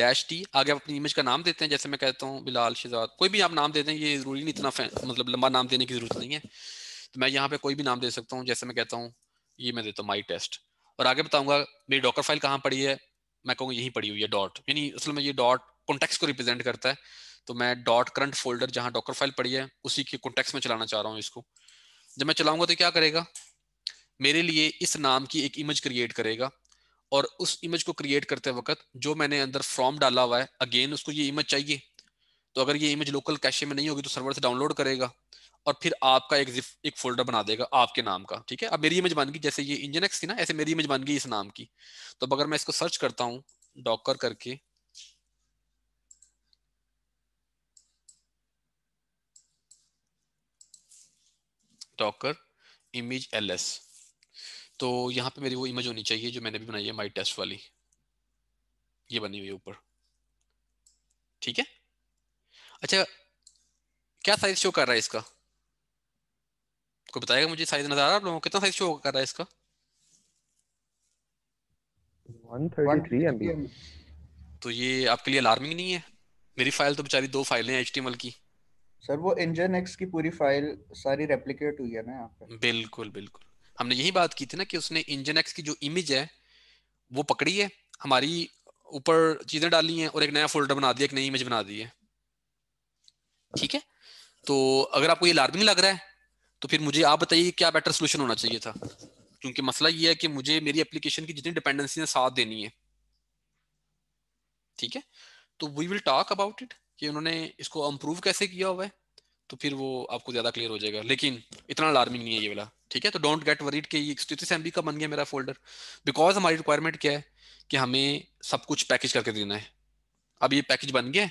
डैश टी आगे आप अपनी इमेज का नाम देते हैं जैसे मैं कहता हूँ बिलाल शिजाद कोई भी आप नाम देते हैं ये जरूरी नहीं इतना मतलब लंबा नाम देने की जरूरत नहीं है तो मैं यहाँ पे कोई भी नाम दे सकता हूँ जैसे मैं कहता हूँ ये मैं देता हूँ माई टेस्ट और आगे बताऊंगा मेरी डॉकर फाइल कहाँ पड़ी है मैं कहूँगा यहीं पड़ी हुई है डॉट यानी असल में ये डॉट कॉन्टेक्स को रिप्रेजेंट करता है तो मैं डॉट करंट फोल्डर जहाँ डॉकर फाइल पड़ी है उसी के कॉन्टेक्स में चलाना चाह रहा हूँ इसको जब मैं चलाऊंगा तो क्या करेगा मेरे लिए इस नाम की एक इमेज क्रिएट करेगा और उस इमेज को क्रिएट करते वक्त जो मैंने अंदर फॉर्म डाला हुआ है अगेन उसको ये इमेज चाहिए तो अगर ये इमेज लोकल कैशे में नहीं होगी तो सर्वर से डाउनलोड करेगा और फिर आपका एक एक फोल्डर बना देगा आपके नाम का ठीक है अब मेरी इमेज बन गई जैसे ये इंजन एक्स थी ना ऐसे मेरी इमेज बन गई इस नाम की तो अगर मैं इसको सर्च करता हूं डॉकर करके डॉकर इमेज एल एस तो यहाँ पे मेरी वो इमेज होनी चाहिए जो मैंने भी बनाई है माई टेस्ट वाली ये बनी हुई है ऊपर ठीक है अच्छा क्या साइज शो कर रहा है इसका कोई बताएगा मुझे साइज नजर आ रहा है लोगों कितना साइज शो कर रहा है इसका 133 MB तो ये आपके लिए अलार्मिंग नहीं है मेरी फाइल तो बेचारी दो फाइलें हैं एचटीएमएल की सर वो इंजन एक्स की पूरी फाइल सारी रेप्लिकेट हुई है ना यहां पे बिल्कुल बिल्कुल हमने यही बात की थी ना कि उसने इंजन एक्स की जो इमेज है वो पकड़ी है हमारी ऊपर चीजें डाली हैं और एक नया फोल्डर बना दिया एक नई इमेज बना दी है ठीक है तो अगर आपको ये अलार्मिंग लग रहा है तो फिर मुझे आप बताइए क्या बेटर सोल्यूशन होना चाहिए था क्योंकि मसला ये है कि मुझे मेरी एप्लीकेशन की जितनी डिपेंडेंसी है साथ देनी है ठीक है तो we will talk about it कि उन्होंने इसको इम्प्रूव कैसे किया हुआ है तो फिर वो आपको ज्यादा क्लियर हो जाएगा लेकिन इतना अलार्मिंग नहीं है ये वाला ठीक है तो डोंट गेट वरीड कि ये इकतीस का बन गया मेरा फोल्डर बिकॉज हमारी रिक्वायरमेंट क्या है कि हमें सब कुछ पैकेज करके देना है अब ये पैकेज बन गया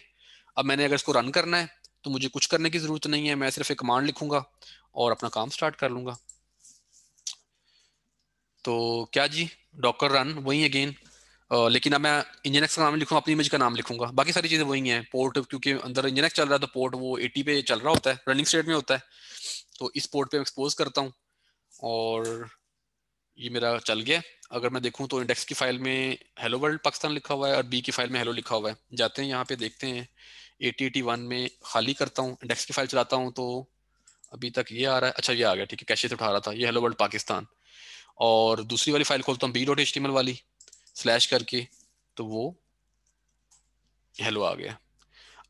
अब मैंने अगर इसको रन करना है तो मुझे कुछ करने की जरूरत नहीं है मैं सिर्फ एक कमांड लिखूंगा और अपना काम स्टार्ट कर लूंगा तो क्या जी डॉकर रन वही अगेन लेकिन अब मैं इंजन एक्स का नाम लिखूंगा अपनी इमेज का नाम लिखूंगा बाकी सारी चीजें वही हैं पोर्ट क्योंकि अंदर इंजनक्स चल रहा है तो पोर्ट वो 80 पे चल रहा होता है रनिंग स्टेट में होता है तो इस पोर्ट पे एक्सपोज करता हूँ और ये मेरा चल गया अगर मैं देखूँ तो इंडेक्स की फाइल में हेलो वर्ल्ड पाकिस्तान लिखा हुआ है और बी की फाइल में हेलो लिखा हुआ है जाते हैं यहाँ पे देखते हैं एटी एटी वन में खाली करता हूँ इंडेक्स की फाइल चलाता हूँ तो अभी तक ये आ रहा है अच्छा ये आ गया ठीक है कैशे से उठा रहा था ये हेलो वर्ल्ड पाकिस्तान और दूसरी वाली फाइल खोलता हूँ बी डॉट एच वाली स्लैश करके तो वो हेलो आ गया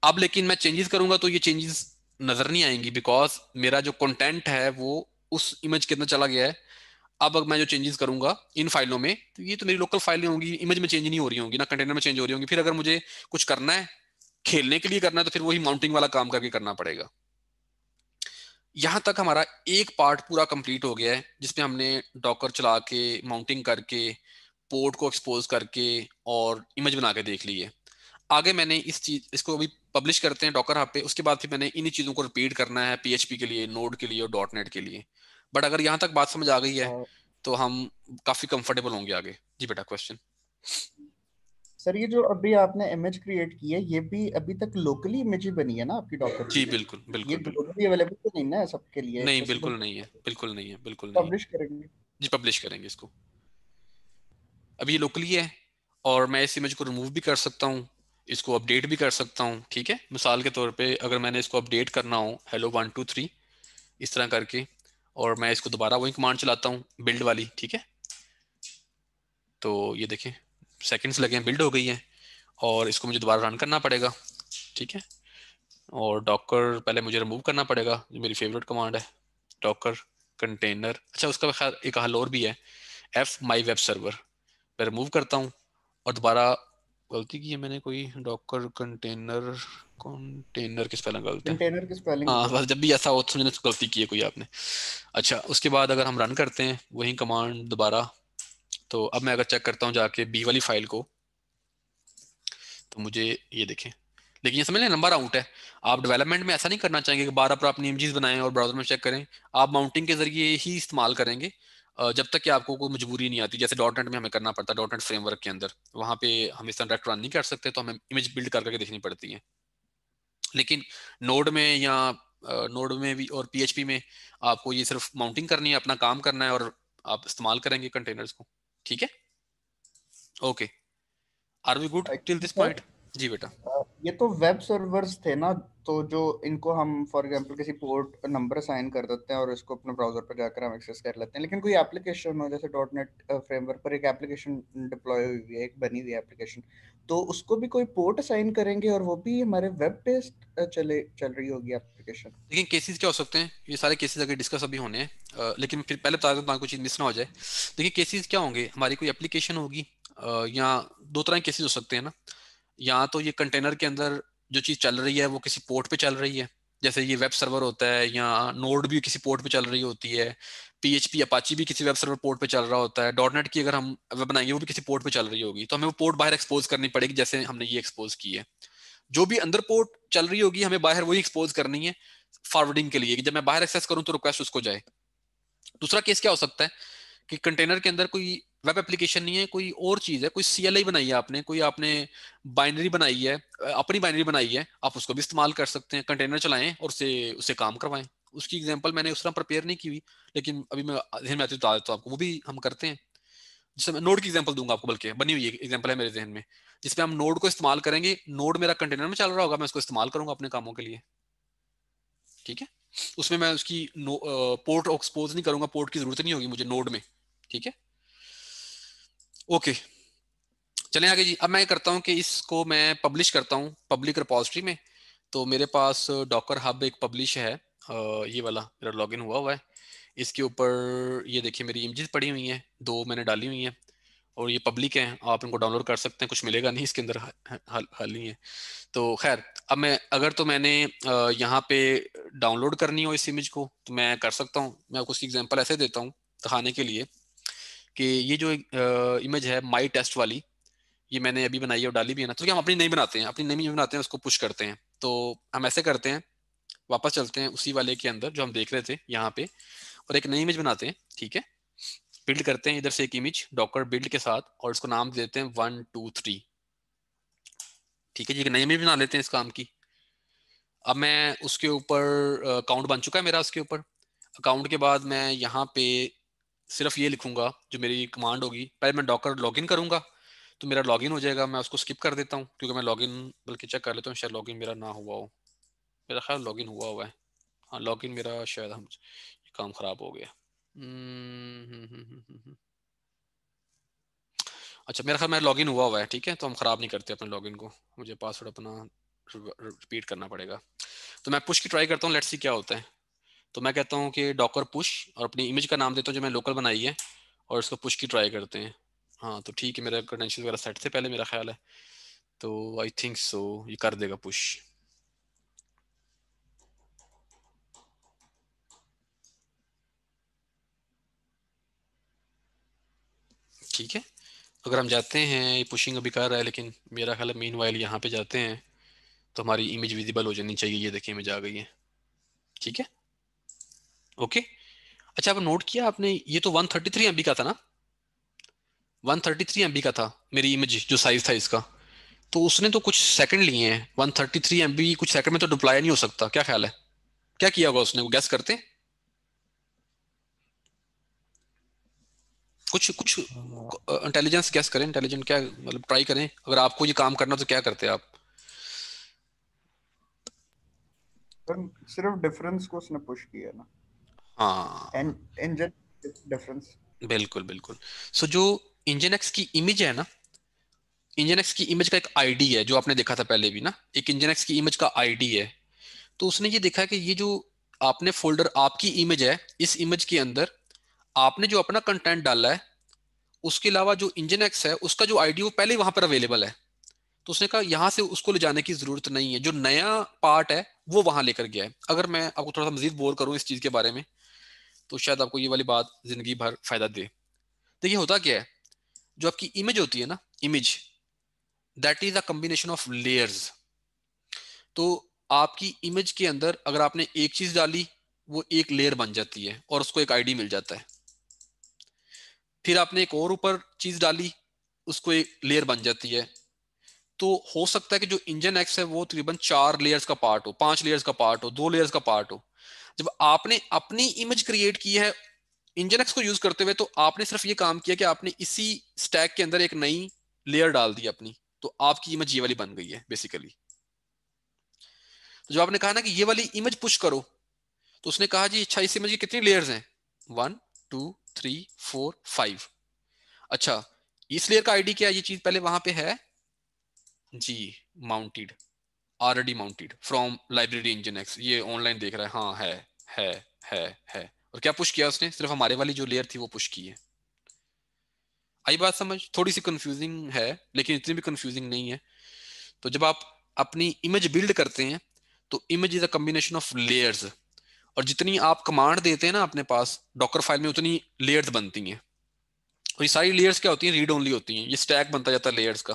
अब लेकिन मैं चेंजेस करूंगा तो ये चेंजेस नजर नहीं आएंगी बिकॉज मेरा जो कंटेंट है वो उस इमेज के अंदर चला गया है अब अगर मैं जो चेंजेस करूंगा इन फाइलों में तो ये तो मेरी लोकल फाइलें होंगी इमेज में चेंज नहीं हो रही होंगी ना कंटेनर में चेंज हो रही होंगी फिर अगर मुझे कुछ करना है खेलने के लिए करना है तो फिर वही माउंटिंग वाला काम करके करना पड़ेगा यहां तक हमारा एक पार्ट पूरा कंप्लीट हो गया है जिसमें हमने डॉकर चला के माउंटिंग करके पोर्ट को एक्सपोज करके और इमेज बना के देख लिए आगे मैंने इस चीज इसको अभी पब्लिश करते हैं डॉकर हाँ पे उसके बाद फिर मैंने इन चीजों को रिपीट करना है पीएचपी के लिए नोड के लिए और डॉट नेट के लिए बट अगर यहाँ तक बात समझ आ गई है हाँ। तो हम काफी कंफर्टेबल होंगे आगे जी बेटा क्वेश्चन सर ये जो अभी आपने इमेज क्रिएट की है ये भी अभी तक लोकली इमेज ही बनी है ना आपकी डॉक्टर जी बिल्कुल बिल्कुल ये ग्लोबली अवेलेबल तो नहीं ना सबके लिए नहीं बिल्कुल नहीं है बिल्कुल नहीं है बिल्कुल नहीं पब्लिश करेंगे जी पब्लिश करेंगे इसको अब ये लोकली है और मैं इस इमेज को रिमूव भी कर सकता हूँ इसको अपडेट भी कर सकता हूँ ठीक है मिसाल के तौर पे अगर मैंने इसको अपडेट करना हो हेलो वन टू थ्री इस तरह करके और मैं इसको दोबारा वही कमांड चलाता हूँ बिल्ड वाली ठीक है तो ये देखें सेकेंड्स लगे हैं बिल्ड हो गई है और इसको मुझे दोबारा रन करना पड़ेगा ठीक है और डॉकर पहले मुझे रिमूव करना पड़ेगा जो मेरी फेवरेट कमांड है डॉकर कंटेनर अच्छा उसका एक हल और भी है एफ माई वेब सर्वर मैं रिमूव करता हूँ और दोबारा गलती की है मैंने कोई डॉकर कंटेनर कंटेनर की स्पेलिंग गलत है कंटेनर की स्पेलिंग हाँ बस जब भी ऐसा हो तो मैंने तो गलती की है कोई आपने अच्छा उसके बाद अगर हम रन करते हैं वही कमांड दोबारा तो अब मैं अगर चेक करता हूँ जाके बी वाली फाइल को तो मुझे ये देखें लेकिन ये समझ लें नंबर आउट है आप डेवलपमेंट में ऐसा नहीं करना चाहेंगे कि बार आप अपनी इमेजेस बनाएं और ब्राउजर में चेक करें आप माउंटिंग के जरिए ही इस्तेमाल करेंगे जब तक कि आपको कोई मजबूरी नहीं आती जैसे डॉट नेट में हमें करना पड़ता है डॉट नेट फ्रेमवर्क के अंदर वहां पे हम इस तरह रन नहीं कर सकते तो हमें इमेज बिल्ड करके देखनी पड़ती है लेकिन नोड में या नोड में भी और पीएचपी में आपको ये सिर्फ माउंटिंग करनी है अपना काम करना है और आप इस्तेमाल करेंगे कंटेनर्स को ठीक है okay are we good till this point जी बेटा ये तो वेब सर्वर्स थे ना तो जो इनको हम फॉर एग्जांपल किसी पोर्ट नंबर साइन कर देते हैं और इसको अपने ब्राउजर पर जाकर हम एक्सेस कर लेते हैं लेकिन कोई एप्लीकेशन हो जैसे डॉट नेट फ्रेमवर्क पर एक एप्लीकेशन डिप्लॉय हुई है एक बनी हुई एप्लीकेशन तो उसको भी कोई पोर्ट साइन करेंगे और वो भी हमारे वेब बेस्ड चले चल रही होगी एप्लीकेशन लेकिन केसेस क्या हो सकते हैं ये सारे केसेस अगर डिस्कस अभी होने हैं लेकिन फिर पहले बता देता हूँ कोई चीज़ मिस ना हो जाए देखिए केसेस क्या होंगे हमारी कोई एप्लीकेशन होगी या दो तरह के केसेस हो सकते हैं ना या तो ये कंटेनर के अंदर जो चीज चल रही है वो किसी पोर्ट पे चल रही है जैसे ये वेब सर्वर होता है या नोड भी किसी पोर्ट पे चल रही होती है पीएचपी अपाची भी किसी वेब सर्वर पोर्ट पे चल रहा होता है डॉटनेट की अगर हम वेब बनाएंगे वो भी किसी पोर्ट पे चल रही होगी तो हमें वो पोर्ट बाहर एक्सपोज करनी पड़ेगी जैसे हमने ये एक्सपोज की है जो भी अंदर पोर्ट चल रही होगी हमें बाहर वही एक्सपोज करनी है फॉरवर्डिंग के लिए कि जब मैं बाहर एक्सेस करूं तो रिक्वेस्ट उसको जाए दूसरा केस क्या हो सकता है कि कंटेनर के अंदर कोई वेब एप्लीकेशन नहीं है कोई और चीज है कोई सीएलआई बनाई है आपने कोई आपने बाइनरी बनाई है अपनी बाइनरी बनाई है आप उसको भी इस्तेमाल कर सकते हैं कंटेनर चलाएं और उसे उसे काम करवाएं उसकी एग्जाम्पल मैंने उस तरह प्रिपेयर नहीं की हुई लेकिन अभी मैं जहन में आती बता देता हूँ आपको वो भी हम करते हैं मैं नोड की एग्जाम्पल दूंगा आपको बल्कि बनी हुई एग्जाम्पल है मेरे जहन में जिसमें हम नोड को इस्तेमाल करेंगे नोड मेरा कंटेनर में चल रहा होगा मैं उसको इस्तेमाल करूंगा अपने कामों के लिए ठीक है उसमें मैं उसकी पोर्ट एक्सपोज नहीं करूंगा पोर्ट की जरूरत नहीं होगी मुझे नोड में ठीक है ओके चले आगे जी अब मैं करता हूँ कि इसको मैं पब्लिश करता हूँ पब्लिक रिपोजिटरी में तो मेरे पास डॉकर uh, हब एक पब्लिश है uh, ये वाला मेरा लॉगिन हुआ हुआ है इसके ऊपर ये देखिए मेरी इमेजेस पड़ी हुई हैं दो मैंने डाली हुई हैं और ये पब्लिक हैं आप इनको डाउनलोड कर सकते हैं कुछ मिलेगा नहीं इसके अंदर हाल ही नहीं है तो खैर अब मैं अगर तो मैंने uh, यहाँ पे डाउनलोड करनी हो इस इमेज को तो मैं कर सकता हूँ मैं आपको उसकी एग्जाम्पल ऐसे देता हूँ दिखाने के लिए कि ये जो इमेज है माई टेस्ट वाली ये मैंने अभी बनाई है और डाली भी है ना तो क्या हम अपनी नहीं बनाते हैं अपनी इमेज बनाते हैं उसको पुश करते हैं तो हम ऐसे करते हैं वापस चलते हैं उसी वाले के अंदर जो हम देख रहे थे यहाँ पे और एक नई इमेज बनाते हैं ठीक है बिल्ड करते हैं इधर से एक इमेज डॉकर बिल्ड के साथ और इसको नाम देते हैं वन टू थ्री ठीक है जी नई इमेज बना लेते हैं इस काम की अब मैं उसके ऊपर अकाउंट बन चुका है मेरा उसके ऊपर अकाउंट के बाद मैं यहाँ पे सिर्फ ये लिखूंगा जो मेरी कमांड होगी पहले मैं डॉकर लॉगिन करूंगा तो मेरा लॉगिन हो जाएगा मैं उसको स्किप कर देता हूँ क्योंकि मैं लॉगिन बल्कि चेक कर लेता हूँ शायद लॉगिन मेरा ना हुआ हो मेरा ख्याल लॉगिन हुआ हुआ है हाँ लॉगिन मेरा शायद हम काम खराब हो गया हम्म, अच्छा मेरा ख्याल मेरा लॉगिन हुआ हुआ है ठीक है तो हम ख़राब नहीं करते अपने लॉगिन को मुझे पासवर्ड अपना रिपीट करना पड़ेगा तो मैं पुश की ट्राई करता हूँ लेट्स सी क्या होता है तो मैं कहता हूँ कि डॉकर पुश और अपनी इमेज का नाम देता हूँ जो मैंने लोकल बनाई है और इसको पुश की ट्राई करते हैं हाँ तो ठीक है मेरा क्रेडेंशियल वगैरह सेट थे पहले मेरा ख्याल है तो आई थिंक सो ये कर देगा पुश ठीक है अगर हम जाते हैं ये पुशिंग अभी कर रहा है लेकिन मेरा ख्याल है मेन वाइल यहाँ पे जाते हैं तो हमारी इमेज विजिबल हो जानी चाहिए ये देखिए इमेज आ गई है ठीक है ओके अच्छा आप नोट किया आपने ये तो 133 थर्टी एमबी का था ना 133 थर्टी एमबी का था मेरी इमेज जो साइज था इसका तो उसने तो कुछ सेकंड लिए हैं 133 थर्टी एमबी कुछ सेकंड में तो डिप्लाई नहीं हो सकता क्या ख्याल है क्या किया होगा उसने वो गैस करते कुछ कुछ इंटेलिजेंस गैस करें इंटेलिजेंट क्या मतलब ट्राई करें अगर आपको ये काम करना तो क्या करते आप सिर्फ डिफरेंस को उसने पुश किया ना हाँ। बिल्कुल बिल्कुल सो so, जो इंजन एक्स की इमेज है ना इंजन एक्स की इमेज का एक आईडी है जो आपने देखा था पहले भी ना एक इंजन एक्स की इमेज का आईडी है तो उसने ये देखा कि ये जो आपने फोल्डर आपकी इमेज है इस इमेज के अंदर आपने जो अपना कंटेंट डाला है उसके अलावा जो इंजन एक्स है उसका जो आईडी वो पहले वहां पर अवेलेबल है तो उसने कहा यहाँ से उसको ले जाने की जरूरत नहीं है जो नया पार्ट है वो वहां लेकर गया है अगर मैं आपको थोड़ा सा मजीद बोर करूँ इस चीज के बारे में तो शायद आपको ये वाली बात जिंदगी भर फायदा दे देखिए तो होता क्या है जो आपकी इमेज होती है ना image that is a combination of layers तो आपकी इमेज के अंदर अगर आपने एक चीज डाली वो एक लेयर बन जाती है और उसको एक आईडी मिल जाता है फिर आपने एक और ऊपर चीज डाली उसको एक लेयर बन जाती है तो हो सकता है कि जो इंजन एक्स है वो तकरीबन चार लेयर्स का पार्ट हो पांच लेयर्स का पार्ट हो दो लेयर्स का पार्ट हो जब आपने अपनी इमेज क्रिएट की है इंजनएक्स को यूज करते हुए तो आपने सिर्फ ये काम किया कि आपने इसी स्टैक के अंदर एक नई लेयर डाल दी अपनी तो आपकी इमेज ये वाली बन गई है बेसिकली तो जब आपने कहा ना कि ये वाली इमेज पुश करो तो उसने कहा जी अच्छा इस इमेज की कितनी लेयर्स हैं one two three four five अच्छा इस लेयर का आईडी क्या है ये चीज पहले वहां पे है जी mounted already mounted from library engine X ये ऑनलाइन देख रहा है हाँ है है है है और क्या पुश किया उसने सिर्फ हमारे वाली जो लेयर थी वो पुश की है आई बात समझ थोड़ी सी कंफ्यूजिंग है लेकिन इतनी भी कंफ्यूजिंग नहीं है तो जब आप अपनी इमेज बिल्ड करते हैं तो image is a combination of layers और जितनी आप कमांड देते हैं ना अपने पास डॉकर फाइल में उतनी लेयर्स बनती हैं और ये सारी लेयर्स क्या होती हैं रीड ओनली होती हैं ये स्टैक बनता जाता है लेयर्स का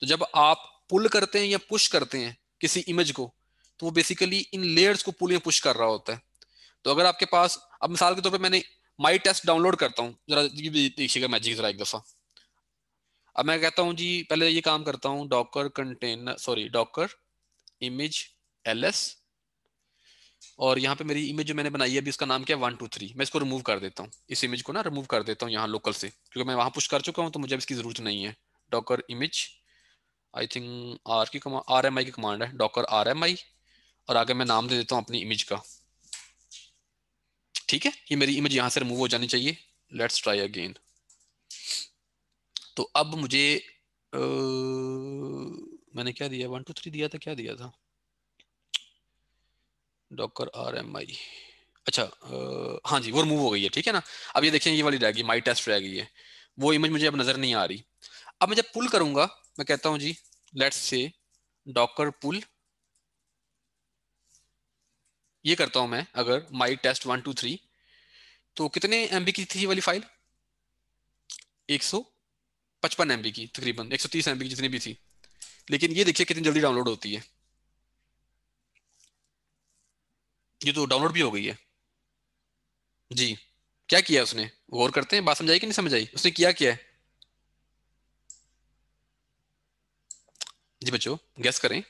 तो जब आप पुल करते हैं या पुश करते हैं किसी इमेज को तो वो बेसिकली इन लेयर्स को पुल या पुश कर रहा होता है तो अगर आपके पास अब मिसाल के तौर पर मैंने माई टेस्ट डाउनलोड करता हूँ जरा देखिएगा मैजिक जरा एक दफ़ा अब मैं कहता हूँ जी पहले ये काम करता हूँ docker container sorry docker image L और यहाँ पे मेरी इमेज जो मैंने बनाई है अभी उसका नाम क्या है वन टू थ्री मैं इसको रिमूव कर देता हूँ इस इमेज को ना रिमूव कर देता हूँ यहाँ लोकल से क्योंकि मैं वहां पुश कर चुका हूँ तो मुझे अब इसकी जरूरत नहीं है docker image I think R की आर एम आई की कमांड है डॉकर आर एम आई और आगे मैं नाम दे देता हूँ अपनी इमेज का ठीक है ये मेरी इमेज यहाँ से रिमूव हो जानी चाहिए लेट्स ट्राई अगेन तो अब मुझे आ, मैंने क्या दिया वन टू थ्री दिया था क्या दिया था डॉक्टर आर एम आई अच्छा आ, हाँ जी वो रिमूव हो गई है ठीक है ना अब ये देखें ये वाली रह गई माई टेस्ट रह गई है वो इमेज मुझे अब नजर नहीं आ रही अब मैं जब पुल करूंगा मैं कहता हूं जी लेट्स से डॉकर पुल ये करता हूं मैं अगर my test one two three तो कितने एम की थी वाली फाइल एक सौ पचपन एम की तकरीबन एक सौ तीस एम की जितनी भी थी लेकिन ये देखिए कितनी जल्दी डाउनलोड होती है ये तो डाउनलोड भी हो गई है जी क्या किया उसने गौर करते हैं बात समझाई कि नहीं समझाई उसने किया क्या है जी बच्चों गैस करें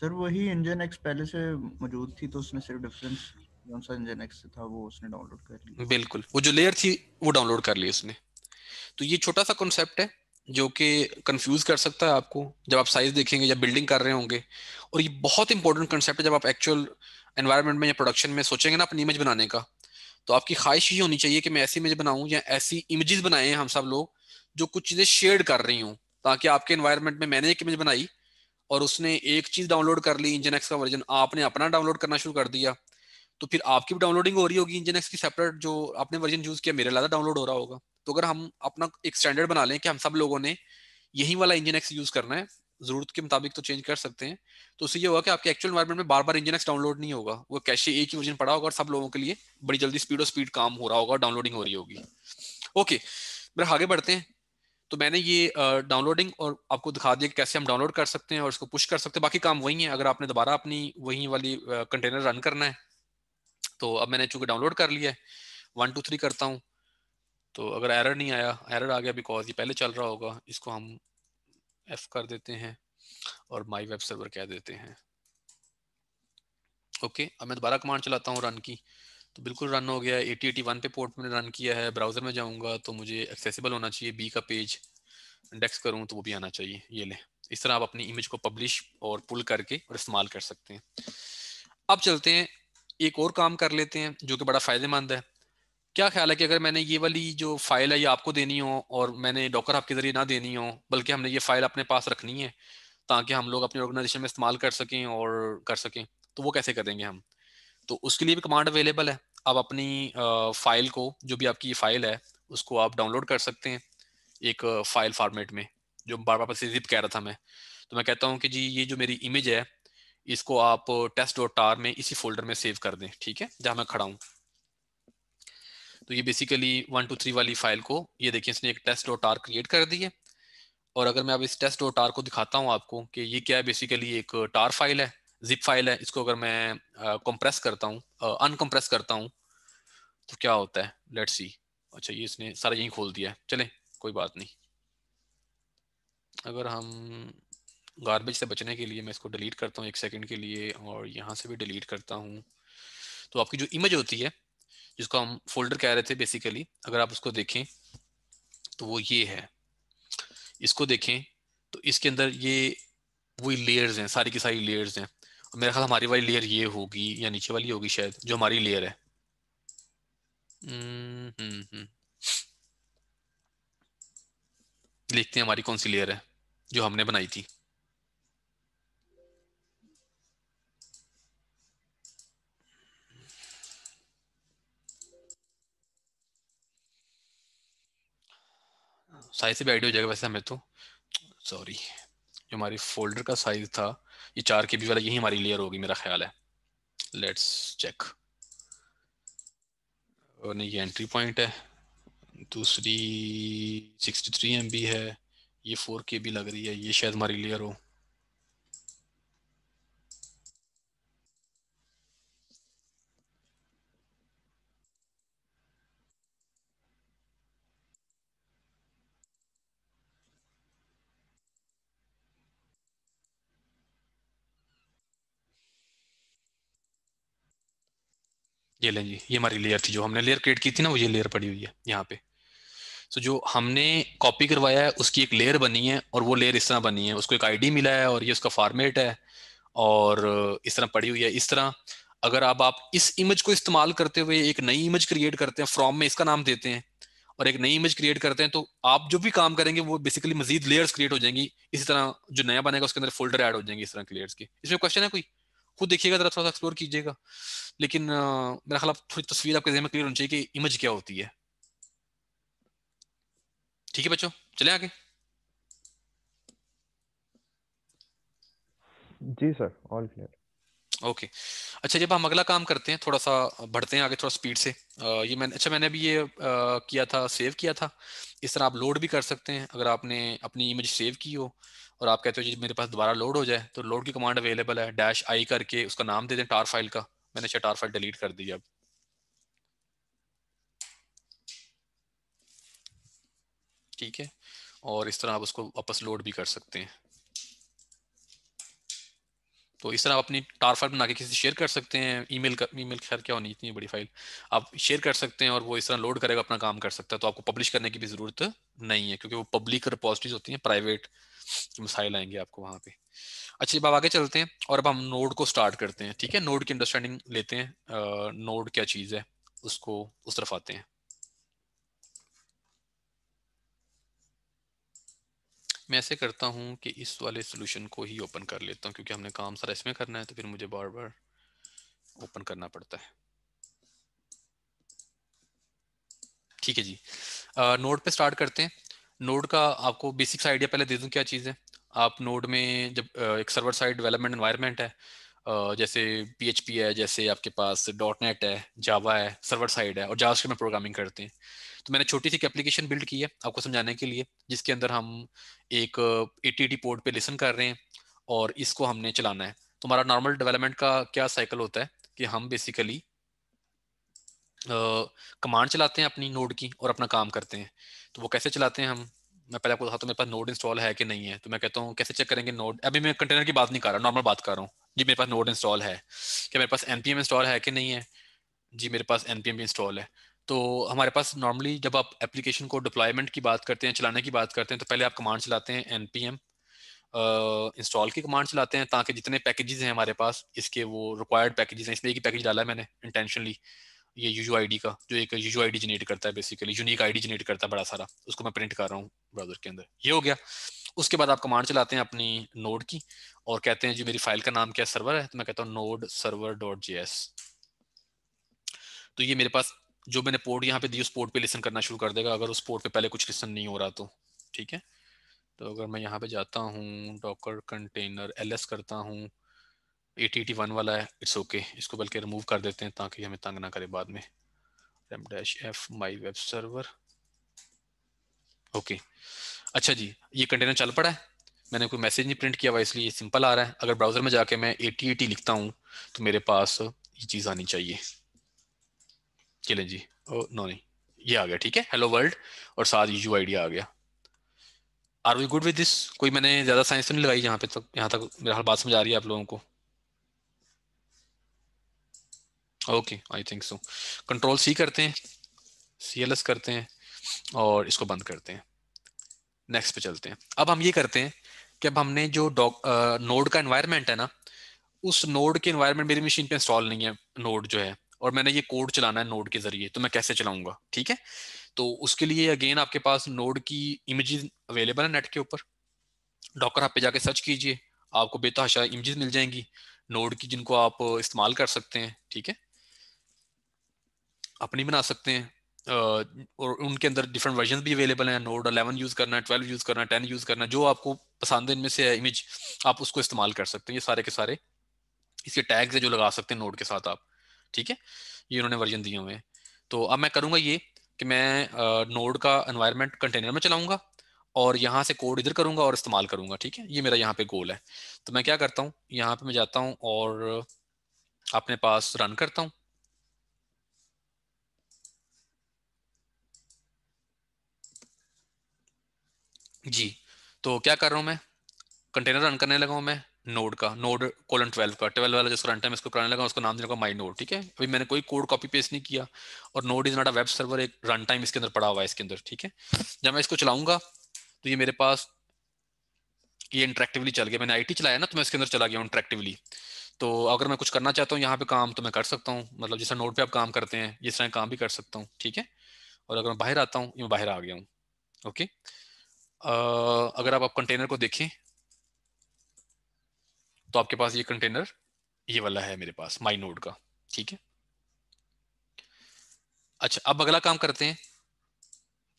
सर वही इंजन एक्स पहले से मौजूद थी तो उसने सिर्फ डिफरेंस कौन सा इंजन एक्स था वो उसने डाउनलोड कर लिया बिल्कुल वो जो लेयर थी वो डाउनलोड कर ली उसने तो ये छोटा सा कॉन्सेप्ट है जो कि कंफ्यूज कर सकता है आपको जब आप साइज देखेंगे या बिल्डिंग कर रहे होंगे और ये बहुत इंपॉर्टेंट कंसेप्ट है जब आप एक्चुअल एनवायरमेंट में या प्रोडक्शन में सोचेंगे ना अपनी इमेज बनाने का तो आपकी ख्वाहिश ये होनी चाहिए कि मैं ऐसी इमेज बनाऊं या ऐसी इमेजेस बनाए हम सब लोग जो कुछ चीजें शेयर कर रही हूँ ताकि आपके इन्वायरमेंट में मैंने एक इमेज बनाई और उसने एक चीज डाउनलोड कर ली इंजन एक्स का वर्जन आपने अपना डाउनलोड करना शुरू कर दिया तो फिर आपकी भी डाउनलोडिंग हो रही होगी इंजन एक्स की सेपरेट जो आपने वर्जन यूज किया मेरे लादा डाउनलोड हो रहा होगा तो अगर हम अपना एक स्टैंडर्ड बना लें कि हम सब लोगों ने यही वाला इंजन एक्स यूज करना है जरूरत के मुताबिक तो चेंज कर सकते हैं तो उससे ये होगा कि आपके एक्चुअल एनवायरमेंट में बार बार इंजन एक्स डाउनलोड नहीं होगा वो कैसे एक ही वर्जन पड़ा होगा और सब लोगों के लिए बड़ी जल्दी स्पीड और स्पीड काम हो रहा होगा डाउनलोडिंग हो रही होगी ओके मेरा आगे बढ़ते हैं तो मैंने ये डाउनलोडिंग और आपको दिखा दिया कैसे हम डाउनलोड कर सकते हैं और इसको पुश कर सकते हैं बाकी काम वही है अगर आपने दोबारा अपनी वही वाली कंटेनर रन करना है तो अब मैंने चूंकि डाउनलोड कर लिया है वन टू थ्री करता हूँ तो अगर एरर नहीं आया एरर आ गया बिकॉज ये पहले चल रहा होगा इसको हम एफ कर देते हैं और माई वेब सर्वर कह देते हैं ओके अब मैं दोबारा कमांड चलाता हूँ रन की तो बिल्कुल रन हो गया एटी एटी वन पे पोर्ट मैंने रन किया है ब्राउजर में जाऊंगा तो मुझे एक्सेसिबल होना चाहिए बी का पेज इंडेक्स करूँ तो वो भी आना चाहिए ये ले इस तरह आप अपनी इमेज को पब्लिश और पुल करके और इस्तेमाल कर सकते हैं अब चलते हैं एक और काम कर लेते हैं जो कि बड़ा फ़ायदेमंद है क्या ख्याल है कि अगर मैंने ये वाली जो फाइल है ये आपको देनी हो और मैंने डॉकर आपके जरिए ना देनी हो बल्कि हमने ये फाइल अपने पास रखनी है ताकि हम लोग अपने ऑर्गेनाइजेशन में इस्तेमाल कर सकें और कर सकें तो वो कैसे करेंगे हम तो उसके लिए भी कमांड अवेलेबल है आप अपनी फाइल को जो भी आपकी फाइल है उसको आप डाउनलोड कर सकते हैं एक फाइल फॉर्मेट में जो बार बार से जिप कह रहा था मैं तो मैं कहता हूँ कि जी ये जो मेरी इमेज है इसको आप टेस्ट डॉट टार में इसी फोल्डर में सेव कर दें ठीक है जहाँ मैं खड़ा हूँ तो ये बेसिकली वन टू थ्री वाली फाइल को ये देखिए इसने एक टेस्ट डॉट टार क्रिएट कर दी है और अगर मैं अब इस टेस्ट डॉट टार को दिखाता हूँ आपको कि ये क्या है बेसिकली एक टार फाइल है जिप फाइल है इसको अगर मैं कंप्रेस करता हूँ अनकम्प्रेस करता हूँ तो क्या होता है लेट्स सी अच्छा ये इसने सारा यहीं खोल दिया है चले कोई बात नहीं अगर हम गार्बेज से बचने के लिए मैं इसको डिलीट करता हूँ एक सेकंड के लिए और यहाँ से भी डिलीट करता हूँ तो आपकी जो इमेज होती है जिसको हम फोल्डर कह रहे थे बेसिकली अगर आप उसको देखें तो वो ये है इसको देखें तो इसके अंदर ये वही लेयर्स हैं सारी की सारी लेयर्स हैं मेरा ख्याल हमारी वाली लेयर ये होगी या नीचे वाली होगी शायद जो हमारी लेयर है हम्म, हम्म, हम्म। देखते हैं हमारी कौन सी लेयर है जो हमने बनाई थी साइज से भी आइडिया हो जाएगा वैसे हमें तो सॉरी जो हमारी फोल्डर का साइज था ये चार के बी वाला यही हमारी लेयर होगी मेरा ख्याल है लेट्स चेक और नहीं ये एंट्री पॉइंट है दूसरी 63 बी है ये 4 के बी लग रही है ये शायद हमारी लेयर हो ये लें जी ये हमारी लेयर थी जो हमने लेयर क्रिएट की थी ना वो ये लेयर पड़ी हुई है यहाँ पे सो so, जो हमने कॉपी करवाया है उसकी एक लेयर बनी है और वो लेयर इस तरह बनी है उसको एक आईडी मिला है और ये उसका फॉर्मेट है और इस तरह पड़ी हुई है इस तरह अगर आप आप इस इमेज को इस्तेमाल करते हुए एक नई इमेज क्रिएट करते हैं फ्रॉम में इसका नाम देते हैं और एक नई इमेज क्रिएट करते हैं तो आप जो भी काम करेंगे वो बेसिकली मजीद लेयर्स क्रिएट हो जाएंगी इसी तरह जो नया बनेगा उसके अंदर फोल्डर ऐड हो जाएंगे इस तरह की लेयर्स की इसमें क्वेश्चन है कोई खुद देखिएगा जरा थोड़ा सा एक्सप्लोर कीजिएगा लेकिन मेरा ख्याल थोड़ी तस्वीर आपके जहन में क्लियर होनी चाहिए कि इमेज क्या होती है ठीक है बच्चों चले आगे जी sir all clear okay okay. अच्छा जब हम अगला काम करते हैं थोड़ा सा बढ़ते हैं आगे थोड़ा स्पीड से आ, ये मैंने अच्छा मैंने अभी ये आ, किया था सेव किया था इस तरह आप लोड भी कर सकते हैं अगर आपने अपनी इमेज सेव की हो और आप कहते हो जी मेरे पास दोबारा लोड हो जाए तो लोड की कमांड अवेलेबल है डैश आई करके उसका नाम दे दें टार फाइल का मैंने अच्छा टार फाइल डिलीट कर दी अब ठीक है और इस तरह आप उसको वापस लोड भी कर सकते हैं तो इस तरह आप अपनी टार फाइल बना के किसी शेयर कर सकते हैं ईमेल कर ईमेल खैर क्या होनी इतनी बड़ी फाइल आप शेयर कर सकते हैं और वो इस तरह लोड करेगा अपना काम कर सकता है तो आपको पब्लिश करने की भी ज़रूरत नहीं है क्योंकि वो पब्लिक रिपोजिटरीज होती हैं प्राइवेट मिसाइल आएंगे आपको वहाँ पे अच्छा जब आप आगे चलते हैं और अब हम नोड को स्टार्ट करते हैं ठीक है नोड की अंडरस्टैंडिंग लेते हैं नोड क्या चीज़ है उसको उस तरफ आते हैं मैं ऐसे करता हूँ कि इस वाले सोल्यूशन को ही ओपन कर लेता हूँ क्योंकि हमने काम सारा इसमें करना है तो फिर मुझे बार बार ओपन करना पड़ता है ठीक है जी नोड पे स्टार्ट करते हैं नोड का आपको बेसिक्स आइडिया पहले दे दूं क्या चीज़ है आप नोड में जब एक सर्वर साइड डेवलपमेंट एनवायरनमेंट है जैसे पीएचपी है जैसे आपके पास डॉट नेट है जावा है सर्वर साइड है और जावास्क्रिप्ट में प्रोग्रामिंग करते हैं तो मैंने छोटी सी एक एप्लीकेशन बिल्ड की है आपको समझाने के लिए जिसके अंदर हम एक ए uh, पोर्ट पे लिसन कर रहे हैं और इसको हमने चलाना है तो हमारा नॉर्मल डेवलपमेंट का क्या साइकिल होता है कि हम बेसिकली कमांड uh, चलाते हैं अपनी नोड की और अपना काम करते हैं तो वो कैसे चलाते हैं हम मैं पहले आपको बताता हूँ मेरे पास नोड इंस्टॉल है कि नहीं है तो मैं कहता हूँ कैसे चेक करेंगे नोड अभी मैं कंटेनर की बात नहीं कर रहा नॉर्मल बात कर रहा हूँ जी मेरे पास नोड इंस्टॉल है क्या मेरे पास एनपीएम इंस्टॉल है कि नहीं है जी मेरे पास एनपीएम भी इंस्टॉल है तो हमारे पास नॉर्मली जब आप एप्लीकेशन को डिप्लॉयमेंट की बात करते हैं चलाने की बात करते हैं तो पहले आप कमांड चलाते हैं एन पी एम इंस्टॉल की कमांड चलाते हैं ताकि जितने पैकेजेस हैं हमारे पास इसके वो रिक्वायर्ड पैकेजेस हैं इसलिए एक पैकेज डाला है मैंने इंटेंशनली ये यूजू आई का जो एक यूजू आई जनरेट करता है बेसिकली यूनिक आई जनरेट करता है बड़ा सारा उसको मैं प्रिंट कर रहा हूँ ब्राउजर के अंदर ये हो गया उसके बाद आप कमांड चलाते हैं अपनी नोड की और कहते हैं जी मेरी फाइल का नाम क्या सर्वर है तो मैं कहता हूँ node server dot J S तो ये मेरे पास जो मैंने पोर्ट यहाँ पे दी उस पोर्ट पे लिसन करना शुरू कर देगा अगर उस पोर्ट पे पहले कुछ लिसन नहीं हो रहा तो ठीक है तो अगर मैं यहाँ पे जाता हूँ डॉकर कंटेनर एल करता हूँ ए टी टी वन वाला है इट्स ओके okay. इसको बल्कि रिमूव कर देते हैं ताकि हमें तंग ना करे बाद में M dash F my web server okay अच्छा जी ये कंटेनर चल पड़ा है मैंने कोई मैसेज नहीं प्रिंट किया हुआ इसलिए ये सिंपल आ रहा है अगर ब्राउजर में जाके मैं ए टी ए टी लिखता हूँ तो मेरे पास ये चीज़ आनी चाहिए चलें जी ओ नो नहीं ये आ गया ठीक है हेलो वर्ल्ड और साथ यू आइडिया आ गया are we good with this कोई मैंने ज्यादा साइंस तो नहीं लगाई यहाँ पे तक यहाँ तक मेरा हर बात समझ आ रही है आप लोगों को okay I think so control C करते हैं सी एल एस करते हैं और इसको बंद करते हैं नेक्स्ट पे चलते हैं अब हम ये करते हैं कि अब हमने जो डॉक नोड का इन्वायरमेंट है ना उस नोड के इन्वायरमेंट मेरी मशीन पे इंस्टॉल नहीं है नोड जो है और मैंने ये कोड चलाना है नोड के जरिए तो मैं कैसे चलाऊंगा ठीक है तो उसके लिए अगेन आपके पास नोड की इमेज अवेलेबल है नेट के ऊपर डॉकर आप पे जाके सर्च कीजिए आपको बेतहाशा इमेजेस मिल जाएंगी नोड की जिनको आप इस्तेमाल कर सकते हैं ठीक है अपनी बना सकते हैं और उनके अंदर डिफरेंट वर्जन भी अवेलेबल हैं नोड 11 यूज़ करना है 12 यूज़ करना है 10 यूज़ करना है जो आपको पसंद है इनमें से है इमेज आप उसको इस्तेमाल कर सकते हैं ये सारे के सारे इसके टैग्स है जो लगा सकते हैं नोड के साथ आप ठीक है ये उन्होंने वर्जन दिए हुए हैं तो अब मैं करूंगा ये कि मैं नोड का एनवायरमेंट कंटेनर में चलाऊंगा और यहाँ से कोड इधर करूंगा और इस्तेमाल करूंगा ठीक है ये मेरा यहाँ पे गोल है तो मैं क्या करता हूँ यहाँ पे मैं जाता हूँ और अपने पास रन करता हूँ जी तो क्या कर रहा हूँ मैं कंटेनर रन करने लगा हूं मैं नोड का नोड कोलन ट्वेल्व का ट्वेल्व वाला जिसको रन टाइम इसको कराने लगा उसको नाम देने का माई नोड ठीक है अभी मैंने कोई कोड कॉपी पेस्ट नहीं किया और node is not a web server एक रन टाइम इसके अंदर पड़ा हुआ है इसके अंदर ठीक है जब मैं इसको चलाऊंगा तो ये मेरे पास ये इंटरेक्टिवली चल गया मैंने आई चलाया ना तो मैं इसके अंदर चला गया हूँ इंटरेक्टिवली तो अगर मैं कुछ करना चाहता हूँ यहाँ पे काम तो मैं कर सकता हूँ मतलब जिस नोड पे आप काम करते हैं जिस तरह काम भी कर सकता हूँ ठीक है और अगर मैं बाहर आता हूँ ये मैं बाहर आ गया हूँ ओके अगर आप, आप कंटेनर को देखें तो आपके पास ये कंटेनर ये वाला है मेरे पास माई नोड का ठीक है अच्छा अब अगला काम करते हैं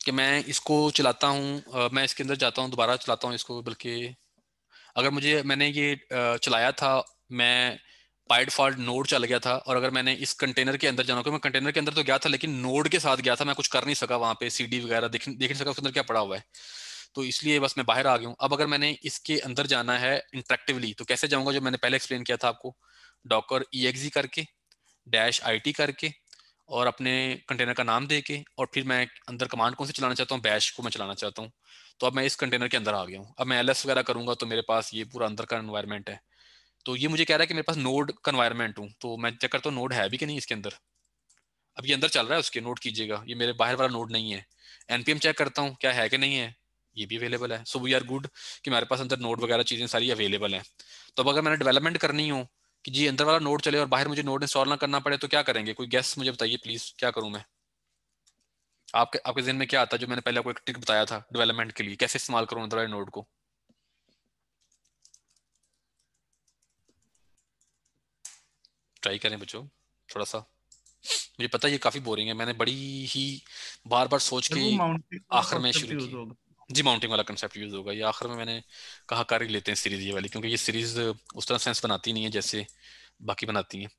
कि मैं इसको चलाता हूँ मैं इसके अंदर जाता हूँ दोबारा चलाता हूँ इसको बल्कि अगर मुझे मैंने ये चलाया था मैं बाई डिफॉल्ट नोड चल गया था और अगर मैंने इस कंटेनर के अंदर जाना मैं कंटेनर के अंदर तो गया था लेकिन नोड के साथ गया था मैं कुछ कर नहीं सका वहाँ पे सी डी वगैरह देख नहीं सका उसके अंदर क्या पड़ा हुआ है तो इसलिए बस मैं बाहर आ गया हूँ अब अगर मैंने इसके अंदर जाना है इंट्रैक्टिवली तो कैसे जाऊँगा जो मैंने पहले एक्सप्लेन किया था आपको डॉकर ई करके डैश आई करके और अपने कंटेनर का नाम दे के और फिर मैं अंदर कमांड कौन से चलाना चाहता हूँ बैश को मैं चलाना चाहता हूँ तो अब मैं इस कंटेनर के अंदर आ गया हूँ अब मैं एल वगैरह करूँगा तो मेरे पास ये पूरा अंदर का इन्वायरमेंट है तो ये मुझे कह रहा है कि मेरे पास नोड का इन्वायरमेंट हूँ तो मैं चेक करता हूँ नोड है भी कि नहीं इसके अंदर अब ये अंदर चल रहा है उसके नोट कीजिएगा ये मेरे बाहर वाला नोड नहीं है एनपीएम चेक करता हूँ क्या है कि नहीं है ये भी अवेलेबल है सो वी आर गुड कि हमारे पास अंदर नोट वगैरह चीज़ें सारी अवेलेबल है तो अब अगर मैंने डेवलपमेंट करनी हो कि जी अंदर वाला नोट चले और बाहर मुझे नोट इंस्टॉल ना करना पड़े तो क्या करेंगे कोई गेस्ट मुझे बताइए प्लीज़ क्या करूं मैं आपके आपके जिन में क्या आता जो मैंने पहले आपको एक ट्रिक बताया था डेवलपमेंट के लिए कैसे इस्तेमाल करूं अंदर वाले नोट को ट्राई करें बच्चों थोड़ा सा मुझे पता है ये काफ़ी बोरिंग है मैंने बड़ी ही बार बार सोच के आखिर में शुरू किया जी माउंटिंग वाला कंसेप्ट यूज होगा ये आखिर में मैंने कहा ही लेते हैं सीरीज ये वाली क्योंकि ये सीरीज उस तरह सेंस बनाती नहीं है जैसे बाकी बनाती हैं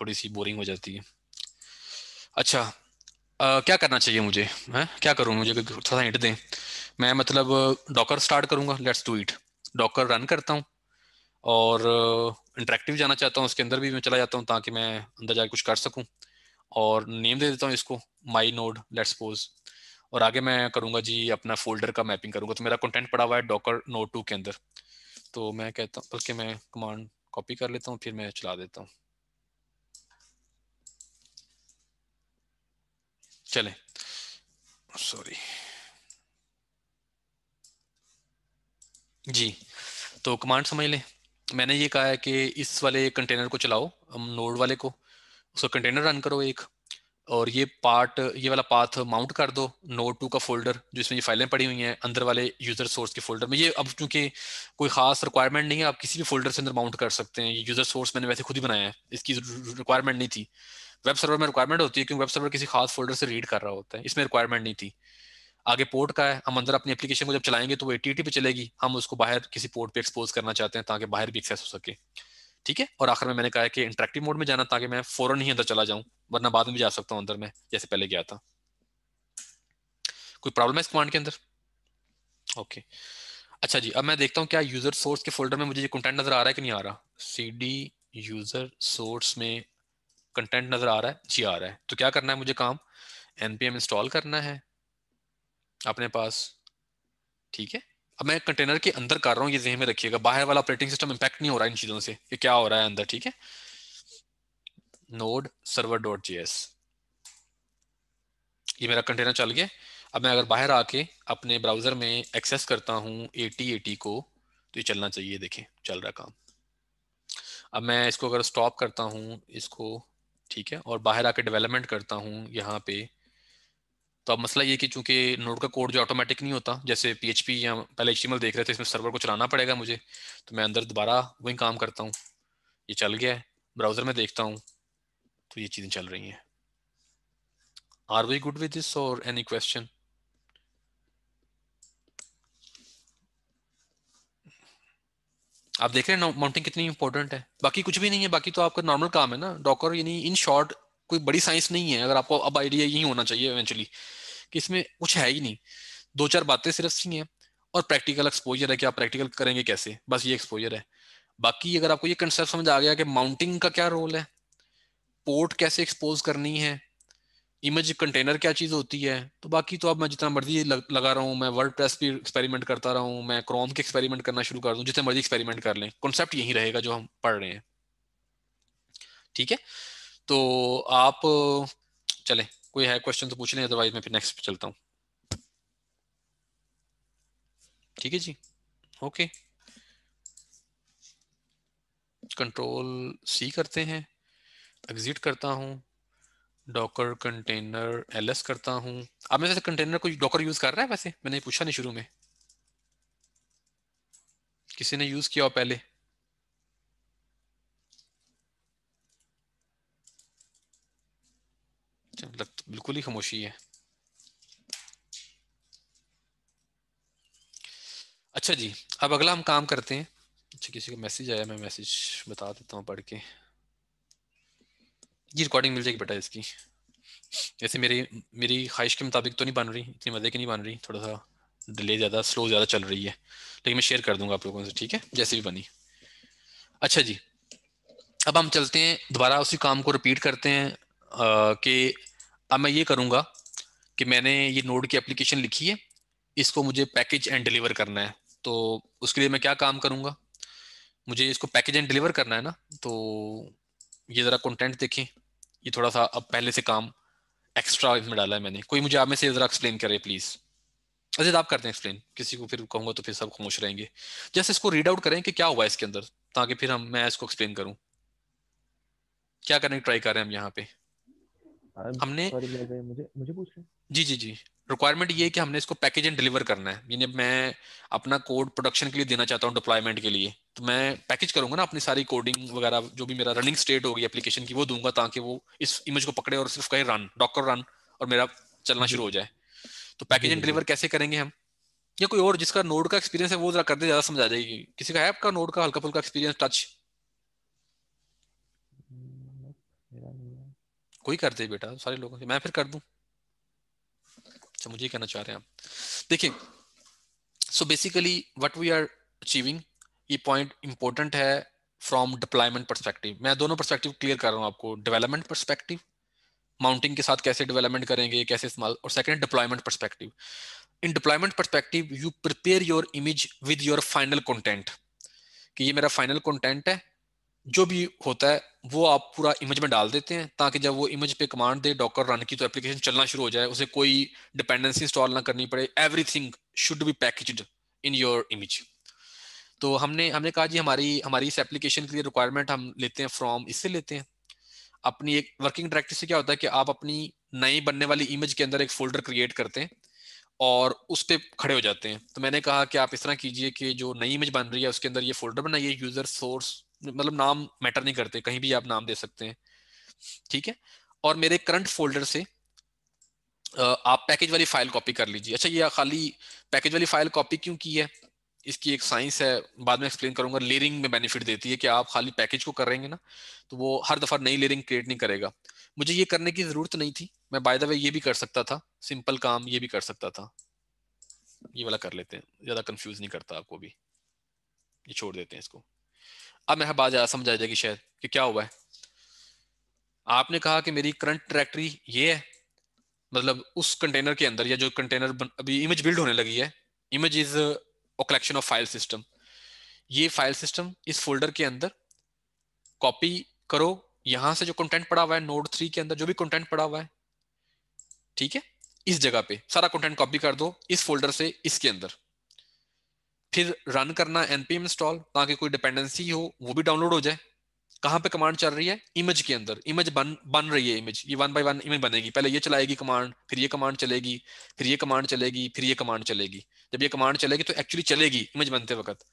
थोड़ी सी बोरिंग हो जाती है अच्छा आ, क्या करना चाहिए मुझे है क्या करूँ मुझे थोड़ा सा हिंट दें मैं मतलब डॉकर स्टार्ट करूँगा let's do it docker run करता हूँ और इंटरेक्टिव जाना चाहता हूँ उसके अंदर भी मैं चला जाता हूँ ताकि मैं अंदर जाकर कुछ कर सकूँ और नेम दे देता हूँ इसको माई नोड लेट्स पोज और आगे मैं करूंगा जी अपना फोल्डर का मैपिंग करूंगा तो मेरा कंटेंट पड़ा हुआ है डॉकर नोट टू के अंदर तो मैं कहता हूँ बल्कि मैं कमांड कॉपी कर लेता हूँ फिर मैं चला देता हूँ चले सॉरी जी तो कमांड समझ लें मैंने ये कहा है कि इस वाले कंटेनर को चलाओ नोड वाले को उसका कंटेनर रन करो एक और ये पार्ट ये वाला पाथ माउंट कर दो नोट टू का फोल्डर जिसमें ये फाइलें पड़ी हुई हैं अंदर वाले यूजर सोर्स के फोल्डर में ये अब चूंकि कोई खास रिक्वायरमेंट नहीं है आप किसी भी फोल्डर से अंदर माउंट कर सकते हैं ये यूजर सोर्स मैंने वैसे खुद ही बनाया है इसकी रिक्वायरमेंट नहीं थी वेब सर्वर में रिक्वायरमेंट होती है क्योंकि वेब सर्वर किसी खास फोल्डर से रीड कर रहा होता है इसमें रिक्वायरमेंट नहीं थी आगे पोर्ट का है हम अंदर अपनी एप्लीकेशन को जब चलाएंगे तो वो एटी पे चलेगी हम उसको बाहर किसी पोर्ट पे एक्सपोज करना चाहते हैं ताकि बाहर भी एक्सेस हो सके ठीक है और आखिर में मैंने कहा कि इंटरेक्टिव मोड में जाना ताकि मैं फौरन ही अंदर चला जाऊं वरना बाद में भी जा सकता हूं अंदर में जैसे पहले गया था कोई प्रॉब्लम है इस कमांड के अंदर ओके अच्छा जी अब मैं देखता हूँ क्या यूजर सोर्स के फोल्डर में मुझे कंटेंट नजर आ रहा है कि नहीं आ रहा सी डी यूजर सोर्स में कंटेंट नजर आ रहा है जी आ रहा है तो क्या करना है मुझे काम एनपीएम इंस्टॉल करना है अपने पास ठीक है अब मैं कंटेनर के अंदर कर रहा हूँ ये जहन में रखिएगा बाहर वाला ऑपरेटिंग सिस्टम इम्पैक्ट नहीं हो रहा है इन चीज़ों से कि क्या हो रहा है अंदर ठीक है नोड सर्वर डॉट जी ये मेरा कंटेनर चल गया अब मैं अगर बाहर आके अपने ब्राउजर में एक्सेस करता हूँ ए टी को तो ये चलना चाहिए देखें चल रहा काम अब मैं इसको अगर स्टॉप करता हूँ इसको ठीक है और बाहर आके डेवलपमेंट करता हूँ यहाँ पे तो अब मसला ये कि चूंकि नोड का कोड जो ऑटोमेटिक नहीं होता जैसे पी या पहले एच देख रहे थे इसमें सर्वर को चलाना पड़ेगा मुझे तो मैं अंदर दोबारा वही काम करता हूँ ये चल गया है ब्राउज़र में देखता हूँ तो ये चीज़ें चल रही हैं are we good with this और एनी क्वेश्चन आप देख रहे हैं माउंटिंग कितनी इंपॉर्टेंट है बाकी कुछ भी नहीं है बाकी तो आपका नॉर्मल काम है ना डॉकर यानी इन शॉर्ट कोई बड़ी साइंस नहीं है अगर आपको अब आइडिया यही होना चाहिए इवेंचुअली कि इसमें कुछ है ही नहीं दो चार बातें सिर्फ सी हैं और प्रैक्टिकल एक्सपोजर है कि आप प्रैक्टिकल करेंगे कैसे बस ये एक्सपोजर है बाकी अगर आपको ये कंसेप्ट समझ आ गया कि माउंटिंग का क्या रोल है पोर्ट कैसे एक्सपोज करनी है इमेज कंटेनर क्या चीज़ होती है तो बाकी तो अब मैं जितना मर्जी लगा रहा हूँ मैं वर्ड प्रेस भी एक्सपेरिमेंट करता रहा हूँ मैं क्रोम के एक्सपेरिमेंट करना शुरू कर दूँ जितना मर्जी एक्सपेरिमेंट कर लें कॉन्सेप्ट यही रहेगा जो हम पढ़ रहे हैं ठीक है तो आप चले कोई है क्वेश्चन तो पूछ लें अदरवाइज मैं फिर नेक्स्ट पे चलता हूँ ठीक है जी ओके कंट्रोल सी करते हैं एग्जिट करता हूँ डॉकर कंटेनर एल एस करता हूँ आप मेरे कंटेनर को डॉकर यूज कर रहा है वैसे मैंने पूछा नहीं शुरू में किसी ने यूज किया हो पहले मतलब बिल्कुल ही खामोशी है अच्छा जी अब अगला हम काम करते हैं अच्छा किसी का मैसेज आया मैं मैसेज बता देता हूँ पढ़ के जी रिकॉर्डिंग मिल जाएगी बेटा इसकी जैसे मेरी मेरी ख्वाहिश के मुताबिक तो नहीं बन रही इतनी मज़े की नहीं बन रही थोड़ा सा डिले ज़्यादा स्लो ज़्यादा चल रही है लेकिन मैं शेयर कर दूंगा आप लोगों से ठीक है जैसे भी बनी अच्छा जी अब हम चलते हैं दोबारा उसी काम को रिपीट करते हैं कि अब मैं ये करूंगा कि मैंने ये नोड की एप्लीकेशन लिखी है इसको मुझे पैकेज एंड डिलीवर करना है तो उसके लिए मैं क्या काम करूंगा मुझे इसको पैकेज एंड डिलीवर करना है ना तो ये ज़रा कंटेंट देखें ये थोड़ा सा अब पहले से काम एक्स्ट्रा इसमें डाला है मैंने कोई मुझे आप में से ज़रा एक्सप्लेन करे प्लीज़ अजय आप करते हैं एक्सप्लेन किसी को फिर कहूँगा तो फिर सब खामोश रहेंगे जैसे इसको रीड आउट करें कि क्या हुआ इसके अंदर ताकि फिर हम मैं इसको एक्सप्लेन करूँ क्या करने की ट्राई कर रहे हैं हम यहाँ पे हमने मुझे मुझे पूछ रहे जी जी जी रिक्वायरमेंट ये है कि हमने इसको पैकेज एंड डिलीवर करना है यानी मैं अपना कोड प्रोडक्शन के लिए देना चाहता हूँ डिप्लॉयमेंट के लिए तो मैं पैकेज करूंगा ना अपनी सारी कोडिंग वगैरह जो भी मेरा रनिंग स्टेट होगी एप्लीकेशन की वो दूंगा ताकि वो इस इमेज को पकड़े और सिर्फ कहीं रन डॉकर रन और मेरा चलना शुरू हो जाए तो पैकेज एंड डिलीवर कैसे करेंगे हम या कोई और जिसका नोड का एक्सपीरियंस है वो जरा कर दे ज्यादा समझ आ जाएगी किसी का है आपका नोड का हल्का फुल्का एक्सपीरियंस टच कोई कर दे बेटा सारे लोगों से मैं फिर कर दू अच्छा मुझे कहना चाह रहे हैं आप देखिए so basically what we are achieving ये पॉइंट इंपॉर्टेंट है फ्रॉम डिप्लॉयमेंट परस्पेक्टिव मैं दोनों परस्पेक्टिव क्लियर कर रहा हूँ आपको डेवलपमेंट परस्पेक्टिव माउंटिंग के साथ कैसे डेवलपमेंट करेंगे कैसे इस्तेमाल और second deployment perspective in deployment perspective you prepare your image with your final content कि ये मेरा फाइनल कॉन्टेंट है जो भी होता है वो आप पूरा इमेज में डाल देते हैं ताकि जब वो इमेज पे कमांड दे डॉकर रन की तो एप्लीकेशन चलना शुरू हो जाए उसे कोई डिपेंडेंसी इंस्टॉल ना करनी पड़े everything should be packaged in your image तो हमने हमने कहा जी हमारी हमारी इस एप्लीकेशन के लिए रिक्वायरमेंट हम लेते हैं फ्रॉम इससे लेते हैं अपनी एक वर्किंग डायरेक्टर से क्या होता है कि आप अपनी नई बनने वाली इमेज के अंदर एक फोल्डर क्रिएट करते हैं और उस पर खड़े हो जाते हैं तो मैंने कहा कि आप इस तरह कीजिए कि जो नई इमेज बन रही है उसके अंदर ये फोल्डर बनाइए यूजर सोर्स मतलब नाम मैटर नहीं करते कहीं भी आप नाम दे सकते हैं ठीक है और मेरे करंट फोल्डर से आप पैकेज वाली फाइल कॉपी कर लीजिए अच्छा ये खाली पैकेज वाली फाइल कॉपी क्यों की है इसकी एक साइंस है बाद में एक्सप्लेन करूंगा लेरिंग में बेनिफिट देती है कि आप खाली पैकेज को करेंगे ना तो वो हर दफा नई लेरिंग क्रिएट नहीं करेगा मुझे ये करने की जरूरत नहीं थी मैं बाय द वे ये भी कर सकता था सिंपल काम ये भी कर सकता था ये वाला कर लेते हैं ज्यादा कंफ्यूज नहीं करता आपको भी ये छोड़ देते हैं इसको अब मेरे बात ज़्यादा समझ आ जाएगी शायद कि क्या हुआ है आपने कहा कि मेरी करंट डायरेक्टरी ये है मतलब उस कंटेनर के अंदर या जो कंटेनर अभी इमेज बिल्ड होने लगी है image is a collection of file system ये फाइल सिस्टम इस फोल्डर के अंदर कॉपी करो यहां से जो कंटेंट पड़ा हुआ है नोड थ्री के अंदर जो भी कंटेंट पड़ा हुआ है ठीक है इस जगह पे सारा कंटेंट कॉपी कर दो इस फोल्डर से इसके अंदर फिर रन करना एनपीएम इंस्टॉल ताकि कोई डिपेंडेंसी हो वो भी डाउनलोड हो जाए कहाँ पे कमांड चल रही है इमेज के अंदर इमेज बन बन रही है इमेज ये वन बाय वन इमेज बनेगी पहले ये चलाएगी कमांड फिर ये कमांड चलेगी फिर ये कमांड चलेगी फिर ये कमांड चलेगी जब ये कमांड चलेगी तो एक्चुअली चलेगी इमेज बनते वक्त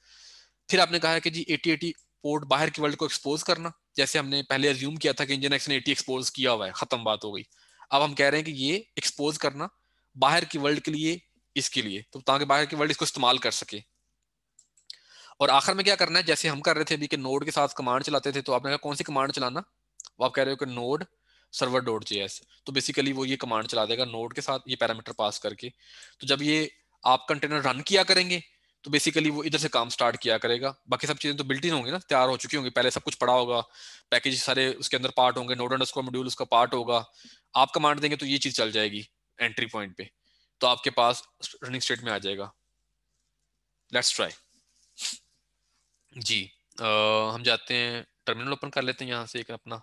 फिर आपने कहा है कि जी एटी एटी पोर्ट बाहर की वर्ल्ड को एक्सपोज करना जैसे हमने पहले एज्यूम किया था कि इंजन एक्स ने एटी एक्सपोज किया हुआ है खत्म बात हो गई अब हम कह रहे हैं कि ये एक्सपोज करना बाहर की वर्ल्ड के लिए इसके लिए तो ताकि बाहर की वर्ल्ड इसको इस्तेमाल कर सके और आखिर में क्या करना है जैसे हम कर रहे थे अभी कि नोड के साथ कमांड चलाते थे तो आपने कहा कौन सी कमांड चलाना वो आप कह रहे हो कि नोड सर्वर डॉट जे तो बेसिकली वो ये कमांड चला देगा नोड के साथ ये पैरामीटर पास करके तो जब ये आप कंटेनर रन किया करेंगे तो बेसिकली वो इधर से काम स्टार्ट किया करेगा बाकी सब चीजें तो बिल्टिन होंगी ना तैयार हो चुकी होंगी पहले सब कुछ पड़ा होगा पैकेज सारे उसके अंदर पार्ट होंगे नोड अंडरस्कोर मॉड्यूल उसका पार्ट होगा आप कमांड देंगे तो ये चीज चल जाएगी एंट्री पॉइंट पे तो आपके पास रनिंग स्टेट में आ जाएगा लेट्स ट्राई जी आ, हम जाते हैं टर्मिनल ओपन कर लेते हैं यहाँ से एक अपना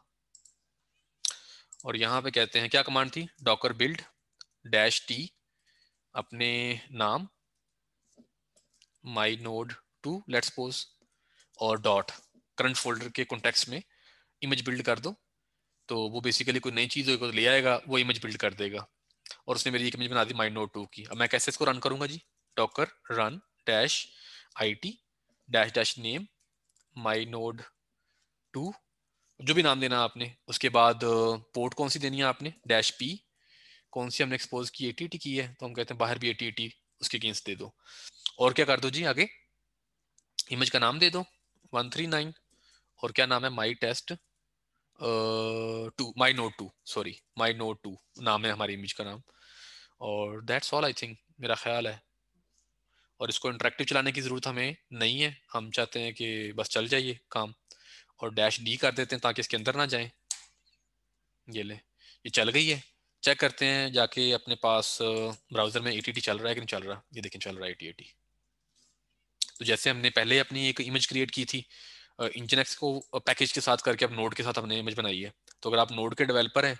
और यहाँ पे कहते हैं क्या कमांड थी डॉकर बिल्ड डैश टी अपने नाम my node two let suppose और डॉट करंट फोल्डर के कॉन्टेक्स्ट में इमेज बिल्ड कर दो तो वो बेसिकली कोई नई चीज़ को तो ले आएगा वो इमेज बिल्ड कर देगा और उसने मेरी एक इमेज बना दी माई नोट टू की अब मैं कैसे इसको रन करूंगा जी docker run dash I T dash dash name my node two जो भी नाम देना आपने उसके बाद पोर्ट कौन सी देनी है आपने डैश पी कौन सी हमने एक्सपोज की एटी टी की है तो हम कहते हैं बाहर भी एटी एटी उसके अगेंस्ट दे दो और क्या कर दो जी आगे इमेज का नाम दे दो वन थ्री नाइन और क्या नाम है my test two my node two sorry my node two नाम है हमारी इमेज का नाम और दैट्स ऑल आई थिंक मेरा ख्याल है और इसको इंटरेक्टिव चलाने की ज़रूरत हमें नहीं है हम चाहते हैं कि बस चल जाइए काम और डैश डी कर देते हैं ताकि इसके अंदर ना जाए ये ले ये चल गई है चेक करते हैं जाके अपने पास ब्राउज़र में ए चल रहा है कि नहीं चल रहा ये देखें चल रहा है ए तो जैसे हमने पहले अपनी एक इमेज क्रिएट की थी इंजन एक्स को पैकेज के साथ करके अब नोड के साथ हमने इमेज बनाई है तो अगर आप नोड के डेवलपर हैं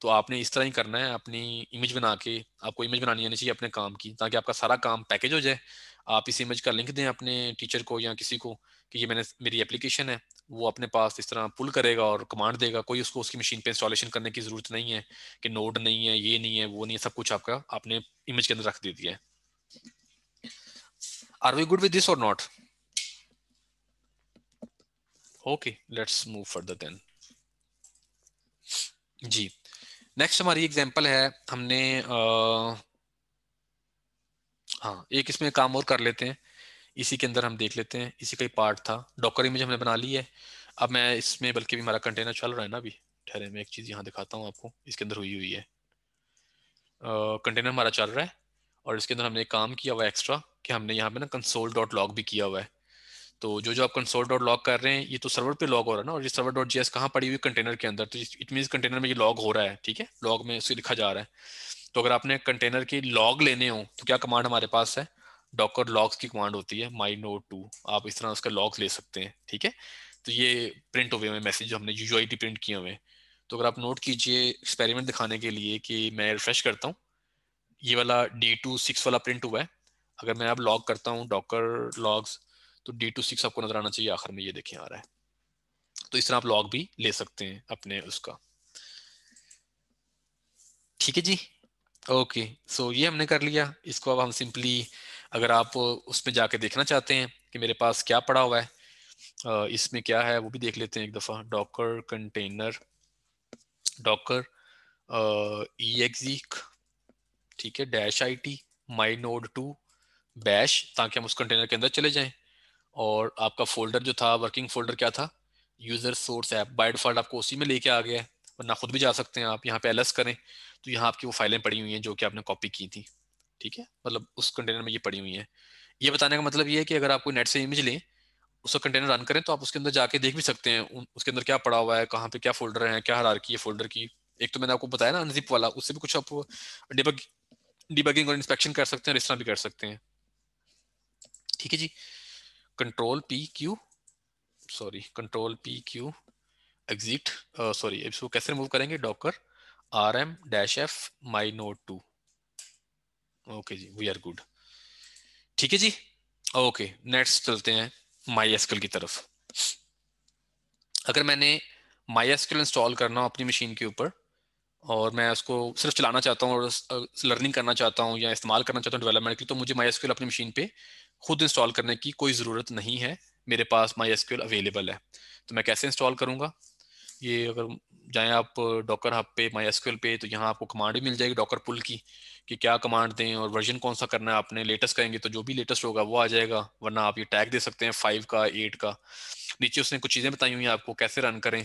तो आपने इस तरह ही करना है अपनी इमेज बना के आपको इमेज बनानी आनी चाहिए अपने काम की ताकि आपका सारा काम पैकेज हो जाए आप इस इमेज का लिंक दें अपने टीचर को या किसी को कि ये मैंने मेरी एप्लीकेशन है वो अपने पास इस तरह पुल करेगा और कमांड देगा कोई उसको उसकी मशीन पे इंस्टॉलेशन करने की ज़रूरत नहीं है कि नोड नहीं है ये नहीं है वो नहीं है सब कुछ आपका आपने इमेज के अंदर रख दे दिया है are we good with this और not okay let's move further then जी नेक्स्ट हमारी एग्जाम्पल है हमने आ, हाँ एक इसमें काम और कर लेते हैं इसी के अंदर हम देख लेते हैं इसी का ही पार्ट था डॉकर इमेज हमने बना ली है अब मैं इसमें बल्कि भी हमारा कंटेनर चल रहा है ना अभी ठहरे मैं एक चीज़ यहाँ दिखाता हूँ आपको इसके अंदर हुई हुई है कंटेनर uh, हमारा चल रहा है और इसके अंदर हमने काम किया हुआ है एक्स्ट्रा कि हमने यहाँ पे ना कंसोल डॉट लॉग भी किया हुआ है तो जो जो आप कंसोल डॉट लॉग कर रहे हैं ये तो सर्वर पे लॉग हो रहा है ना और ये सर्वर डॉट जी एस कहाँ पड़ी हुई कंटेनर के अंदर तो इट मीन कंटेनर में ये लॉग हो रहा है ठीक है लॉग में उसे लिखा जा रहा है तो अगर आपने कंटेनर के लॉग लेने हो तो क्या कमांड हमारे पास है डॉकर लॉग्स की कमांड होती है माई नोट टू आप इस तरह उसका लॉग ले सकते हैं ठीक है तो ये प्रिंट हुए हुए मैसेज हमने यू प्रिंट किए हुए तो अगर आप नोट कीजिए एक्सपेरिमेंट दिखाने के लिए कि मैं रिफ्रेश करता हूँ ये वाला डी टू सिक्स वाला प्रिंट हुआ है अगर मैं अब लॉग करता हूँ डॉकर लॉग्स तो डी टू सिक्स आपको नजर आना चाहिए आखिर में ये देखिए आ रहा है तो इस तरह आप लॉग भी ले सकते हैं अपने उसका ठीक है जी ओके सो ये हमने कर लिया इसको अब हम सिंपली अगर आप उसमें जाके देखना चाहते हैं कि मेरे पास क्या पड़ा हुआ है इसमें क्या है वो भी देख लेते हैं एक दफ़ा डॉकर कंटेनर डॉकर ठीक है dash I T my node two bash ताकि हम उस कंटेनर के अंदर चले जाएं और आपका फोल्डर जो था वर्किंग फोल्डर क्या था user source app by default आपको उसी में लेके आ गया है वरना खुद भी जा सकते हैं आप यहाँ पे एल करें तो यहाँ आपकी वो फाइलें पड़ी हुई हैं जो कि आपने कॉपी की थी ठीक है मतलब उस कंटेनर में ये पड़ी हुई है ये बताने का मतलब ये है कि अगर आपको नेट से इमेज लें उसका कंटेनर रन करें तो आप उसके अंदर जाके देख भी सकते हैं उसके अंदर क्या पड़ा हुआ है कहाँ पे क्या फोल्डर है क्या की है फोल्डर की एक तो मैंने आपको बताया ना अनजिप वाला उससे भी कुछ आप डिबग डिबगिंग और इंस्पेक्शन कर सकते हैं और इस तरह भी कर सकते हैं ठीक है जी control pq sorry control P Q exit sorry इसको कैसे रिमूव करेंगे docker R M dash F my node two जी वी आर गुड ठीक है जी ओके नेक्स्ट चलते हैं माई एसकल की तरफ अगर मैंने माई एसकल इंस्टॉल करना हो अपनी मशीन के ऊपर और मैं उसको सिर्फ चलाना चाहता हूँ और लर्निंग करना चाहता हूँ या इस्तेमाल करना चाहता हूँ डेवलपमेंट के लिए तो मुझे माई एसकल अपनी मशीन पे खुद इंस्टॉल करने की कोई ज़रूरत नहीं है मेरे पास माई एसक्यूएल अवेलेबल है तो मैं कैसे इंस्टॉल करूंगा ये अगर जाए आप डॉकर हब पे माई एसक्यूएल पे तो यहाँ आपको कमांड भी मिल जाएगी डॉकर पुल की कि क्या कमांड दें और वर्जन कौन सा करना है आपने लेटेस्ट करेंगे तो जो भी लेटेस्ट होगा वो आ जाएगा वरना आप ये टैग दे सकते हैं फाइव का एट का नीचे उसने कुछ चीज़ें बताई हुई हैं आपको कैसे रन करें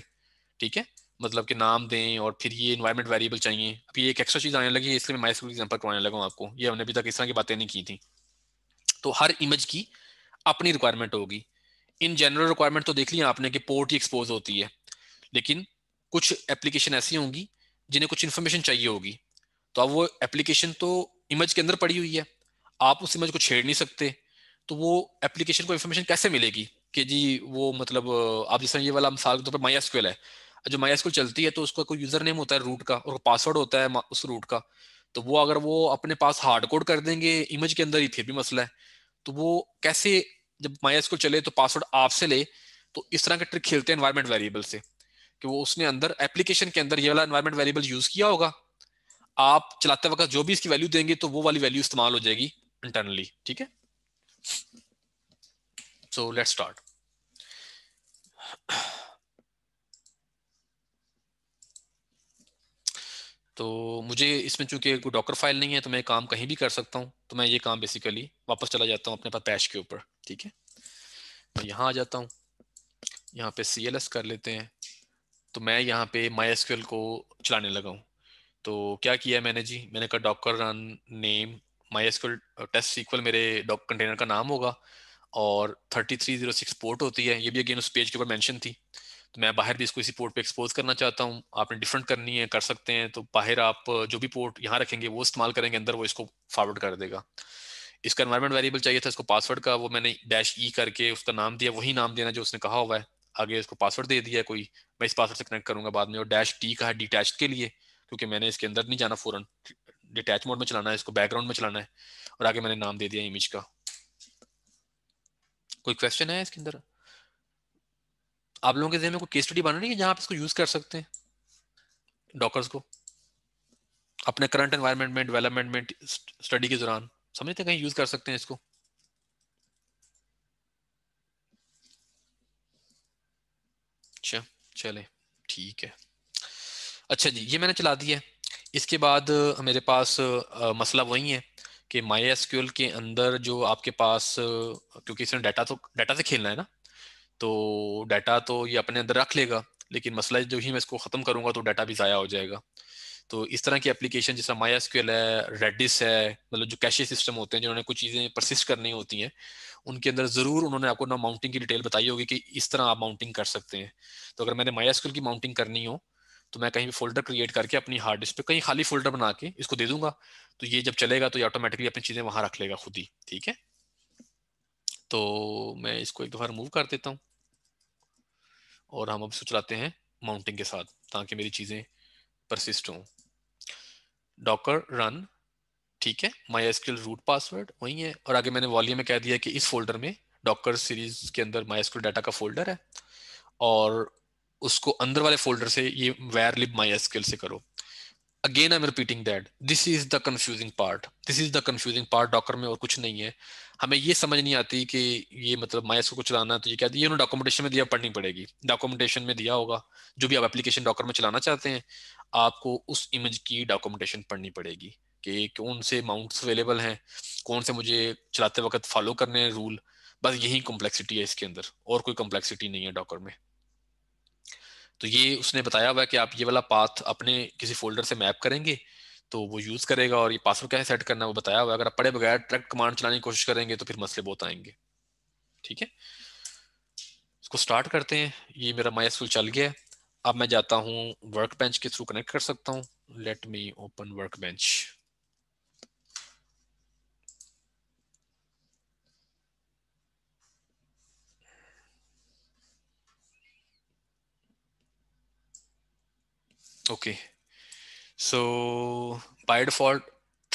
ठीक है मतलब कि नाम दें और फिर ये इन्वायरमेंट वेरिएबल चाहिए अभी एक एक्स्ट्रा चीज़ आने लगी है इसलिए मैं माई एसक्यूएल एग्जाम्पल करवाने लगा हूँ आपको ये हमने अभी तक इस तरह की बातें नहीं की थी तो हर इमेज की अपनी रिक्वायरमेंट होगी इन जनरल रिक्वायरमेंट तो देख लिया आपने कि पोर्ट ही एक्सपोज होती है लेकिन कुछ एप्लीकेशन ऐसी होंगी जिन्हें कुछ इन्फॉर्मेशन चाहिए होगी तो अब वो एप्लीकेशन तो इमेज के अंदर पड़ी हुई है आप उस इमेज को छेड़ नहीं सकते तो वो एप्लीकेशन को इन्फॉर्मेशन कैसे मिलेगी कि जी वो मतलब आप जैसे ये वाला मिसाल के तौर तो पर माया एसक्यूएल है जो माया स्कूल चलती है तो उसका कोई यूजर नेम होता है रूट का और पासवर्ड होता है उस रूट का तो वो अगर वो अपने पास हार्ड कोड कर देंगे इमेज के अंदर ही फिर भी मसला है तो वो कैसे जब माइस को चले तो पासवर्ड आपसे ले तो इस तरह के ट्रिक खेलते हैं एनवायरमेंट वेरिएबल से कि वो उसने अंदर एप्लीकेशन के अंदर ये वाला एनवायरमेंट वेरिएबल यूज किया होगा आप चलाते वक्त जो भी इसकी वैल्यू देंगे तो वो वाली वैल्यू इस्तेमाल हो जाएगी इंटरनली ठीक है सो लेट स्टार्ट तो मुझे इसमें चूंकि कोई डॉकर फाइल नहीं है तो मैं काम कहीं भी कर सकता हूँ तो मैं ये काम बेसिकली वापस चला जाता हूँ अपने पास पैश के ऊपर ठीक है मैं यहाँ आ जाता हूँ यहाँ पे सी कर लेते हैं तो मैं यहाँ पे माई को चलाने लगा हूँ तो क्या किया मैंने जी मैंने कहा docker run name my test sequel मेरे डॉक कंटेनर का नाम होगा और 3306 पोर्ट होती है ये भी अगेन उस पेज के ऊपर मेंशन थी तो मैं बाहर भी इसको इसी पोर्ट पे एक्सपोज करना चाहता हूँ आपने डिफरेंट करनी है कर सकते हैं तो बाहर आप जो भी पोर्ट यहाँ रखेंगे वो इस्तेमाल करेंगे अंदर वो इसको फॉरवर्ड कर देगा इसका एनवायरमेंट वेरिएबल चाहिए था इसको पासवर्ड का वो मैंने डैश ई e करके उसका नाम दिया वही नाम देना जो उसने कहा हुआ है आगे इसको पासवर्ड दे दिया कोई मैं इस पासवर्ड से कनेक्ट करूंगा बाद में और डैश टी का है डिटैच के लिए क्योंकि मैंने इसके अंदर नहीं जाना फौरन डिटैच मोड में चलाना है इसको बैकग्राउंड में चलाना है और आगे मैंने नाम दे दिया इमेज का कोई क्वेश्चन है इसके अंदर आप लोगों के जहन में कोई केस स्टडी बनानी है जहां आप इसको यूज कर सकते हैं डॉकर्स को अपने करंट एनवायरमेंट में डेवलपमेंट में स्टडी के दौरान समझते कहीं यूज कर सकते हैं इसको अच्छा चले ठीक है अच्छा जी ये मैंने चला दिया है इसके बाद मेरे पास आ, मसला वही है कि माई एस के अंदर जो आपके पास क्योंकि इसमें डाटा तो डाटा से खेलना है ना तो डाटा तो ये अपने अंदर रख लेगा लेकिन मसला जो ही मैं इसको ख़त्म करूँगा तो डाटा भी ज़ाया हो जाएगा तो इस तरह की एप्लीकेशन जैसा माया स्क्यूल है रेडिस है मतलब जो कैशे सिस्टम होते हैं जिन्होंने कुछ चीज़ें प्रसिस्ट करनी होती हैं उनके अंदर ज़रूर उन्होंने आपको ना माउंटिंग की डिटेल बताई होगी कि इस तरह आप माउंटिंग कर सकते हैं तो अगर मैंने माया स्क्यूल की माउंटिंग करनी हो तो मैं कहीं भी फोल्डर क्रिएट करके अपनी हार्ड डिस्क पर कहीं खाली फोल्डर बना के इसको दे दूंगा तो ये जब चलेगा तो ये ऑटोमेटिकली अपनी चीज़ें वहाँ रख लेगा खुद ही ठीक है तो मैं इसको एक दफ़ा रिमूव कर देता हूँ और हम अब चलाते हैं माउंटिंग के साथ ताकि मेरी चीज़ें परसिस्ट हों डॉकर रन ठीक है माई एसक्यूएल रूट पासवर्ड वही है और आगे मैंने वॉल्यूम में कह दिया कि इस फोल्डर में डॉकर सीरीज के अंदर माई एसक्यूएल डाटा का फोल्डर है और उसको अंदर वाले फोल्डर से ये वायरलिप लिब माई एसक्यूएल से करो again I am repeating that this is the confusing part this is the confusing part docker में और कुछ नहीं है हमें ये समझ नहीं आती कि ये मतलब माइस को चलाना है तो ये क्या ये उन्होंने डॉक्यूमेंटेशन में दिया पढ़नी पड़ेगी डॉक्यूमेंटेशन में दिया होगा जो भी आप एप्लीकेशन डॉकर में चलाना चाहते हैं आपको उस इमेज की डॉक्यूमेंटेशन पढ़नी पड़ेगी कि कौन से माउंट्स अवेलेबल हैं कौन से मुझे चलाते वक्त फॉलो करने हैं रूल बस यही कॉम्प्लेक्सिटी है इसके अंदर और कोई कॉम्प्लेक्सिटी नहीं है डॉकर में तो ये उसने बताया हुआ है कि आप ये वाला पाथ अपने किसी फोल्डर से मैप करेंगे तो वो यूज करेगा और ये पासवर्ड कैसे सेट करना है वो बताया हुआ है अगर आप पढ़े बगैर ट्रैक्ट कमांड चलाने की कोशिश करेंगे तो फिर मसले बहुत आएंगे ठीक है इसको स्टार्ट करते हैं ये मेरा माई चल गया है अब मैं जाता हूँ वर्क बेंच के थ्रू कनेक्ट कर सकता हूँ let me open workbench okay so by default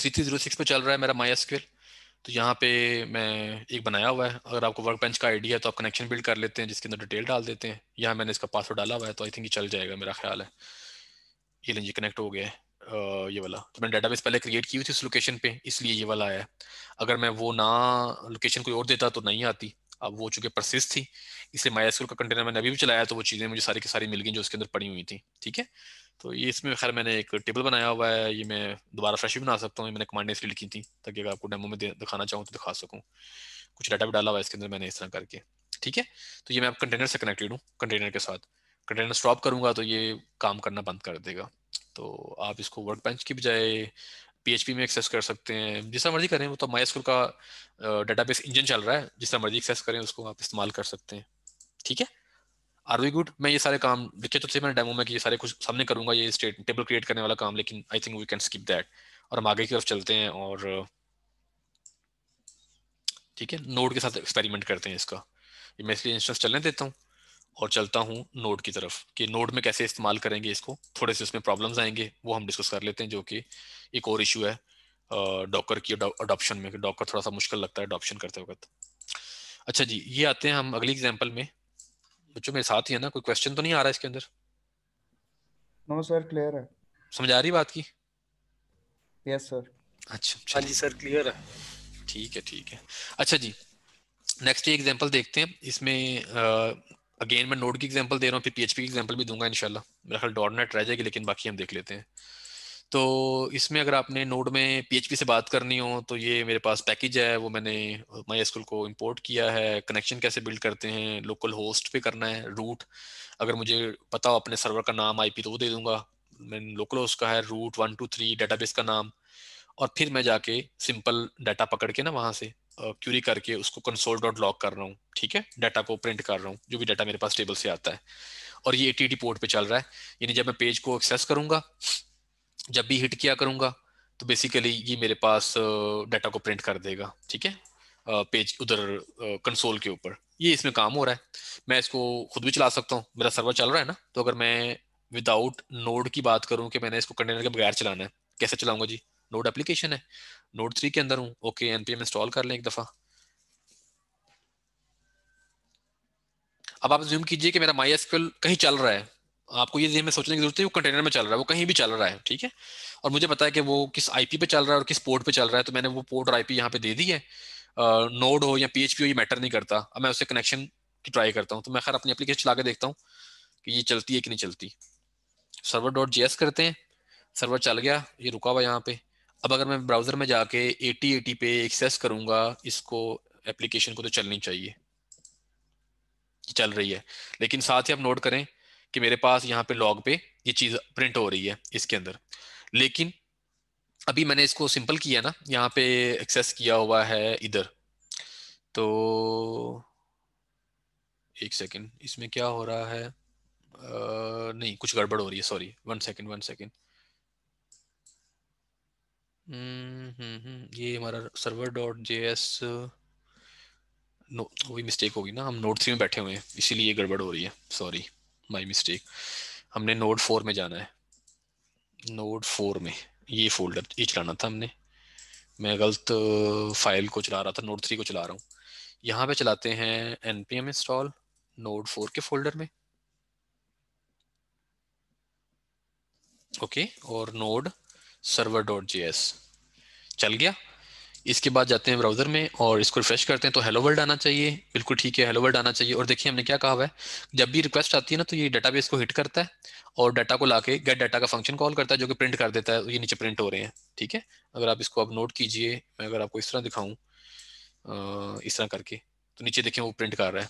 3306 में चल रहा है मेरा माई तो यहाँ पे मैं एक बनाया हुआ है अगर आपको वर्क बेंच का आइडिया है तो आप कनेक्शन बिल्ड कर लेते हैं जिसके अंदर डिटेल डाल देते हैं यहाँ मैंने इसका पासवर्ड डाला हुआ है तो आई थिंक ये चल जाएगा मेरा ख्याल है ये लेंगे कनेक्ट हो गया है ये वाला तो मैंने डाटा पहले क्रिएट की हुई थी उस लोकेशन पे इसलिए ये वाला आया अगर मैं वो ना लोकेशन कोई और देता तो नहीं आती अब वो चूंकि परसिस थी इसलिए माई का कंटेनर मैंने अभी भी चलाया तो वो चीज़ें मुझे सारी की सारी मिल गई जो उसके अंदर पड़ी हुई थी ठीक है तो ये इसमें खैर मैंने एक टेबल बनाया हुआ है ये मैं दोबारा फ्रेश भी बना सकता हूँ मैंने कमांडें इसलिए लिखी थी ताकि अगर आपको डेमो में दिखाना चाहूँ तो दिखा सकूँ कुछ डाटा भी डाला हुआ है इसके अंदर मैंने इस तरह करके ठीक है तो ये मैं आप कंटेनर से कनेक्टेड हूँ कंटेनर के साथ कंटेनर स्टॉप करूँगा तो ये काम करना बंद कर देगा तो आप इसको वर्क बेंच की बजाय पी में एक्सेस कर सकते हैं जिस मर्जी करें वो तो माई का डाटाबेस इंजन चल रहा है जिस तरह मर्जी एक्सेस करें उसको आप इस्तेमाल कर सकते हैं ठीक है आर वी गुड मैं ये सारे काम लिखे तो थे मैंने डेमो में कि ये सारे कुछ सामने करूंगा ये स्टेट टेबल क्रिएट करने वाला काम लेकिन I think we can skip that और हम आगे की तरफ चलते हैं और ठीक है नोड के साथ एक्सपेरिमेंट करते हैं इसका मैं इसलिए इंस्टेंस चलने देता हूँ और चलता हूँ नोड की तरफ कि नोड में कैसे इस्तेमाल करेंगे इसको थोड़े से उसमें प्रॉब्लम्स आएंगे वो हम डिस्कस कर लेते हैं जो कि एक और इशू है डॉकर की अडोप्शन में डॉकर थोड़ा सा मुश्किल लगता है अडोप्शन करते वक्त अच्छा जी ये आते हैं हम अगली एग्जाम्पल में बच्चों मेरे साथ ही है ना कोई क्वेश्चन तो नहीं आ रहा इसके अंदर नो सर क्लियर है समझ आ रही बात की यस सर अच्छा हाँ जी सर क्लियर है ठीक है ठीक है अच्छा जी नेक्स्ट एग्जांपल देखते हैं इसमें अगेन मैं नोड की एग्जांपल दे रहा हूँ फिर पीएचपी की एग्जांपल भी दूंगा इनशाला मेरा ख्याल डॉट नेट रह जाएगी लेकिन बाकी हम देख लेते हैं तो इसमें अगर आपने नोड में पीएचपी से बात करनी हो तो ये मेरे पास पैकेज है वो मैंने माई स्कूल को इंपोर्ट किया है कनेक्शन कैसे बिल्ड करते हैं लोकल होस्ट पे करना है रूट अगर मुझे पता हो अपने सर्वर का नाम आईपी तो वो दे दूंगा मैंने लोकल होस्ट का है root one two three database का नाम और फिर मैं जाके सिंपल डाटा पकड़ के ना वहाँ से क्यूरी करके उसको कंसोल डॉट लॉक कर रहा हूँ ठीक है डाटा को प्रिंट कर रहा हूँ जो भी डाटा मेरे पास टेबल से आता है और ये एटीटी पोर्ट पे चल रहा है यानी जब मैं पेज को एक्सेस करूंगा जब भी हिट किया करूंगा तो बेसिकली ये मेरे पास डाटा को प्रिंट कर देगा ठीक है पेज उधर कंसोल के ऊपर ये इसमें काम हो रहा है मैं इसको खुद भी चला सकता हूँ मेरा सर्वर चल रहा है ना तो अगर मैं विदाउट नोड की बात करूँ कि मैंने इसको कंटेनर के बगैर चलाना है कैसे चलाऊंगा जी नोड एप्लीकेशन है नोड थ्री के अंदर हूँ ओके एनपीएम इंस्टॉल कर लें एक दफ़ा अब आप जूम कीजिए कि मेरा माई कहीं चल रहा है आपको ये में सोचने की जरूरत है वो कंटेनर में चल रहा है वो कहीं भी चल रहा है ठीक है और मुझे पता है कि वो किस आईपी पे चल रहा है और किस पोर्ट पे चल रहा है तो मैंने वो पोर्ट और आईपी यहाँ पे दे दी है नोड uh, हो या पीएचपी हो ये मैटर नहीं करता अब मैं उसे कनेक्शन की ट्राई करता हूँ तो मैं खैर अपनी एप्लीकेशन चला के देखता हूँ कि ये चलती है कि नहीं चलती सर्वर डॉट जी करते हैं सर्वर चल गया ये रुका हुआ यहाँ पे अब अगर मैं ब्राउजर में जाके ए एटी पे एक्सेस करूंगा इसको एप्लीकेशन को तो चलनी चाहिए चल रही है लेकिन साथ ही आप नोट करें कि मेरे पास यहाँ पे लॉग पे ये चीज प्रिंट हो रही है इसके अंदर लेकिन अभी मैंने इसको सिंपल किया ना यहाँ पे एक्सेस किया हुआ है इधर तो एक सेकेंड इसमें क्या हो रहा है आ, नहीं कुछ गड़बड़ हो रही है sorry one second one second ये हमारा server dot J S no वही मिस्टेक होगी ना हम नोट थ्री में बैठे हुए हैं इसीलिए गड़बड़ हो रही है सॉरी माय मिस्टेक हमने नोड फोर में जाना है नोड फोर में ये फोल्डर ये चलाना था हमने मैं गलत फाइल को चला रहा था नोड थ्री को चला रहा हूँ यहाँ पे चलाते हैं N P M install node four के फोल्डर में ओके okay, और node server dot J S चल गया इसके बाद जाते हैं ब्राउजर में और इसको रिफ्रेश करते हैं तो हेलो वर्ल्ड आना चाहिए बिल्कुल ठीक है हेलो वर्ल्ड आना चाहिए और देखिए हमने क्या कहा हुआ है जब भी रिक्वेस्ट आती है ना तो ये डेटाबेस को हिट करता है और डाटा को लाके गेट डाटा का फंक्शन कॉल करता है जो कि प्रिंट कर देता है ये नीचे प्रिंट हो रहे हैं ठीक है अगर आप इसको अब नोट कीजिए मैं अगर आपको इस तरह दिखाऊँ इस तरह करके तो नीचे देखिए वो प्रिंट कर रहा है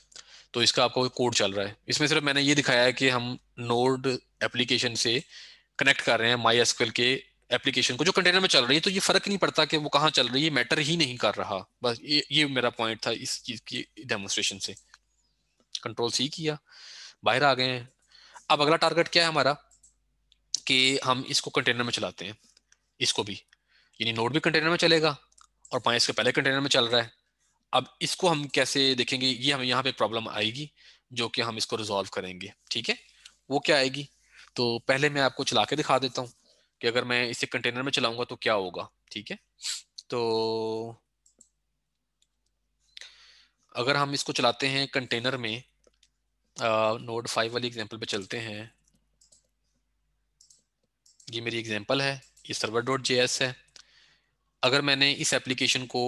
तो इसका आपका कोड चल रहा है इसमें सिर्फ मैंने ये दिखाया है कि हम नोड एप्लीकेशन से कनेक्ट कर रहे हैं माई एस के एप्लीकेशन को जो कंटेनर में चल रही है तो ये फर्क नहीं पड़ता कि वो कहाँ चल रही है मैटर ही नहीं कर रहा बस ये ये मेरा पॉइंट था इस चीज की डेमोस्ट्रेशन से कंट्रोल सी किया बाहर आ गए हैं अब अगला टारगेट क्या है हमारा कि हम इसको कंटेनर में चलाते हैं इसको भी यानी नोट भी कंटेनर में चलेगा और पाए इसके पहले कंटेनर में चल रहा है अब इसको हम कैसे देखेंगे ये हमें यहाँ पे प्रॉब्लम आएगी जो कि हम इसको रिजॉल्व करेंगे ठीक है वो क्या आएगी तो पहले मैं आपको चला के दिखा देता हूँ कि अगर मैं इसे कंटेनर में चलाऊंगा तो क्या होगा ठीक है तो अगर हम इसको चलाते हैं कंटेनर में नोड फाइव वाली एग्जांपल पे चलते हैं ये मेरी एग्जांपल है ये सर्वर डॉट जे है अगर मैंने इस एप्लीकेशन को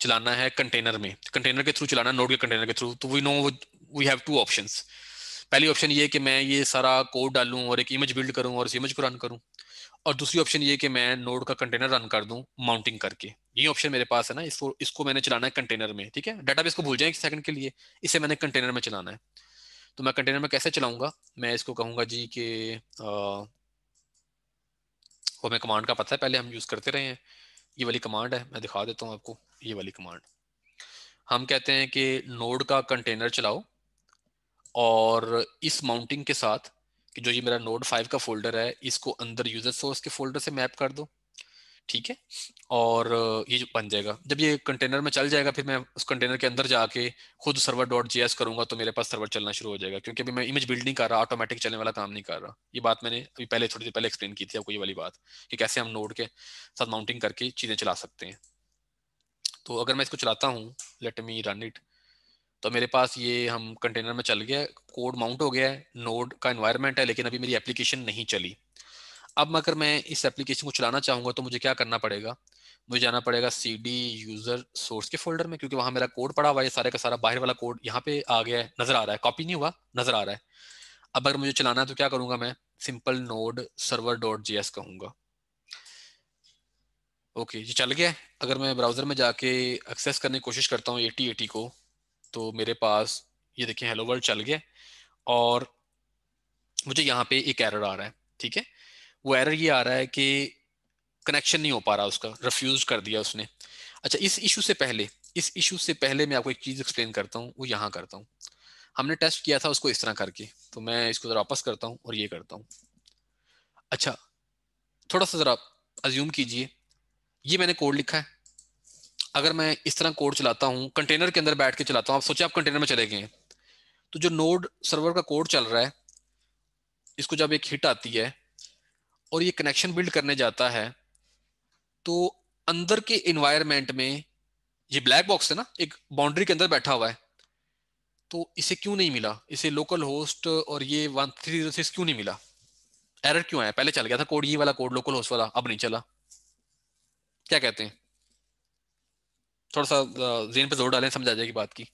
चलाना है कंटेनर में कंटेनर के थ्रू चलाना नोड के कंटेनर के थ्रू तो we know we have two options पहली ऑप्शन ये कि मैं ये सारा कोड डालूं और एक इमेज बिल्ड करूँ और इस इमेज को रन करूं और दूसरी ऑप्शन ये कि मैं नोड का कंटेनर रन कर दूं माउंटिंग करके ये ऑप्शन मेरे पास है ना इसको इसको मैंने चलाना है कंटेनर में ठीक है डाटाबेस को भूल जाए एक सेकंड के लिए इसे मैंने कंटेनर में चलाना है तो मैं कंटेनर में कैसे चलाऊंगा मैं इसको कहूंगा जी के वो मैं कमांड का पता है पहले हम यूज करते रहे हैं ये वाली कमांड है मैं दिखा देता हूँ आपको ये वाली कमांड हम कहते हैं कि नोड का कंटेनर चलाओ और इस माउंटिंग के साथ कि जो ये मेरा नोड फाइव का फोल्डर है इसको अंदर यूजर सोर्स के फोल्डर से मैप कर दो ठीक है और ये बन जाएगा जब ये कंटेनर में चल जाएगा फिर मैं उस कंटेनर के अंदर जाके खुद सर्वर डॉट जी करूंगा तो मेरे पास सर्वर चलना शुरू हो जाएगा क्योंकि अभी मैं इमेज बिल्ड नहीं कर रहा ऑटोमेटिक चलने वाला काम नहीं कर रहा ये बात मैंने अभी पहले थोड़ी देर पहले एक्सप्लेन की थी आपको ये वाली बात कि कैसे हम नोड के साथ माउंटिंग करके चीज़ें चला सकते हैं तो अगर मैं इसको चलाता हूँ लेट मी रन इट तो मेरे पास ये हम कंटेनर में चल गया कोड माउंट हो गया है नोड का इन्वायरमेंट है लेकिन अभी मेरी एप्लीकेशन नहीं चली अब अगर मैं इस एप्लीकेशन को चलाना चाहूँगा तो मुझे क्या करना पड़ेगा मुझे जाना पड़ेगा सी डी यूजर सोर्स के फोल्डर में क्योंकि वहाँ मेरा कोड पड़ा हुआ है सारे का सारा बाहर वाला कोड यहाँ पे आ गया है नजर आ रहा है कॉपी नहीं हुआ नजर आ रहा है अब अगर मुझे चलाना है तो क्या करूँगा मैं simple node server dot J S कहूँगा ओके ये चल गया अगर मैं ब्राउजर में जाके एक्सेस करने की कोशिश करता हूँ एटी एटी को तो मेरे पास ये देखिए हेलो वर्ल्ड चल गया और मुझे यहाँ पे एक एरर आ रहा है ठीक है वो एरर ये आ रहा है कि कनेक्शन नहीं हो पा रहा उसका रिफ्यूज कर दिया उसने अच्छा इस इशू से पहले इस इशू से पहले मैं आपको एक चीज़ एक्सप्लेन करता हूँ वो यहाँ करता हूँ हमने टेस्ट किया था उसको इस तरह करके तो मैं इसको ज़रा वापस करता हूँ और ये करता हूँ अच्छा थोड़ा सा ज़रा अज्यूम कीजिए ये मैंने कोड लिखा है अगर मैं इस तरह कोड चलाता हूँ कंटेनर के अंदर बैठ के चलाता हूँ आप सोचे आप कंटेनर में चले गए तो जो नोड सर्वर का कोड चल रहा है इसको जब एक हिट आती है और ये कनेक्शन बिल्ड करने जाता है तो अंदर के इन्वायरमेंट में ये ब्लैक बॉक्स है ना एक बाउंड्री के अंदर बैठा हुआ है तो इसे क्यों नहीं मिला इसे लोकल होस्ट और ये वन थ्री जीरो सिक्स क्यों नहीं मिला एरर क्यों आया पहले चल गया था कोड ये वाला कोड लोकल होस्ट वाला अब नहीं चला क्या कहते हैं थोड़ा सा जेन पे जोर डालें समझ आ जाएगी बात की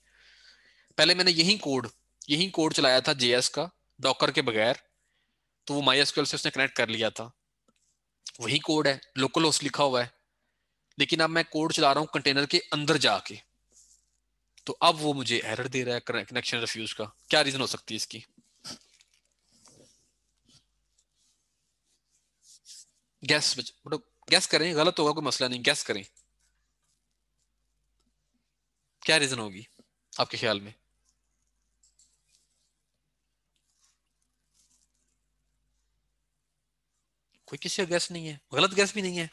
पहले मैंने यही कोड यही कोड चलाया था जेएस का डॉकर के बगैर तो वो माई एसक्यूएल से उसने कनेक्ट कर लिया था वही कोड है लोकल होस्ट लिखा हुआ है लेकिन अब मैं कोड चला रहा हूँ कंटेनर के अंदर जाके तो अब वो मुझे एरर दे रहा है कनेक्शन रिफ्यूज का क्या रीजन हो सकती है इसकी गैस गैस मतलब करें गलत होगा कोई मसला नहीं गैस करें क्या रीजन होगी आपके ख्याल में कोई किसी का गैस नहीं है गलत गैस भी नहीं है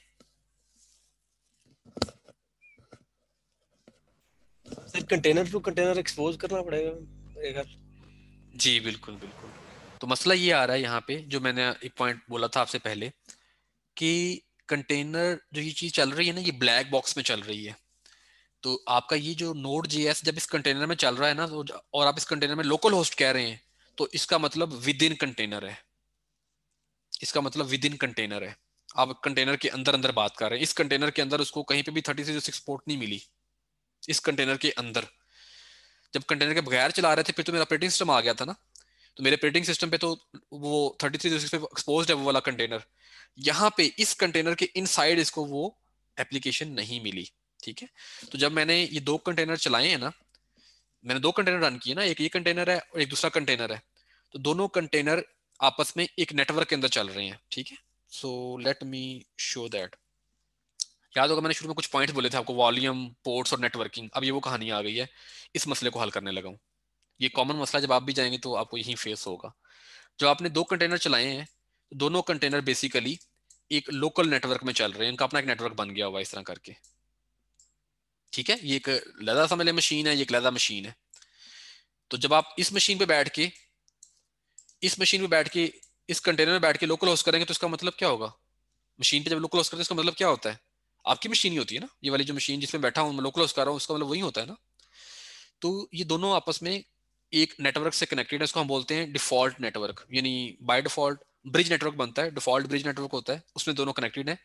sir container to container expose करना पड़ेगा जी बिल्कुल बिल्कुल तो मसला ये आ रहा है यहाँ पे जो मैंने एक पॉइंट बोला था आपसे पहले कि कंटेनर जो ये चीज चल रही है ना ये ब्लैक बॉक्स में चल रही है तो आपका ये जो नोड एस जब इस कंटेनर में चल रहा है ना तो और आप इस कंटेनर में लोकल होस्ट कह रहे हैं तो इसका मतलब विद इन कंटेनर है इसका मतलब विद इन कंटेनर है आप कंटेनर के अंदर अंदर बात कर रहे हैं इस कंटेनर के अंदर उसको कहीं पे भी थर्टी सिक्स पोर्ट नहीं मिली इस कंटेनर के अंदर जब कंटेनर के बगैर चला रहे थे फिर तो मेरा ऑपरेटिंग सिस्टम आ गया था ना तो मेरे ऑपरेटिंग सिस्टम पे तो वो थर्टी थ्री पे एक्सपोज है वो वाला कंटेनर यहाँ पे इस कंटेनर के इनसाइड इसको वो एप्लीकेशन नहीं मिली ठीक है तो जब मैंने ये दो कंटेनर चलाए हैं ना मैंने दो कंटेनर रन किए ना एक ये कंटेनर है और एक दूसरा कंटेनर है तो दोनों कंटेनर आपस में एक नेटवर्क के अंदर चल रहे हैं ठीक है so let me show that याद होगा मैंने शुरू में कुछ पॉइंट्स बोले थे आपको वॉल्यूम पोर्ट्स और नेटवर्किंग अब ये वो कहानी आ गई है इस मसले को हल करने लगा हूँ ये कॉमन मसला जब आप भी जाएंगे तो आपको यही फेस होगा जो आपने दो कंटेनर चलाए हैं तो दोनों कंटेनर बेसिकली एक लोकल नेटवर्क में चल रहे हैं इनका अपना एक नेटवर्क बन गया हुआ इस तरह करके ठीक है ये एक लदा समय मशीन है ये एक लदा मशीन है तो जब आप इस मशीन पे बैठ के इस मशीन पे बैठ के इस कंटेनर में बैठ के लोकल होस्ट करेंगे तो इसका मतलब क्या होगा मशीन पे जब लोकल होस्ट करते हैं इसका मतलब क्या होता है आपकी मशीन ही होती है ना ये वाली जो मशीन जिसमें बैठा हूँ मैं लोकल होस्ट कर रहा हूँ उसका मतलब वही होता है ना तो ये दोनों आपस में एक नेटवर्क से कनेक्टेड है उसको हम बोलते हैं डिफॉल्ट नेटवर्क यानी बाय डिफॉल्ट ब्रिज नेटवर्क बनता है डिफॉल्ट ब्रिज नेटवर्क होता है उसमें दोनों कनेक्टेड है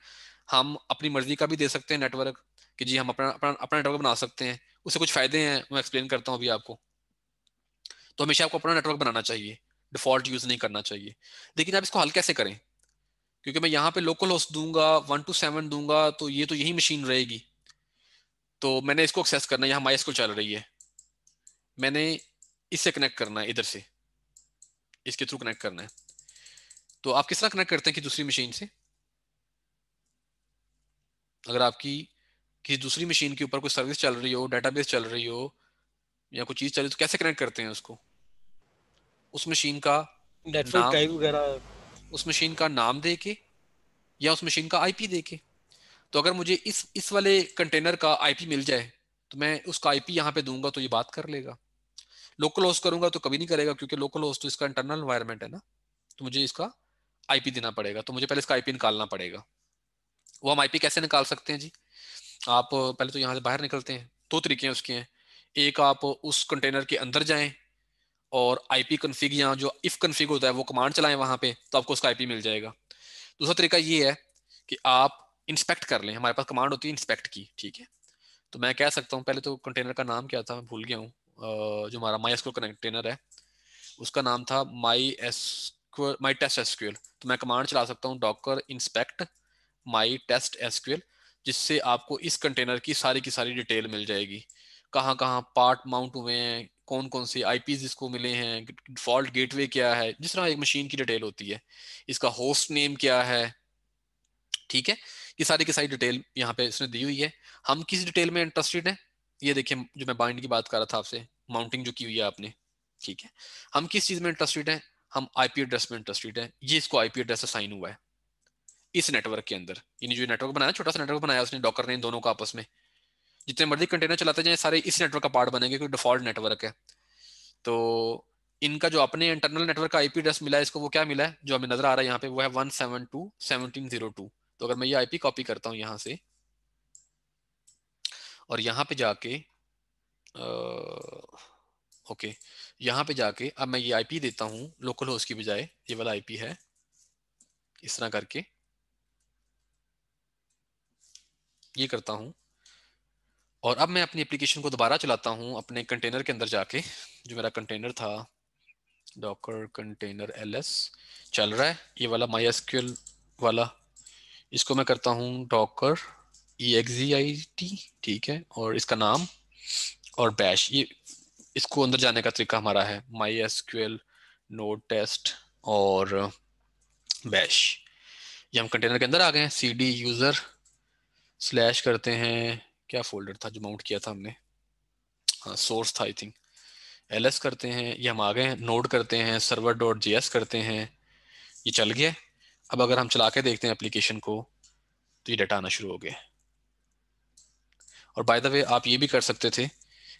हम अपनी मर्जी का भी दे सकते हैं नेटवर्क कि जी हम अपना अपना अपना नेटवर्क बना सकते हैं उससे कुछ फायदे हैं मैं एक्सप्लेन करता हूँ अभी आपको तो हमेशा आपको अपना नेटवर्क बनाना चाहिए डिफॉल्ट यूज नहीं करना चाहिए लेकिन आप इसको हल कैसे करें क्योंकि मैं यहाँ पे लोकल होस्ट दूंगा वन टू सेवन दूंगा तो ये तो यही मशीन रहेगी तो मैंने इसको एक्सेस करना है यहाँ माई चल रही है मैंने इससे कनेक्ट करना है इधर से इसके थ्रू कनेक्ट करना है तो आप किस तरह कनेक्ट करते हैं कि दूसरी मशीन से अगर आपकी किसी दूसरी मशीन के ऊपर कोई सर्विस चल रही हो डेटाबेस चल रही हो या कोई चीज चल रही हो तो कैसे कनेक्ट करते हैं उसको उस मशीन का नाम उस मशीन का नाम दे के या उस मशीन का आईपी दे के तो अगर मुझे इस इस वाले कंटेनर का आईपी मिल जाए तो मैं उसका आईपी यहाँ पे दूंगा तो ये बात कर लेगा लोकल होस्ट करूंगा तो कभी नहीं करेगा क्योंकि लोकल होस्ट तो इसका इंटरनल एनवायरमेंट है ना तो मुझे इसका आईपी देना पड़ेगा तो मुझे पहले इसका आईपी निकालना पड़ेगा वो हम आईपी कैसे निकाल सकते हैं जी आप पहले तो यहाँ से बाहर निकलते हैं दो तरीके हैं उसके हैं एक आप उस कंटेनर के अंदर जाएं और आई पी कन्फिग यहाँ जो इफ कन्फिग होता है वो कमांड चलाएं वहाँ पे तो आपको उसका आई पी मिल जाएगा दूसरा तरीका ये है कि आप इंस्पेक्ट कर लें हमारे पास कमांड होती है इंस्पेक्ट की ठीक है तो मैं कह सकता हूँ पहले तो कंटेनर का नाम क्या था मैं भूल गया हूँ जो हमारा माई एसक्यूल कंटेनर है उसका नाम था my SQL my test SQL तो मैं कमांड चला सकता हूँ doctor inspect my test SQL जिससे आपको इस कंटेनर की सारी की सारी डिटेल मिल जाएगी कहाँ कहाँ पार्ट माउंट हुए हैं कौन कौन से पी इसको मिले हैं डिफॉल्ट गेटवे क्या है जिस तरह एक मशीन की डिटेल होती है इसका होस्ट नेम क्या है ठीक है ये सारी की सारी डिटेल यहाँ पे इसने दी हुई है हम किस डिटेल में इंटरेस्टेड है ये देखिए जो मैं बाइंड की बात कर रहा था आपसे माउंटिंग जो की हुई है आपने ठीक है हम किस चीज में इंटरेस्टेड है हम आईपी एड्रेस में इंटरेस्टेड है ये इसको आईपी एड्रेस असाइन हुआ है इस नेटवर्क के अंदर यानी जो नेटवर्क बनाया छोटा सा नेटवर्क बनाया उसने डॉकर ने इन दोनों का आपस में जितने मर्जी कंटेनर चलाते जाए सारे इस नेटवर्क का पार्ट बनेंगे क्योंकि डिफॉल्ट नेटवर्क है तो इनका जो अपने इंटरनल नेटवर्क का आईपी एड्रेस मिला है इसको वो क्या मिला है जो हमें नजर आ रहा है यहाँ पे वो है one seven two seventeen zero two तो अगर मैं ये आईपी कॉपी करता हूँ यहाँ से और यहाँ पे जाके आ, ओके यहाँ पे जाके अब मैं ये आईपी देता हूँ लोकल होस्ट की बजाय ये वाला आईपी है इस तरह करके ये करता हूँ और अब मैं अपनी एप्लीकेशन को दोबारा चलाता हूँ अपने कंटेनर के अंदर जाके जो मेरा कंटेनर था डॉकर कंटेनर एल चल रहा है ये वाला माई एस वाला इसको मैं करता हूँ डॉकर ई एक्स ठीक है और इसका नाम और बैश ये इसको अंदर जाने का तरीका हमारा है माई एस नोड टेस्ट और बैश ये हम कंटेनर के अंदर आ गए हैं सी डी यूज़र स्लैश करते हैं क्या फोल्डर था जो माउंट किया था हमने हाँ सोर्स था आई थिंक एल एस करते हैं ये हम आ गए हैं नोड करते हैं सर्वर डॉट जी एस करते हैं ये चल गया अब अगर हम चला के देखते हैं एप्लीकेशन को तो ये डाटा आना शुरू हो गया और बाय द वे आप ये भी कर सकते थे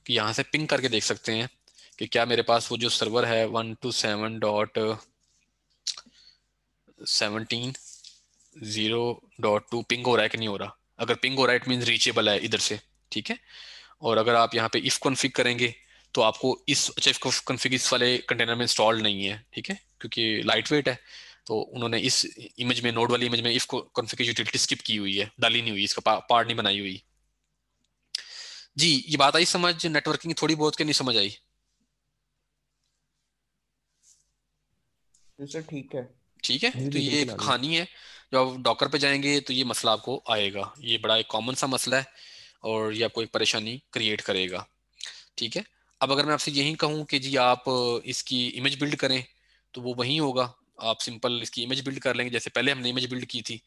कि यहाँ से पिंग करके देख सकते हैं कि क्या मेरे पास वो जो सर्वर है one two seven dot seventeen zero dot two ping हो रहा है कि नहीं हो रहा अगर पिंग हो रहा मीन रीचेबल है इधर से ठीक है और अगर आप यहाँ पे इफ कॉन्फ़िग करेंगे तो आपको इस अच्छा इफ कॉन्फ़िग इस वाले कंटेनर में इंस्टॉल्ड नहीं है ठीक है क्योंकि लाइट वेट है तो उन्होंने इस इमेज में नोड वाली इमेज में इफ कॉन्फ़िग यूटिलिटी स्किप की हुई है डाली नहीं हुई इसका पार्ट नहीं बनाई हुई जी ये बात आई समझ नेटवर्किंग थोड़ी बहुत के नहीं समझ आई ठीक है ठीक है तो ये एक कहानी है जब आप डॉकर पे जाएंगे तो ये मसला आपको आएगा ये बड़ा एक कॉमन सा मसला है और ये आपको एक परेशानी क्रिएट करेगा ठीक है अब अगर मैं आपसे यही कहूँ कि जी आप इसकी इमेज बिल्ड करें तो वो वहीं होगा आप सिंपल इसकी इमेज बिल्ड कर लेंगे जैसे पहले हमने इमेज बिल्ड की थी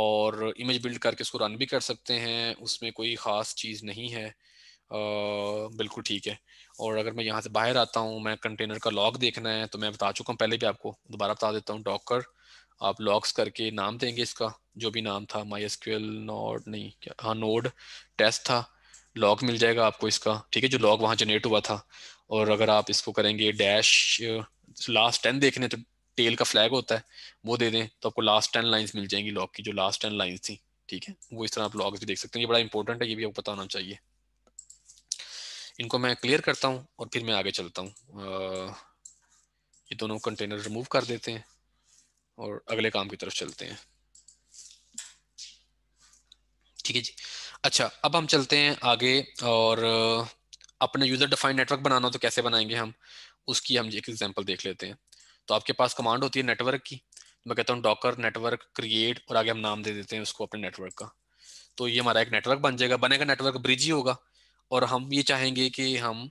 और इमेज बिल्ड करके उसको रन भी कर सकते हैं उसमें कोई ख़ास चीज़ नहीं है आ, बिल्कुल ठीक है और अगर मैं यहाँ से बाहर आता हूँ मैं कंटेनर का लॉग देखना है तो मैं बता चुका हूँ पहले भी आपको दोबारा बता देता हूँ डॉकर आप लॉक्स करके नाम देंगे इसका जो भी नाम था माई एस नोड नहीं क्या हाँ नोड टेस्ट था लॉग मिल जाएगा आपको इसका ठीक है जो लॉग वहाँ जनरेट हुआ था और अगर आप इसको करेंगे डैश लास्ट टेन देखने तो टेल का फ्लैग होता है वो दे दें तो आपको लास्ट टेन लाइंस मिल जाएंगी लॉग की जो लास्ट टेन लाइंस थी ठीक है वो इस तरह आप लॉग्स भी देख सकते हैं ये बड़ा इंपॉर्टेंट है ये भी आपको पता होना चाहिए इनको मैं क्लियर करता हूँ और फिर मैं आगे चलता हूँ ये दोनों कंटेनर रिमूव कर देते हैं और अगले काम की तरफ चलते हैं ठीक है जी अच्छा अब हम चलते हैं आगे और अपने यूजर डिफाइंड नेटवर्क बनाना तो कैसे बनाएंगे हम उसकी हम एक एग्जांपल देख लेते हैं तो आपके पास कमांड होती है नेटवर्क की तो मैं कहता हूँ डॉकर नेटवर्क क्रिएट और आगे हम नाम दे देते हैं उसको अपने नेटवर्क का तो ये हमारा एक नेटवर्क बन जाएगा बनेगा नेटवर्क ब्रिज ही होगा और हम ये चाहेंगे कि हम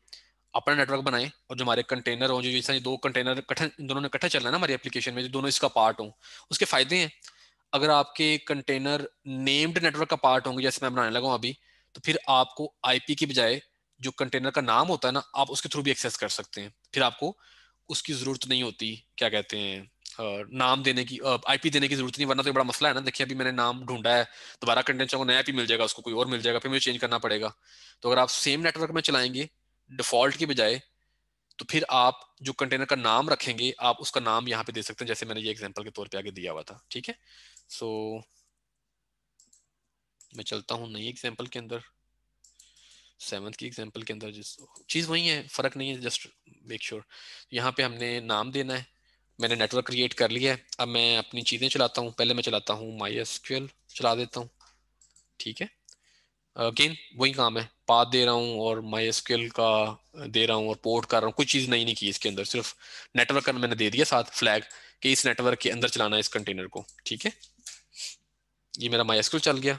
अपना नेटवर्क बनाए और जो हमारे कंटेनर हो जो जैसे दो कंटेनर कठा दोनों ने इकट्ठा चलना है ना हमारी एप्लीकेशन में जो दोनों इसका पार्ट हो उसके फायदे हैं अगर आपके कंटेनर नेम्ड नेटवर्क का पार्ट होंगे जैसे मैं बनाने लगा हूँ अभी तो फिर आपको आईपी की बजाय जो कंटेनर का नाम होता है ना आप उसके थ्रू भी एक्सेस कर सकते हैं फिर आपको उसकी जरूरत नहीं होती क्या कहते हैं नाम देने की आईपी देने की जरूरत नहीं वरना तो बड़ा मसला है ना देखिए अभी मैंने नाम ढूंढा है दोबारा कंटेंट चाहो नया आईपी मिल जाएगा उसको कोई और मिल जाएगा फिर मुझे चेंज करना पड़ेगा तो अगर आप सेम नेटवर्क में चलाएंगे डिफॉल्ट के बजाय तो फिर आप जो कंटेनर का नाम रखेंगे आप उसका नाम यहाँ पे दे सकते हैं जैसे मैंने ये एग्जाम्पल के तौर पे आगे दिया हुआ था ठीक है सो so, मैं चलता हूँ नई एग्जाम्पल के अंदर सेवन की एग्जाम्पल के अंदर जिस चीज़ वही है फ़र्क नहीं है जस्ट मेक श्योर यहाँ पे हमने नाम देना है मैंने नेटवर्क क्रिएट कर लिया है अब मैं अपनी चीज़ें चलाता हूँ पहले मैं चलाता हूँ माई एस चला देता हूँ ठीक है अगेन वही काम है पाथ दे रहा हूँ और माई स्किल का दे रहा हूँ और पोर्ट कर रहा हूँ कुछ चीज़ नहीं की इसके अंदर सिर्फ नेटवर्क का मैंने दे दिया साथ फ्लैग कि इस नेटवर्क के अंदर चलाना है इस कंटेनर को ठीक है ये मेरा माई स्किल चल गया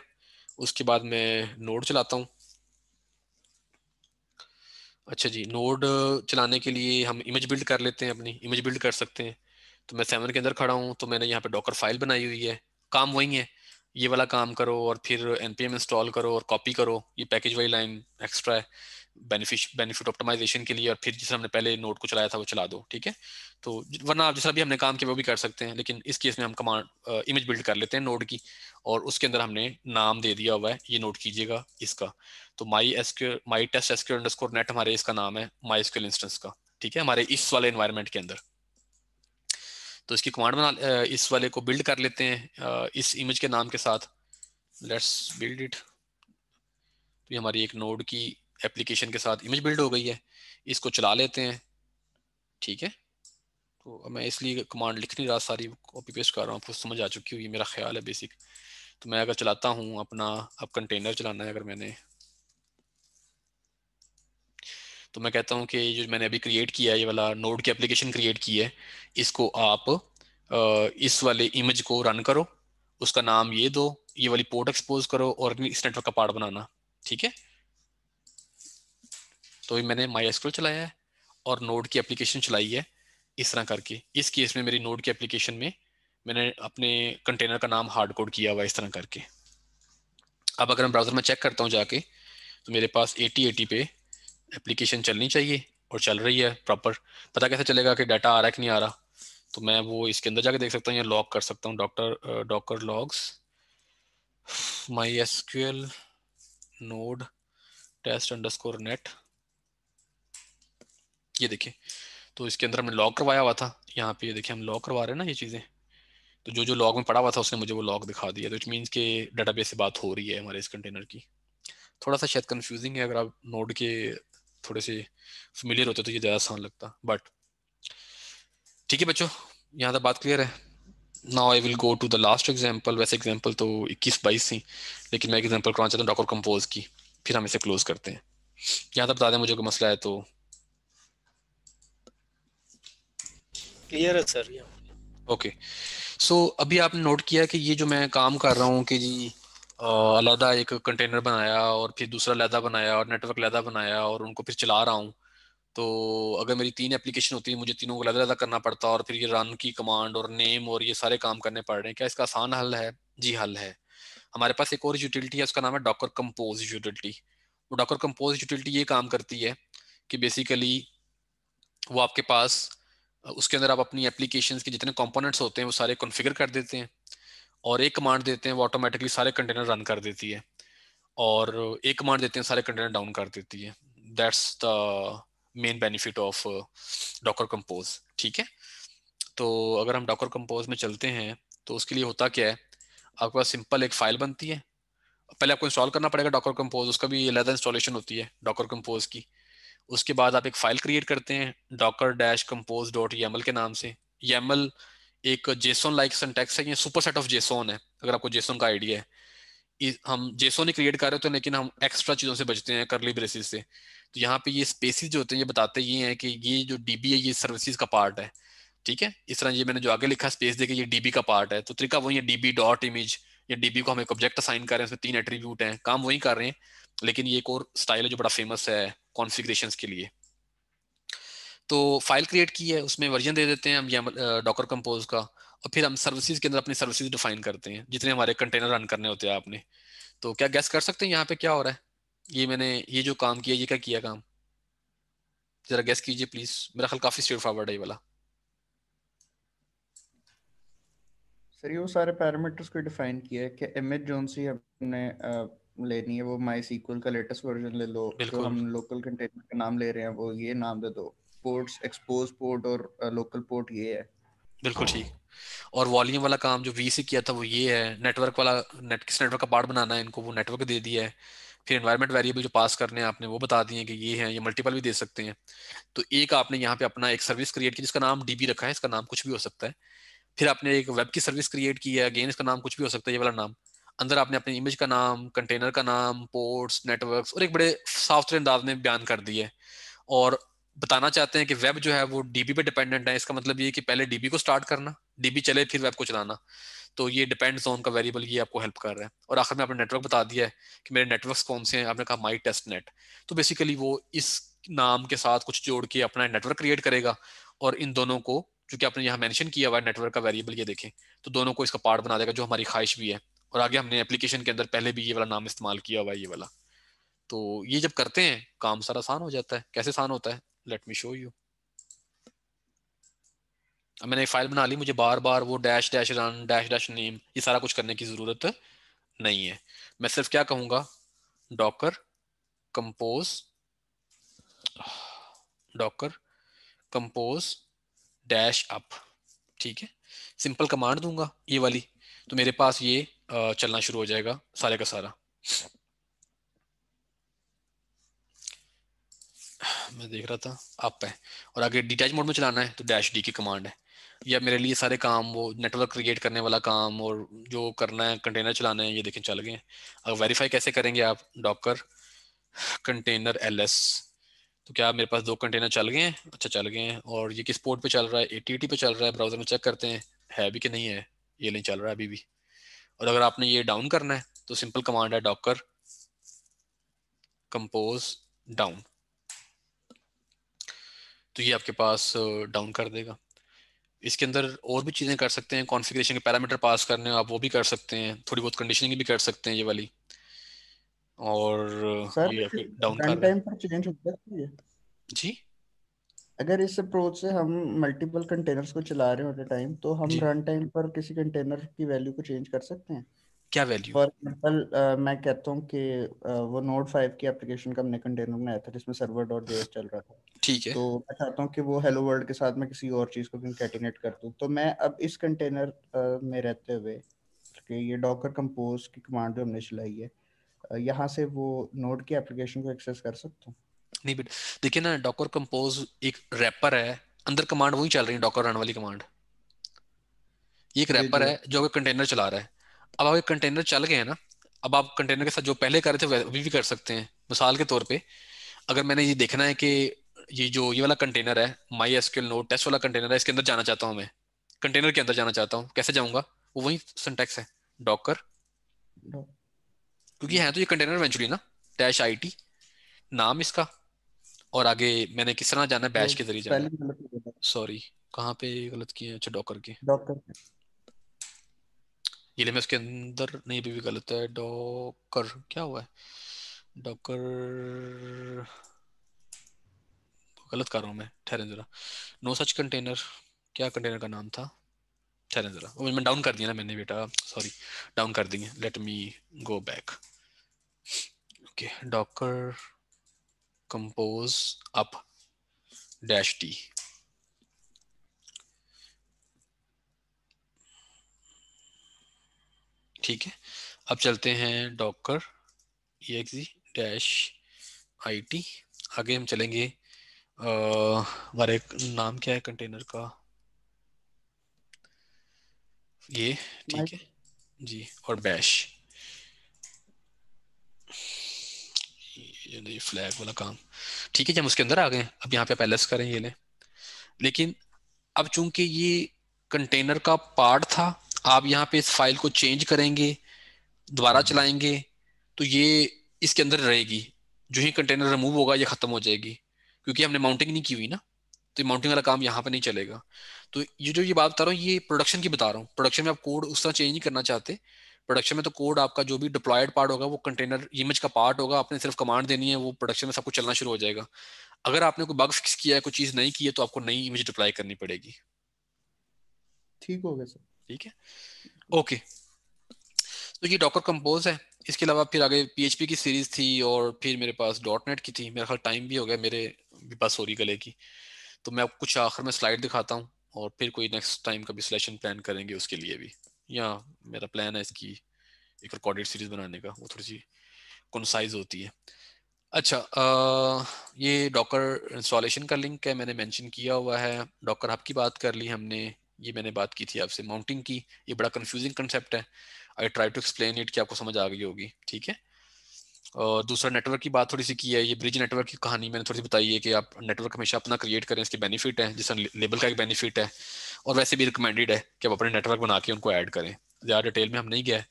उसके बाद मैं नोड चलाता हूँ अच्छा जी नोड चलाने के लिए हम इमेज बिल्ड कर लेते हैं अपनी इमेज बिल्ड कर सकते हैं तो मैं सेवन के अंदर खड़ा हूँ तो मैंने यहाँ पे डॉकर फाइल बनाई हुई है काम वही है ये वाला काम करो और फिर एनपीएम इंस्टॉल करो और कॉपी करो ये पैकेज वाली लाइन एक्स्ट्रा है बेनिफिट बेनिफिट ऑप्टिमाइजेशन के लिए और फिर जिस हमने पहले नोट को चलाया था वो चला दो ठीक है तो वरना आप जिस भी हमने काम किया वो भी कर सकते हैं लेकिन इस केस में हम कमांड इमेज बिल्ड कर लेते हैं नोट की और उसके अंदर हमने नाम दे दिया हुआ है ये नोट कीजिएगा इसका तो my SQ my test SQ under net हमारे इसका नाम है माई एसक्यूल इंस्टेंस का ठीक है हमारे इस वाले इन्वायरमेंट के अंदर तो इसकी कमांड बना इस वाले को बिल्ड कर लेते हैं इस इमेज के नाम के साथ लेट्स बिल्ड इट तो ये हमारी एक नोड की एप्लीकेशन के साथ इमेज बिल्ड हो गई है इसको चला लेते हैं ठीक है तो मैं इसलिए कमांड लिख नहीं रहा सारी कॉपी पेस्ट कर रहा हूँ आपको समझ आ चुकी हुई मेरा ख्याल है बेसिक तो मैं अगर चलाता हूँ अपना अब कंटेनर चलाना है अगर मैंने तो मैं कहता हूँ कि जो मैंने अभी क्रिएट किया है ये वाला नोड की एप्लीकेशन क्रिएट की है इसको आप इस वाले इमेज को रन करो उसका नाम ये दो ये वाली पोर्ट एक्सपोज करो और इस नेटवर्क का पार्ट बनाना ठीक है तो मैंने माई एस्क्रोल चलाया है और नोड की एप्लीकेशन चलाई है इस तरह करके इस केस में मेरी नोड की एप्लीकेशन में मैंने अपने कंटेनर का नाम हार्ड कोड किया हुआ इस तरह करके अब अगर मैं ब्राउजर में चेक करता हूँ जाके तो मेरे पास एटी एटी पे एप्लीकेशन चलनी चाहिए और चल रही है प्रॉपर पता कैसे चलेगा कि डाटा आ रहा है कि नहीं आ रहा तो मैं वो इसके अंदर जाके देख सकता हूँ या लॉग कर सकता हूँ doctor docker logs my S Q L node test score net ये देखिए तो इसके अंदर हमने लॉग करवाया हुआ था यहाँ पे ये देखिए हम लॉग करवा रहे हैं ना ये चीज़ें तो जो जो लॉग में पड़ा हुआ था उसने मुझे वो लॉग दिखा दिया तो इट मीन्स के डेटाबेस से बात हो रही है हमारे इस कंटेनर की थोड़ा सा शायद कंफ्यूजिंग है अगर आप नोड के थोड़े से फेमिलियर होते तो ये ज़्यादा आसान लगता बट ठीक है बच्चों यहाँ तक बात क्लियर है now I will go to the last example वैसे एग्जाम्पल तो इक्कीस बाईस थी लेकिन मैं एग्जाम्पल कराना चाहता हूँ डॉक्टर कंपोज की फिर हम इसे क्लोज करते हैं यहाँ तक बता दें मुझे कोई मसला है तो क्लियर है सर ओके सो अभी आपने नोट किया कि ये जो मैं काम कर रहा हूँ कि जी अलहदा एक कंटेनर बनाया और फिर दूसरा लहदा बनाया और नेटवर्क लहदा बनाया और उनको फिर चला रहा हूँ तो अगर मेरी तीन एप्लीकेशन होती है मुझे तीनों को अलग अलग करना पड़ता और फिर ये रन की कमांड और नेम और ये सारे काम करने पड़ रहे हैं क्या इसका आसान हल है जी हल है हमारे पास एक और यूटिलिटी है उसका नाम है डॉकर कंपोज यूटिलिटी वो डॉकर कंपोज यूटिलिटी ये काम करती है कि बेसिकली वो आपके पास उसके अंदर आप अपनी एप्लीकेशन के जितने कॉम्पोनेंट्स होते हैं वो सारे कॉन्फ़िगर कर देते हैं और एक कमांड देते हैं वो ऑटोमेटिकली सारे कंटेनर रन कर देती है और एक कमांड देते हैं सारे कंटेनर डाउन कर देती है that's the main benefit of docker compose ठीक है तो अगर हम डॉकर कंपोज में चलते हैं तो उसके लिए होता क्या है आपके पास सिंपल एक फाइल बनती है पहले आपको इंस्टॉल करना पड़ेगा डॉकर कंपोज उसका भी अलग इंस्टॉलेशन होती है डॉकर कंपोज की उसके बाद आप एक फाइल क्रिएट करते हैं docker dash compose dot yaml के नाम से यमल एक जेसोन लाइक सेंटेक्स है ये सुपर सेट ऑफ जेसोन है अगर आपको जेसोन का आइडिया है हम जेसोन ही क्रिएट कर रहे होते हैं लेकिन हम एक्स्ट्रा चीज़ों से बचते हैं करली ब्रेसिस से तो यहाँ पे ये स्पेसिस जो होते हैं ये बताते ये हैं कि ये जो डीबी है ये सर्विसेज का पार्ट है ठीक है इस तरह ये मैंने जो आगे लिखा स्पेस देखे ये डीबी का पार्ट है तो तरीका वही है डीबी डॉट इमेज या डीबी को हम एक ऑब्जेक्ट असाइन कर रहे हैं उसमें तीन एट्रीब्यूट है काम वही कर रहे हैं लेकिन ये एक और स्टाइल है जो बड़ा फेमस है कॉन्फिग्रेशन के लिए तो फाइल क्रिएट की है उसमें वर्जन दे देते हैं हम यहाँ डॉकर कंपोज का और फिर हम सर्विसेज के अंदर अपनी सर्विसेज डिफाइन करते हैं जितने हमारे कंटेनर रन करने होते हैं आपने तो क्या गैस कर सकते हैं यहाँ पे क्या हो रहा है ये मैंने ये जो काम किया ये क्या किया काम जरा गैस कीजिए प्लीज मेरा ख्याल काफी स्ट्रेट फॉरवर्ड है ये वाला सर ये वो सारे पैरामीटर्स को डिफाइन किया है कि इमेज जोन सी हमने लेनी है वो माई का लेटेस्ट वर्जन ले लो जो हम लोकल कंटेनर का नाम ले रहे हैं वो ये नाम दे दो पोर्ट्स एक्सपोज पोर्ट और लोकल uh, पोर्ट ये है बिल्कुल हाँ। ठीक और वॉल्यूम वाला काम जो वी से किया था वो ये है नेटवर्क वाला नेट किस नेटवर्क का पार्ट बनाना है इनको वो नेटवर्क दे दिया है फिर एनवायरमेंट वेरिएबल जो पास करने हैं आपने वो बता दिए कि ये है ये मल्टीपल भी दे सकते हैं तो एक आपने यहाँ पे अपना एक सर्विस क्रिएट की जिसका नाम डीबी रखा है इसका नाम कुछ भी हो सकता है फिर आपने एक वेब की सर्विस क्रिएट की है अगेन इसका नाम कुछ भी हो सकता है ये वाला नाम अंदर आपने अपने इमेज का नाम कंटेनर का नाम पोर्ट्स नेटवर्क और एक बड़े साफ सुथरे अंदाज में बयान कर दिए और बताना चाहते हैं कि वेब जो है वो डीबी पे डिपेंडेंट है इसका मतलब ये कि पहले डीबी को स्टार्ट करना डीबी चले फिर वेब को चलाना तो ये डिपेंड जोन का वेरिएबल ये आपको हेल्प कर रहा है और आखिर में आपने नेटवर्क बता दिया है कि मेरे नेटवर्क कौन से हैं आपने कहा माई टेस्ट नेट तो बेसिकली वो इस नाम के साथ कुछ जोड़ के अपना नेटवर्क क्रिएट करेगा और इन दोनों को जो कि आपने यहाँ मैंशन किया हुआ है नेटवर्क का वेरिएबल ये देखें तो दोनों को इसका पार्ट बना देगा जो हमारी ख्वाहिश भी है और आगे हमने एप्लीकेशन के अंदर पहले भी ये वाला नाम इस्तेमाल किया हुआ है ये वाला तो ये जब करते हैं काम सारा आसान हो जाता है कैसे आसान होता है लेट मी शो यू मैंने फाइल बना ली मुझे बार बार वो dash dash run dash dash name ये सारा कुछ करने की ज़रूरत नहीं है मैं सिर्फ क्या कहूंगा docker compose docker compose dash up ठीक है सिंपल कमांड दूंगा ये वाली तो मेरे पास ये चलना शुरू हो जाएगा सारे का सारा [sighs] मैं देख रहा था अप है और अगर डिटैच मोड में चलाना है तो डैश डी की कमांड है या मेरे लिए सारे काम वो नेटवर्क क्रिएट करने वाला काम और जो करना है कंटेनर चलाना है ये देखें चल गए अगर वेरीफाई कैसे करेंगे आप डॉकर कंटेनर एल एस तो क्या मेरे पास दो कंटेनर चल गए हैं अच्छा चल गए हैं और ये किस पोर्ट पे चल रहा है ए टी पे चल रहा है ब्राउजर में चेक करते हैं है भी कि नहीं है ये नहीं चल रहा है अभी भी और अगर आपने ये डाउन करना है तो सिंपल कमांड है डॉकर कंपोज डाउन तो ये आपके पास डाउन कर देगा इसके अंदर और भी चीज़ें कर सकते हैं कॉन्फ़िगरेशन के पैरामीटर पास करने आप वो भी कर सकते हैं थोड़ी बहुत कंडीशनिंग भी कर सकते हैं ये वाली और Sir, ये डाउन कर टाइम पर चेंज हो तो जी अगर इस अप्रोच से हम मल्टीपल कंटेनर्स को चला रहे हो टाइम तो हम रन टाइम पर किसी कंटेनर की वैल्यू को चेंज कर सकते हैं क्या वैल्यू फॉर एग्जांपल मैं कहता हूं कि uh, वो नोड 5 की एप्लीकेशन का हमने कंटेनर बनाया था जिसमें सर्वर डॉट जेएस चल रहा था ठीक है तो मैं चाहता हूं कि वो हेलो वर्ल्ड के साथ मैं किसी और चीज को कंकैटिनेट कर दूं तो मैं अब इस कंटेनर uh, में रहते हुए कि ये डॉकर कंपोज की कमांड जो हमने चलाई है uh, यहाँ से वो नोड की एप्लीकेशन को एक्सेस कर सकता हूं नहीं बट देखिए ना डॉकर कंपोज एक रैपर है अंदर कमांड वही चल रही है डॉकर रन वाली कमांड ये एक रैपर है जो अगर कंटेनर चला रहा है अब आपके कंटेनर चल गए हैं ना अब आप कंटेनर के साथ जो पहले कर रहे थे अभी भी कर सकते हैं मिसाल के तौर पे अगर मैंने ये देखना है कि ये जो ये वाला कंटेनर है my S QL note test वाला कंटेनर है इसके अंदर जाना चाहता हूँ मैं कंटेनर के अंदर जाना चाहता हूँ कैसे जाऊँगा वो वही सिंटेक्स है डॉकर क्योंकि है तो ये कंटेनर वेंचुरी ना डैश आई टी नाम इसका और आगे मैंने किस तरह जाना है बैच के जरिए जाना सॉरी तो कहाँ पे गलत किया अच्छा डॉकर के डॉकर ये मैं उसके अंदर नहीं भी, भी गलत है डॉकर क्या हुआ है डॉकर गलत कर रहा हूँ मैं ठहरें जरा नो सच कंटेनर क्या कंटेनर का नाम था ठहरें जरा वो oh, मैंने डाउन कर दिया ना मैंने बेटा सॉरी डाउन कर दिए let me go back okay docker compose up dash T ठीक है अब चलते हैं docker E dash I T आगे हम चलेंगे हमारे नाम क्या है कंटेनर का ये ठीक है जी और बैश ये फ्लैग वाला काम ठीक है हम उसके अंदर आ गए अब यहाँ पे पैलेस करें ये ले लेकिन अब चूंकि ये कंटेनर का पार्ट था आप यहाँ पे इस फाइल को चेंज करेंगे दोबारा हम्म। चलाएंगे तो ये इसके अंदर रहेगी जो ही कंटेनर रिमूव होगा ये खत्म हो जाएगी क्योंकि हमने माउंटिंग नहीं की हुई ना तो माउंटिंग वाला काम यहाँ पे नहीं चलेगा तो ये जो ये बात बता रहा हूँ ये प्रोडक्शन की बता रहा हूँ प्रोडक्शन में आप कोड उस तरह चेंज नहीं करना चाहते प्रोडक्शन में तो कोड आपका जो भी डिप्लॉयड पार्ट होगा वो कंटेनर इमेज का पार्ट होगा आपने सिर्फ कमांड देनी है वो प्रोडक्शन में सब कुछ चलना शुरू हो जाएगा अगर आपने कोई बग फिक्स किया है कोई चीज़ नहीं की है तो आपको नई इमेज डिप्लाई करनी पड़ेगी ठीक हो गया सर ठीक है ओके तो ये डॉकर कंपोज है इसके अलावा फिर आगे पीएचपी की सीरीज थी और फिर मेरे पास डॉट नेट की थी मेरा ख्याल टाइम भी हो गया मेरे भी पास सोरी गले की तो मैं आपको कुछ आखिर में स्लाइड दिखाता हूँ और फिर कोई नेक्स्ट टाइम का भी सिलेक्शन प्लान करेंगे उसके लिए भी या मेरा प्लान है इसकी एक रिकॉर्डेड सीरीज बनाने का वो थोड़ी सी कॉन्साइज होती है अच्छा आ, ये डॉकर इंस्टॉलेशन का लिंक है मैंने मेंशन किया हुआ है डॉकर हब की बात कर ली हमने ये मैंने बात की थी आपसे माउंटिंग की ये बड़ा कंफ्यूजिंग कंसेप्ट है I try to explain it कि आपको समझ आ गई होगी ठीक है और दूसरा नेटवर्क की बात थोड़ी सी की है ये ब्रिज नेटवर्क की कहानी मैंने थोड़ी सी बताई है कि आप नेटवर्क हमेशा अपना क्रिएट करें इसके बेनिफिट हैं जिसका लेबल का एक बेनिफिट है और वैसे भी रिकमेंडेड है कि आप अपने नेटवर्क बना के उनको ऐड करें ज़्यादा डिटेल में हम नहीं गए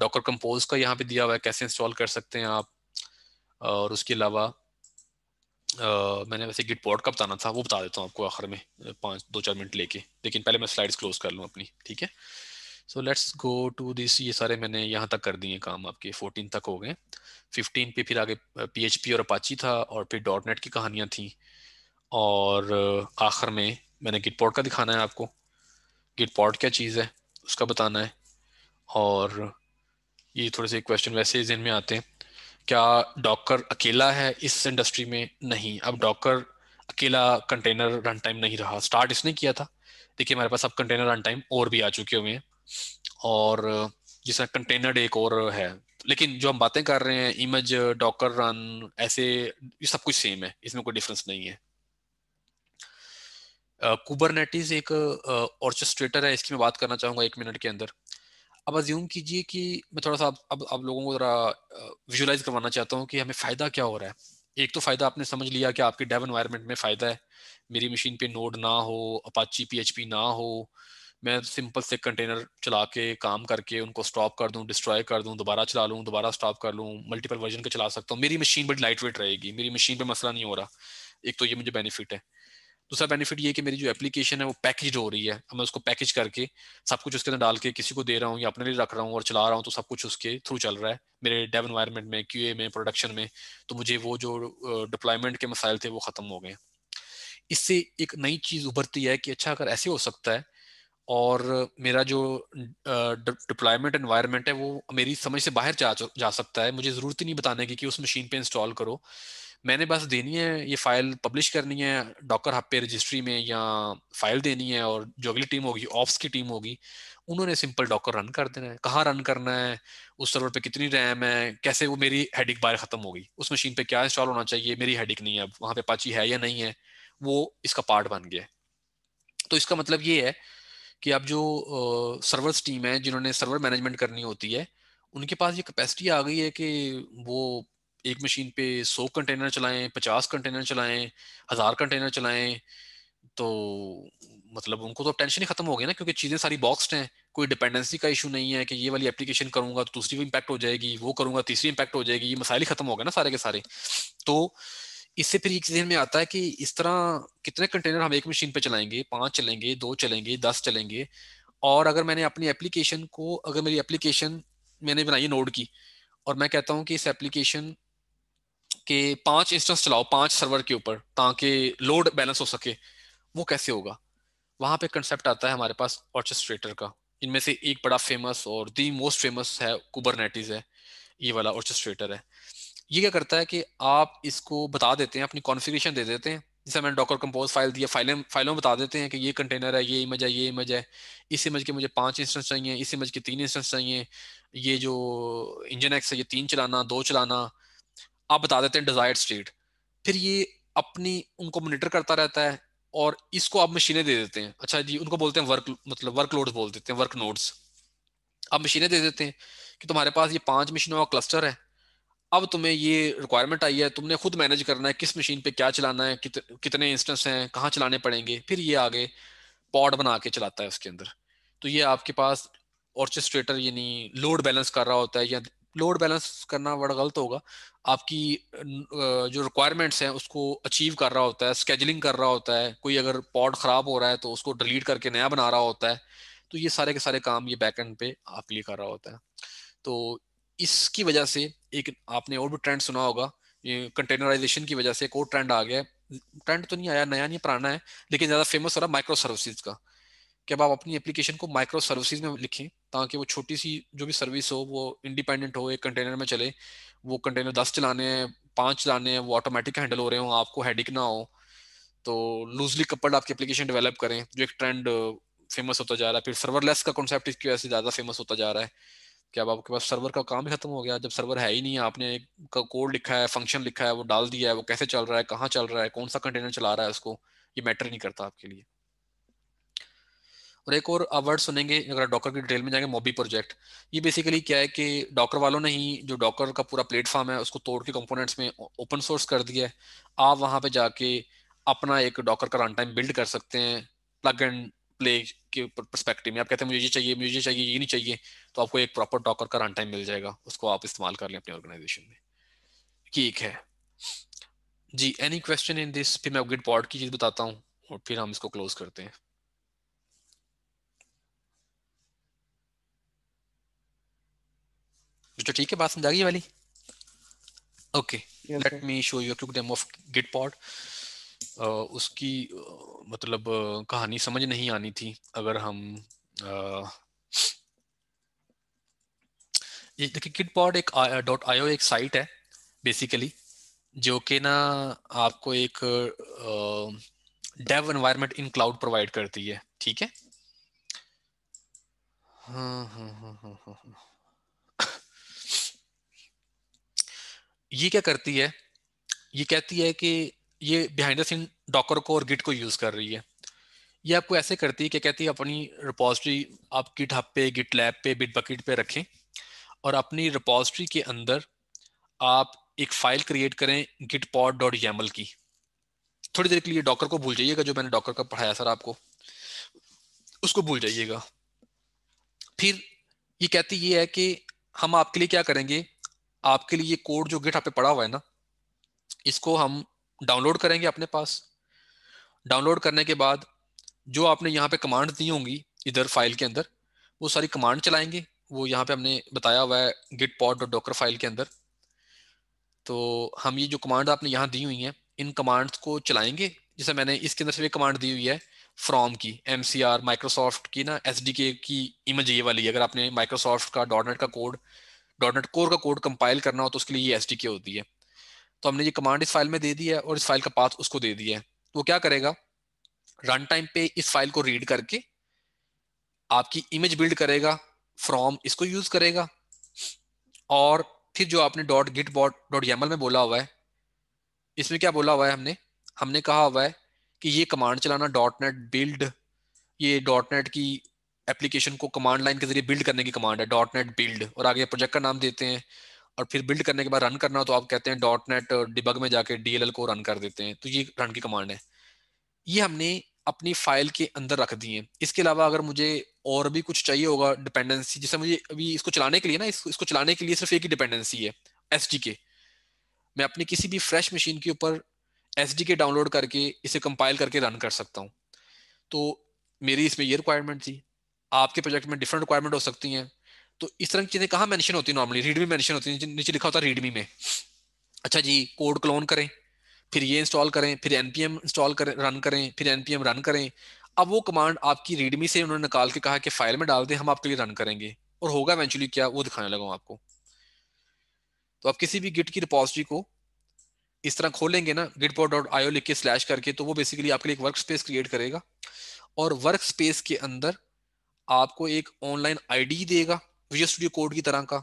डॉक्टर कंपोज का यहाँ पे दिया हुआ है कैसे इंस्टॉल कर सकते हैं आप और उसके अलावा मैंने वैसे गिट पॉड का बताना था वो बता देता हूँ आपको आखिर में पाँच दो चार मिनट लेके लेकिन पहले मैं स्लाइड्स क्लोज कर लूँ अपनी ठीक है so let's go to this ये सारे मैंने यहाँ तक कर दिए काम आपके फोर्टीन तक हो गए फिफ्टीन पे फिर आगे पी और अपाची था और फिर डॉट नेट की कहानियाँ थी और आखिर में मैंने गिट पॉड का दिखाना है आपको गिट पॉड क्या चीज़ है उसका बताना है और ये थोड़े से क्वेश्चन वैसे जिन में आते हैं क्या डॉकर अकेला है इस इंडस्ट्री में नहीं अब डॉकर अकेला कंटेनर रन टाइम नहीं रहा स्टार्ट इसने किया था देखिए हमारे पास अब कंटेनर रन टाइम और भी आ चुके हुए हैं और जिसमें कंटेनर एक और है लेकिन जो हम बातें कर रहे हैं इमेज डॉकर रन ऐसे ये सब कुछ सेम है इसमें कोई डिफरेंस नहीं है कुबरनेटिस uh, एक ऑर्चेस्ट्रेटर uh, है इसकी मैं बात करना चाहूंगा एक मिनट के अंदर अब अज्यूम कीजिए कि मैं थोड़ा सा अब अब आप लोगों को ज़रा विजुलाइज करवाना चाहता हूँ कि हमें फ़ायदा क्या हो रहा है एक तो फ़ायदा आपने समझ लिया कि आपके डेव एनवायरमेंट में फ़ायदा है मेरी मशीन पे नोड ना हो अपाची पी ना हो मैं सिंपल से कंटेनर चला के काम करके उनको स्टॉप कर दूं डिस्ट्रॉय कर दूं दोबारा चला लूं दोबारा स्टॉप कर लूं मल्टीपल वर्जन का चला सकता हूं मेरी मशीन बड़ी लाइट वेट रहेगी मेरी मशीन पे मसला नहीं हो रहा एक तो ये मुझे बेनिफिट है दूसरा तो बेनिफिट ये कि मेरी जो एप्लीकेशन है वो पैकेज हो रही है मैं उसको पैकेज करके सब कुछ उसके अंदर डाल के किसी को दे रहा हूँ या अपने लिए रख रहा हूँ और चला रहा हूँ तो सब कुछ उसके थ्रू चल रहा है मेरे डेव एनवायरमेंट में क्यू में प्रोडक्शन में तो मुझे वो जो डिप्लॉयमेंट के मसाइल थे वो ख़त्म हो गए इससे एक नई चीज़ उभरती है कि अच्छा अगर ऐसे हो सकता है और मेरा जो डिप्लॉयमेंट इन्वायरमेंट है वो मेरी समझ से बाहर जा जा सकता है मुझे ज़रूरत ही नहीं बताने की कि उस मशीन पे इंस्टॉल करो मैंने बस देनी है ये फाइल पब्लिश करनी है डॉकर हब पे रजिस्ट्री में या फाइल देनी है और जो अगली टीम होगी ऑफ्स की टीम होगी उन्होंने सिंपल डॉकर रन कर देना है कहाँ रन करना है उस सर्वर पे कितनी रैम है कैसे वो मेरी हेडिक बाहर खत्म होगी उस मशीन पे क्या इंस्टॉल होना चाहिए मेरी हेडिक नहीं है अब वहाँ पे पाची है या नहीं है वो इसका पार्ट बन गया तो इसका मतलब ये है कि अब जो सर्वर्स टीम है जिन्होंने सर्वर मैनेजमेंट करनी होती है उनके पास ये कैपेसिटी आ गई है कि वो एक मशीन पे सौ कंटेनर चलाएं पचास कंटेनर चलाएं हज़ार कंटेनर चलाएं तो मतलब उनको तो टेंशन ही खत्म हो गई ना क्योंकि चीज़ें सारी बॉक्सड हैं कोई डिपेंडेंसी का इशू नहीं है कि ये वाली एप्लीकेशन करूंगा तो दूसरी भी इम्पैक्ट हो जाएगी वो करूंगा तीसरी इम्पैक्ट हो जाएगी ये मसाइल ही खत्म हो गए ना सारे के सारे तो इससे फिर एक में आता है कि इस तरह कितने कंटेनर हम एक मशीन पे चलाएंगे पाँच चलेंगे दो चलेंगे दस चलेंगे और अगर मैंने अपनी एप्लीकेशन को अगर मेरी एप्लीकेशन मैंने बनाई नोड की और मैं कहता हूँ कि इस एप्लीकेशन कि पांच इंस्टेंस चलाओ पांच सर्वर के ऊपर ताकि लोड बैलेंस हो सके वो कैसे होगा वहां पे कंसेप्ट आता है हमारे पास ऑर्चेस्ट्रेटर का इनमें से एक बड़ा फेमस और दी मोस्ट फेमस है कुबरनेटिस है ये वाला ऑर्चेस्ट्रेटर है ये क्या करता है कि आप इसको बता देते हैं अपनी कॉन्फ़िगरेशन दे देते हैं जैसे मैंने डॉकर कंपोज फाइल दिया फाइलें फाइलों में बता देते हैं कि ये कंटेनर है ये इमेज है ये इमेज है इस इमेज के मुझे पांच इंस्टेंस चाहिए इस इमेज के तीन इंस्टेंस चाहिए ये जो इंजन एक्स है ये तीन चलाना दो चलाना आप बता देते हैं डिजायर स्टेट फिर ये अपनी उनको मोनिटर करता रहता है और इसको आप मशीनें दे देते हैं अच्छा जी उनको बोलते हैं वर्क मतलब वर्क बोल देते हैं वर्क नोड्स आप मशीनें दे देते हैं कि तुम्हारे पास ये पांच मशीनों का क्लस्टर है अब तुम्हें ये रिक्वायरमेंट आई है तुमने खुद मैनेज करना है किस मशीन पे क्या चलाना है कित, कितने इंस्टेंस हैं कहाँ चलाने पड़ेंगे फिर ये आगे पॉड बना के चलाता है उसके अंदर तो ये आपके पास ऑर्चेस्ट्रेटर यानी लोड बैलेंस कर रहा होता है या लोड बैलेंस करना बड़ा गलत होगा आपकी जो रिक्वायरमेंट्स हैं उसको अचीव कर रहा होता है स्केजलिंग कर रहा होता है कोई अगर पॉड ख़राब हो रहा है तो उसको डिलीट करके नया बना रहा होता है तो ये सारे के सारे काम ये बैक एंड पे आपके लिए कर रहा होता है तो इसकी वजह से एक आपने और भी ट्रेंड सुना होगा ये कंटेनराइजेशन की वजह से एक और ट्रेंड आ गया ट्रेंड तो नहीं आया नया नहीं पुराना है लेकिन ज़्यादा फेमस हो रहा है माइक्रो सर्विसेज का कि अब आप अपनी एप्लीकेशन को माइक्रो सर्विसेज में लिखें ताकि वो छोटी सी जो भी सर्विस हो वो इंडिपेंडेंट हो एक कंटेनर में चले वो कंटेनर दस चलाने हैं पाँच चलाने हैं वो ऑटोमेटिक हैंडल हो रहे हो आपको हेडिक ना हो तो लूजली कपल्ड आपकी एप्लीकेशन डेवलप करें जो एक ट्रेंड फेमस होता जा रहा है फिर सर्वरलेस का कॉन्सेप्ट इसकी वजह से ज़्यादा फेमस होता जा रहा है कि अब आपके पास सर्वर का काम ही खत्म हो गया जब सर्वर है ही नहीं है आपने एक का कोड लिखा है फंक्शन लिखा है वो डाल दिया है वो कैसे चल रहा है कहाँ चल रहा है कौन सा कंटेनर चला रहा है उसको ये मैटर नहीं करता आपके लिए और एक और वर्ड सुनेंगे अगर डॉकर की डिटेल में जाएंगे मोबी प्रोजेक्ट ये बेसिकली क्या है कि डॉकर वालों ने ही जो डॉकर का पूरा प्लेटफॉर्म है उसको तोड़ के कंपोनेंट्स में ओपन सोर्स कर दिया है आप वहां पे जाके अपना एक डॉकर का रन टाइम बिल्ड कर सकते हैं प्लग एंड प्ले के परस्पेक्टिव में आप कहते हैं मुझे ये चाहिए मुझे ये चाहिए ये नहीं चाहिए तो आपको एक प्रॉपर डॉकर का रन टाइम मिल जाएगा उसको आप इस्तेमाल कर लें अपने ऑर्गेनाइजेशन में ठीक है जी एनी क्वेश्चन इन दिस फिर मैं अपग्रेड पॉड की चीज़ बताता हूँ और फिर हम इसको क्लोज करते हैं तो ठीक है बात समझ आ गई वाली okay let me show you quick demo of Gitpod उसकी uh, मतलब uh, कहानी समझ नहीं आनी थी अगर हम uh, ये देखिए गिट पॉड एक डॉट uh, आई एक साइट है बेसिकली जो कि ना आपको एक dev environment in cloud provide करती है ठीक है हाँ हाँ हाँ हाँ हाँ, हाँ। ये क्या करती है ये कहती है कि ये बिहाइंड द सीन डॉकर को और गिट को यूज कर रही है ये आपको ऐसे करती है कि कहती है अपनी रिपोजिटरी आप गिट हब पे गिट लैब पे बिट बकेट पे रखें और अपनी रिपोजिटरी के अंदर आप एक फाइल क्रिएट करें गिट पॉट डॉट यमल की थोड़ी देर के लिए डॉकर को भूल जाइएगा जो मैंने डॉकर का पढ़ाया सर आपको उसको भूल जाइएगा फिर ये कहती ये है कि हम आपके लिए क्या करेंगे आपके लिए ये कोड जो गिट पे पड़ा हुआ है ना इसको हम डाउनलोड करेंगे अपने पास डाउनलोड करने के बाद जो आपने यहाँ पे कमांड दी होंगी इधर फाइल के अंदर वो सारी कमांड चलाएंगे वो यहाँ पे हमने बताया हुआ है Gitpod dot docker file के अंदर तो हम ये जो कमांड आपने यहाँ दी हुई हैं इन कमांड्स को चलाएंगे जैसे मैंने इसके अंदर से भी कमांड दी हुई है फ्रॉम की एम माइक्रोसॉफ्ट की ना एस की इमेज ये वाली अगर आपने माइक्रोसॉफ्ट का डॉट का कोड डॉट कोर का कोड कंपाइल करना हो तो उसके लिए ये एस होती है तो हमने ये कमांड इस फाइल में दे दी है और इस फाइल का पाथ उसको दे दिया है तो वो क्या करेगा रन टाइम पे इस फाइल को रीड करके आपकी इमेज बिल्ड करेगा फ्रॉम इसको यूज करेगा और फिर जो आपने dot Gitpod dot yaml में बोला हुआ है इसमें क्या बोला हुआ है हमने हमने कहा हुआ है कि ये कमांड चलाना डॉट नेट बिल्ड ये डॉट नेट की एप्लीकेशन को कमांड लाइन के जरिए बिल्ड करने की कमांड है डॉट नेट बिल्ड और आगे प्रोजेक्ट का नाम देते हैं और फिर बिल्ड करने के बाद रन करना तो आप कहते हैं डॉट नेट डिबग में जाके डीएलएल को रन कर देते हैं तो ये रन की कमांड है ये हमने अपनी फाइल के अंदर रख दी है इसके अलावा अगर मुझे और भी कुछ चाहिए होगा डिपेंडेंसी जैसे मुझे अभी इसको चलाने के लिए ना इसको, इसको चलाने के लिए सिर्फ एक ही डिपेंडेंसी है एस के मैं अपनी किसी भी फ्रेश मशीन के ऊपर एस के डाउनलोड करके इसे कंपाइल करके रन कर सकता हूँ तो मेरी इसमें ये रिक्वायरमेंट थी आपके प्रोजेक्ट में डिफरेंट रिक्वायरमेंट हो सकती हैं तो इस तरह की चीज़ें कहाँ मैंशन होती है नॉर्मली रीडमी मैंशन होती है नीचे लिखा होता है रीडमी में अच्छा जी कोड क्लोन करें फिर ये इंस्टॉल करें फिर एनपीएम इंस्टॉल करें रन करें फिर एनपीएम रन करें अब वो कमांड आपकी रीडमी से उन्होंने निकाल के कहा कि फाइल में डाल दें हम आपके लिए रन करेंगे और होगा एवेंचुअली क्या वो दिखाने लगा हूँ आपको तो आप किसी भी गिट की रिपोजिटरी को इस तरह खोलेंगे ना गिट डॉट आईओ लिख के स्लैश करके तो वो बेसिकली आपके लिए एक वर्क स्पेस क्रिएट करेगा और वर्क स्पेस के अंदर आपको एक ऑनलाइन आईडी देगा विजय स्टूडियो कोड की तरह का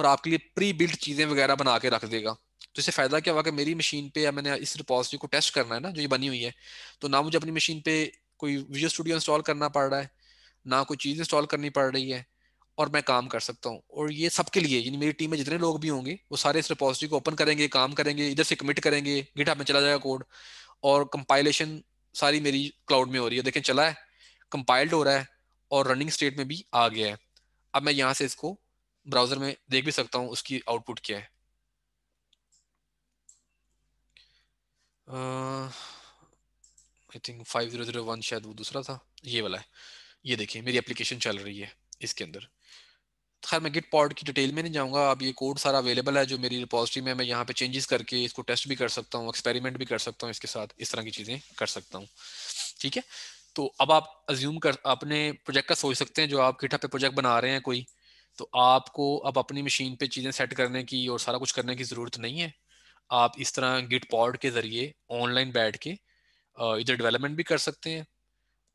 और आपके लिए प्री बिल्ड चीजें वगैरह बना के रख देगा तो इससे फायदा क्या हुआ कि मेरी मशीन पे या मैंने इस रिपोजिटरी को टेस्ट करना है ना जो ये बनी हुई है तो ना मुझे अपनी मशीन पे कोई विजय स्टूडियो इंस्टॉल करना पड़ रहा है ना कोई चीज़ इंस्टॉल करनी पड़ रही है और मैं काम कर सकता हूँ और ये सबके लिए यानी मेरी टीम में जितने लोग भी होंगे वो सारे इस रिपोजिटरी को ओपन करेंगे काम करेंगे इधर से कमिट करेंगे गिटहब में चला जाएगा कोड और कंपाइलेशन सारी मेरी क्लाउड में हो रही है देखें चला है कंपाइल्ड हो रहा है और रनिंग स्टेट में भी आ गया है अब मैं यहां से इसको ब्राउजर में देख भी सकता हूँ उसकी आउटपुट क्या है I think five zero zero one शायद वो दूसरा था ये वाला है ये देखिए मेरी एप्लीकेशन चल रही है इसके अंदर खैर मैं गिट पॉड की डिटेल में नहीं जाऊंगा अब ये कोड सारा अवेलेबल है जो मेरी रिपोजिटरी में मैं यहाँ पे चेंजेस करके इसको टेस्ट भी कर सकता हूँ एक्सपेरिमेंट भी कर सकता हूँ इसके साथ इस तरह की चीज़ें कर सकता हूँ ठीक है तो अब आप अज्यूम कर अपने प्रोजेक्ट का सोच सकते हैं जो आप गिटहब पे प्रोजेक्ट बना रहे हैं कोई तो आपको अब अपनी मशीन पे चीज़ें सेट करने की और सारा कुछ करने की ज़रूरत नहीं है आप इस तरह गिट पॉड के ज़रिए ऑनलाइन बैठ के इधर डेवलपमेंट भी कर सकते हैं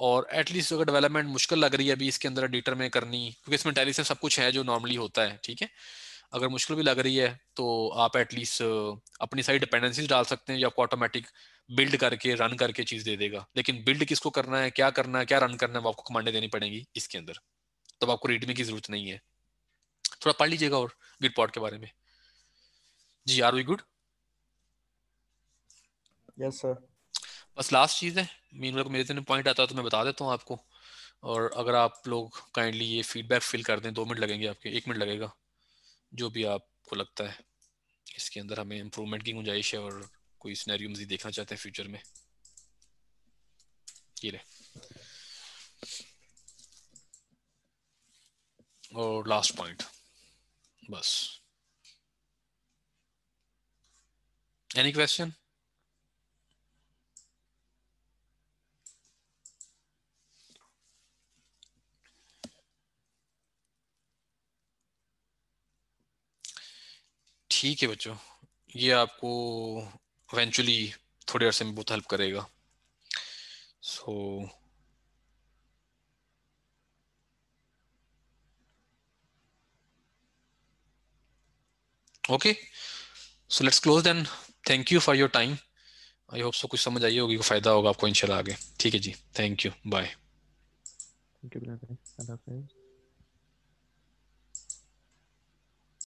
और एटलीस्ट अगर डेवलपमेंट मुश्किल लग रही है अभी इसके अंदर एडिटर में करनी क्योंकि इसमें टेली सब कुछ है जो नॉर्मली होता है ठीक है अगर मुश्किल भी लग रही है तो आप एटलीस्ट अपनी सारी डिपेंडेंसीज डाल सकते हैं जो आपको ऑटोमेटिक बिल्ड करके रन करके चीज दे देगा लेकिन बिल्ड किसको करना है क्या करना है क्या रन करना है वो आपको कमांडे देनी पड़ेंगी इसके अंदर तब आपको रेडमी की जरूरत नहीं है थोड़ा पढ़ लीजिएगा और गिट के बारे में जी are we good yes sir बस लास्ट चीज़ है मीन को मेरे पॉइंट आता है तो मैं बता देता हूँ आपको और अगर आप लोग काइंडली ये फीडबैक फिल कर दें दो मिनट लगेंगे आपके एक मिनट लगेगा जो भी आपको लगता है इसके अंदर हमें इम्प्रूवमेंट की गुंजाइश है और कोई सिनेरियो मजीद देखना चाहते हैं फ्यूचर में ये रहे और लास्ट पॉइंट बस एनी क्वेश्चन ठीक है बच्चों ये आपको इवेंचुअली थोड़े अरसे में बहुत हेल्प करेगा so so, okay so let's close then thank you for your time I hope so कुछ समझ आई होगी फायदा होगा आपको इंशाल्लाह आगे ठीक है जी thank you bye thank you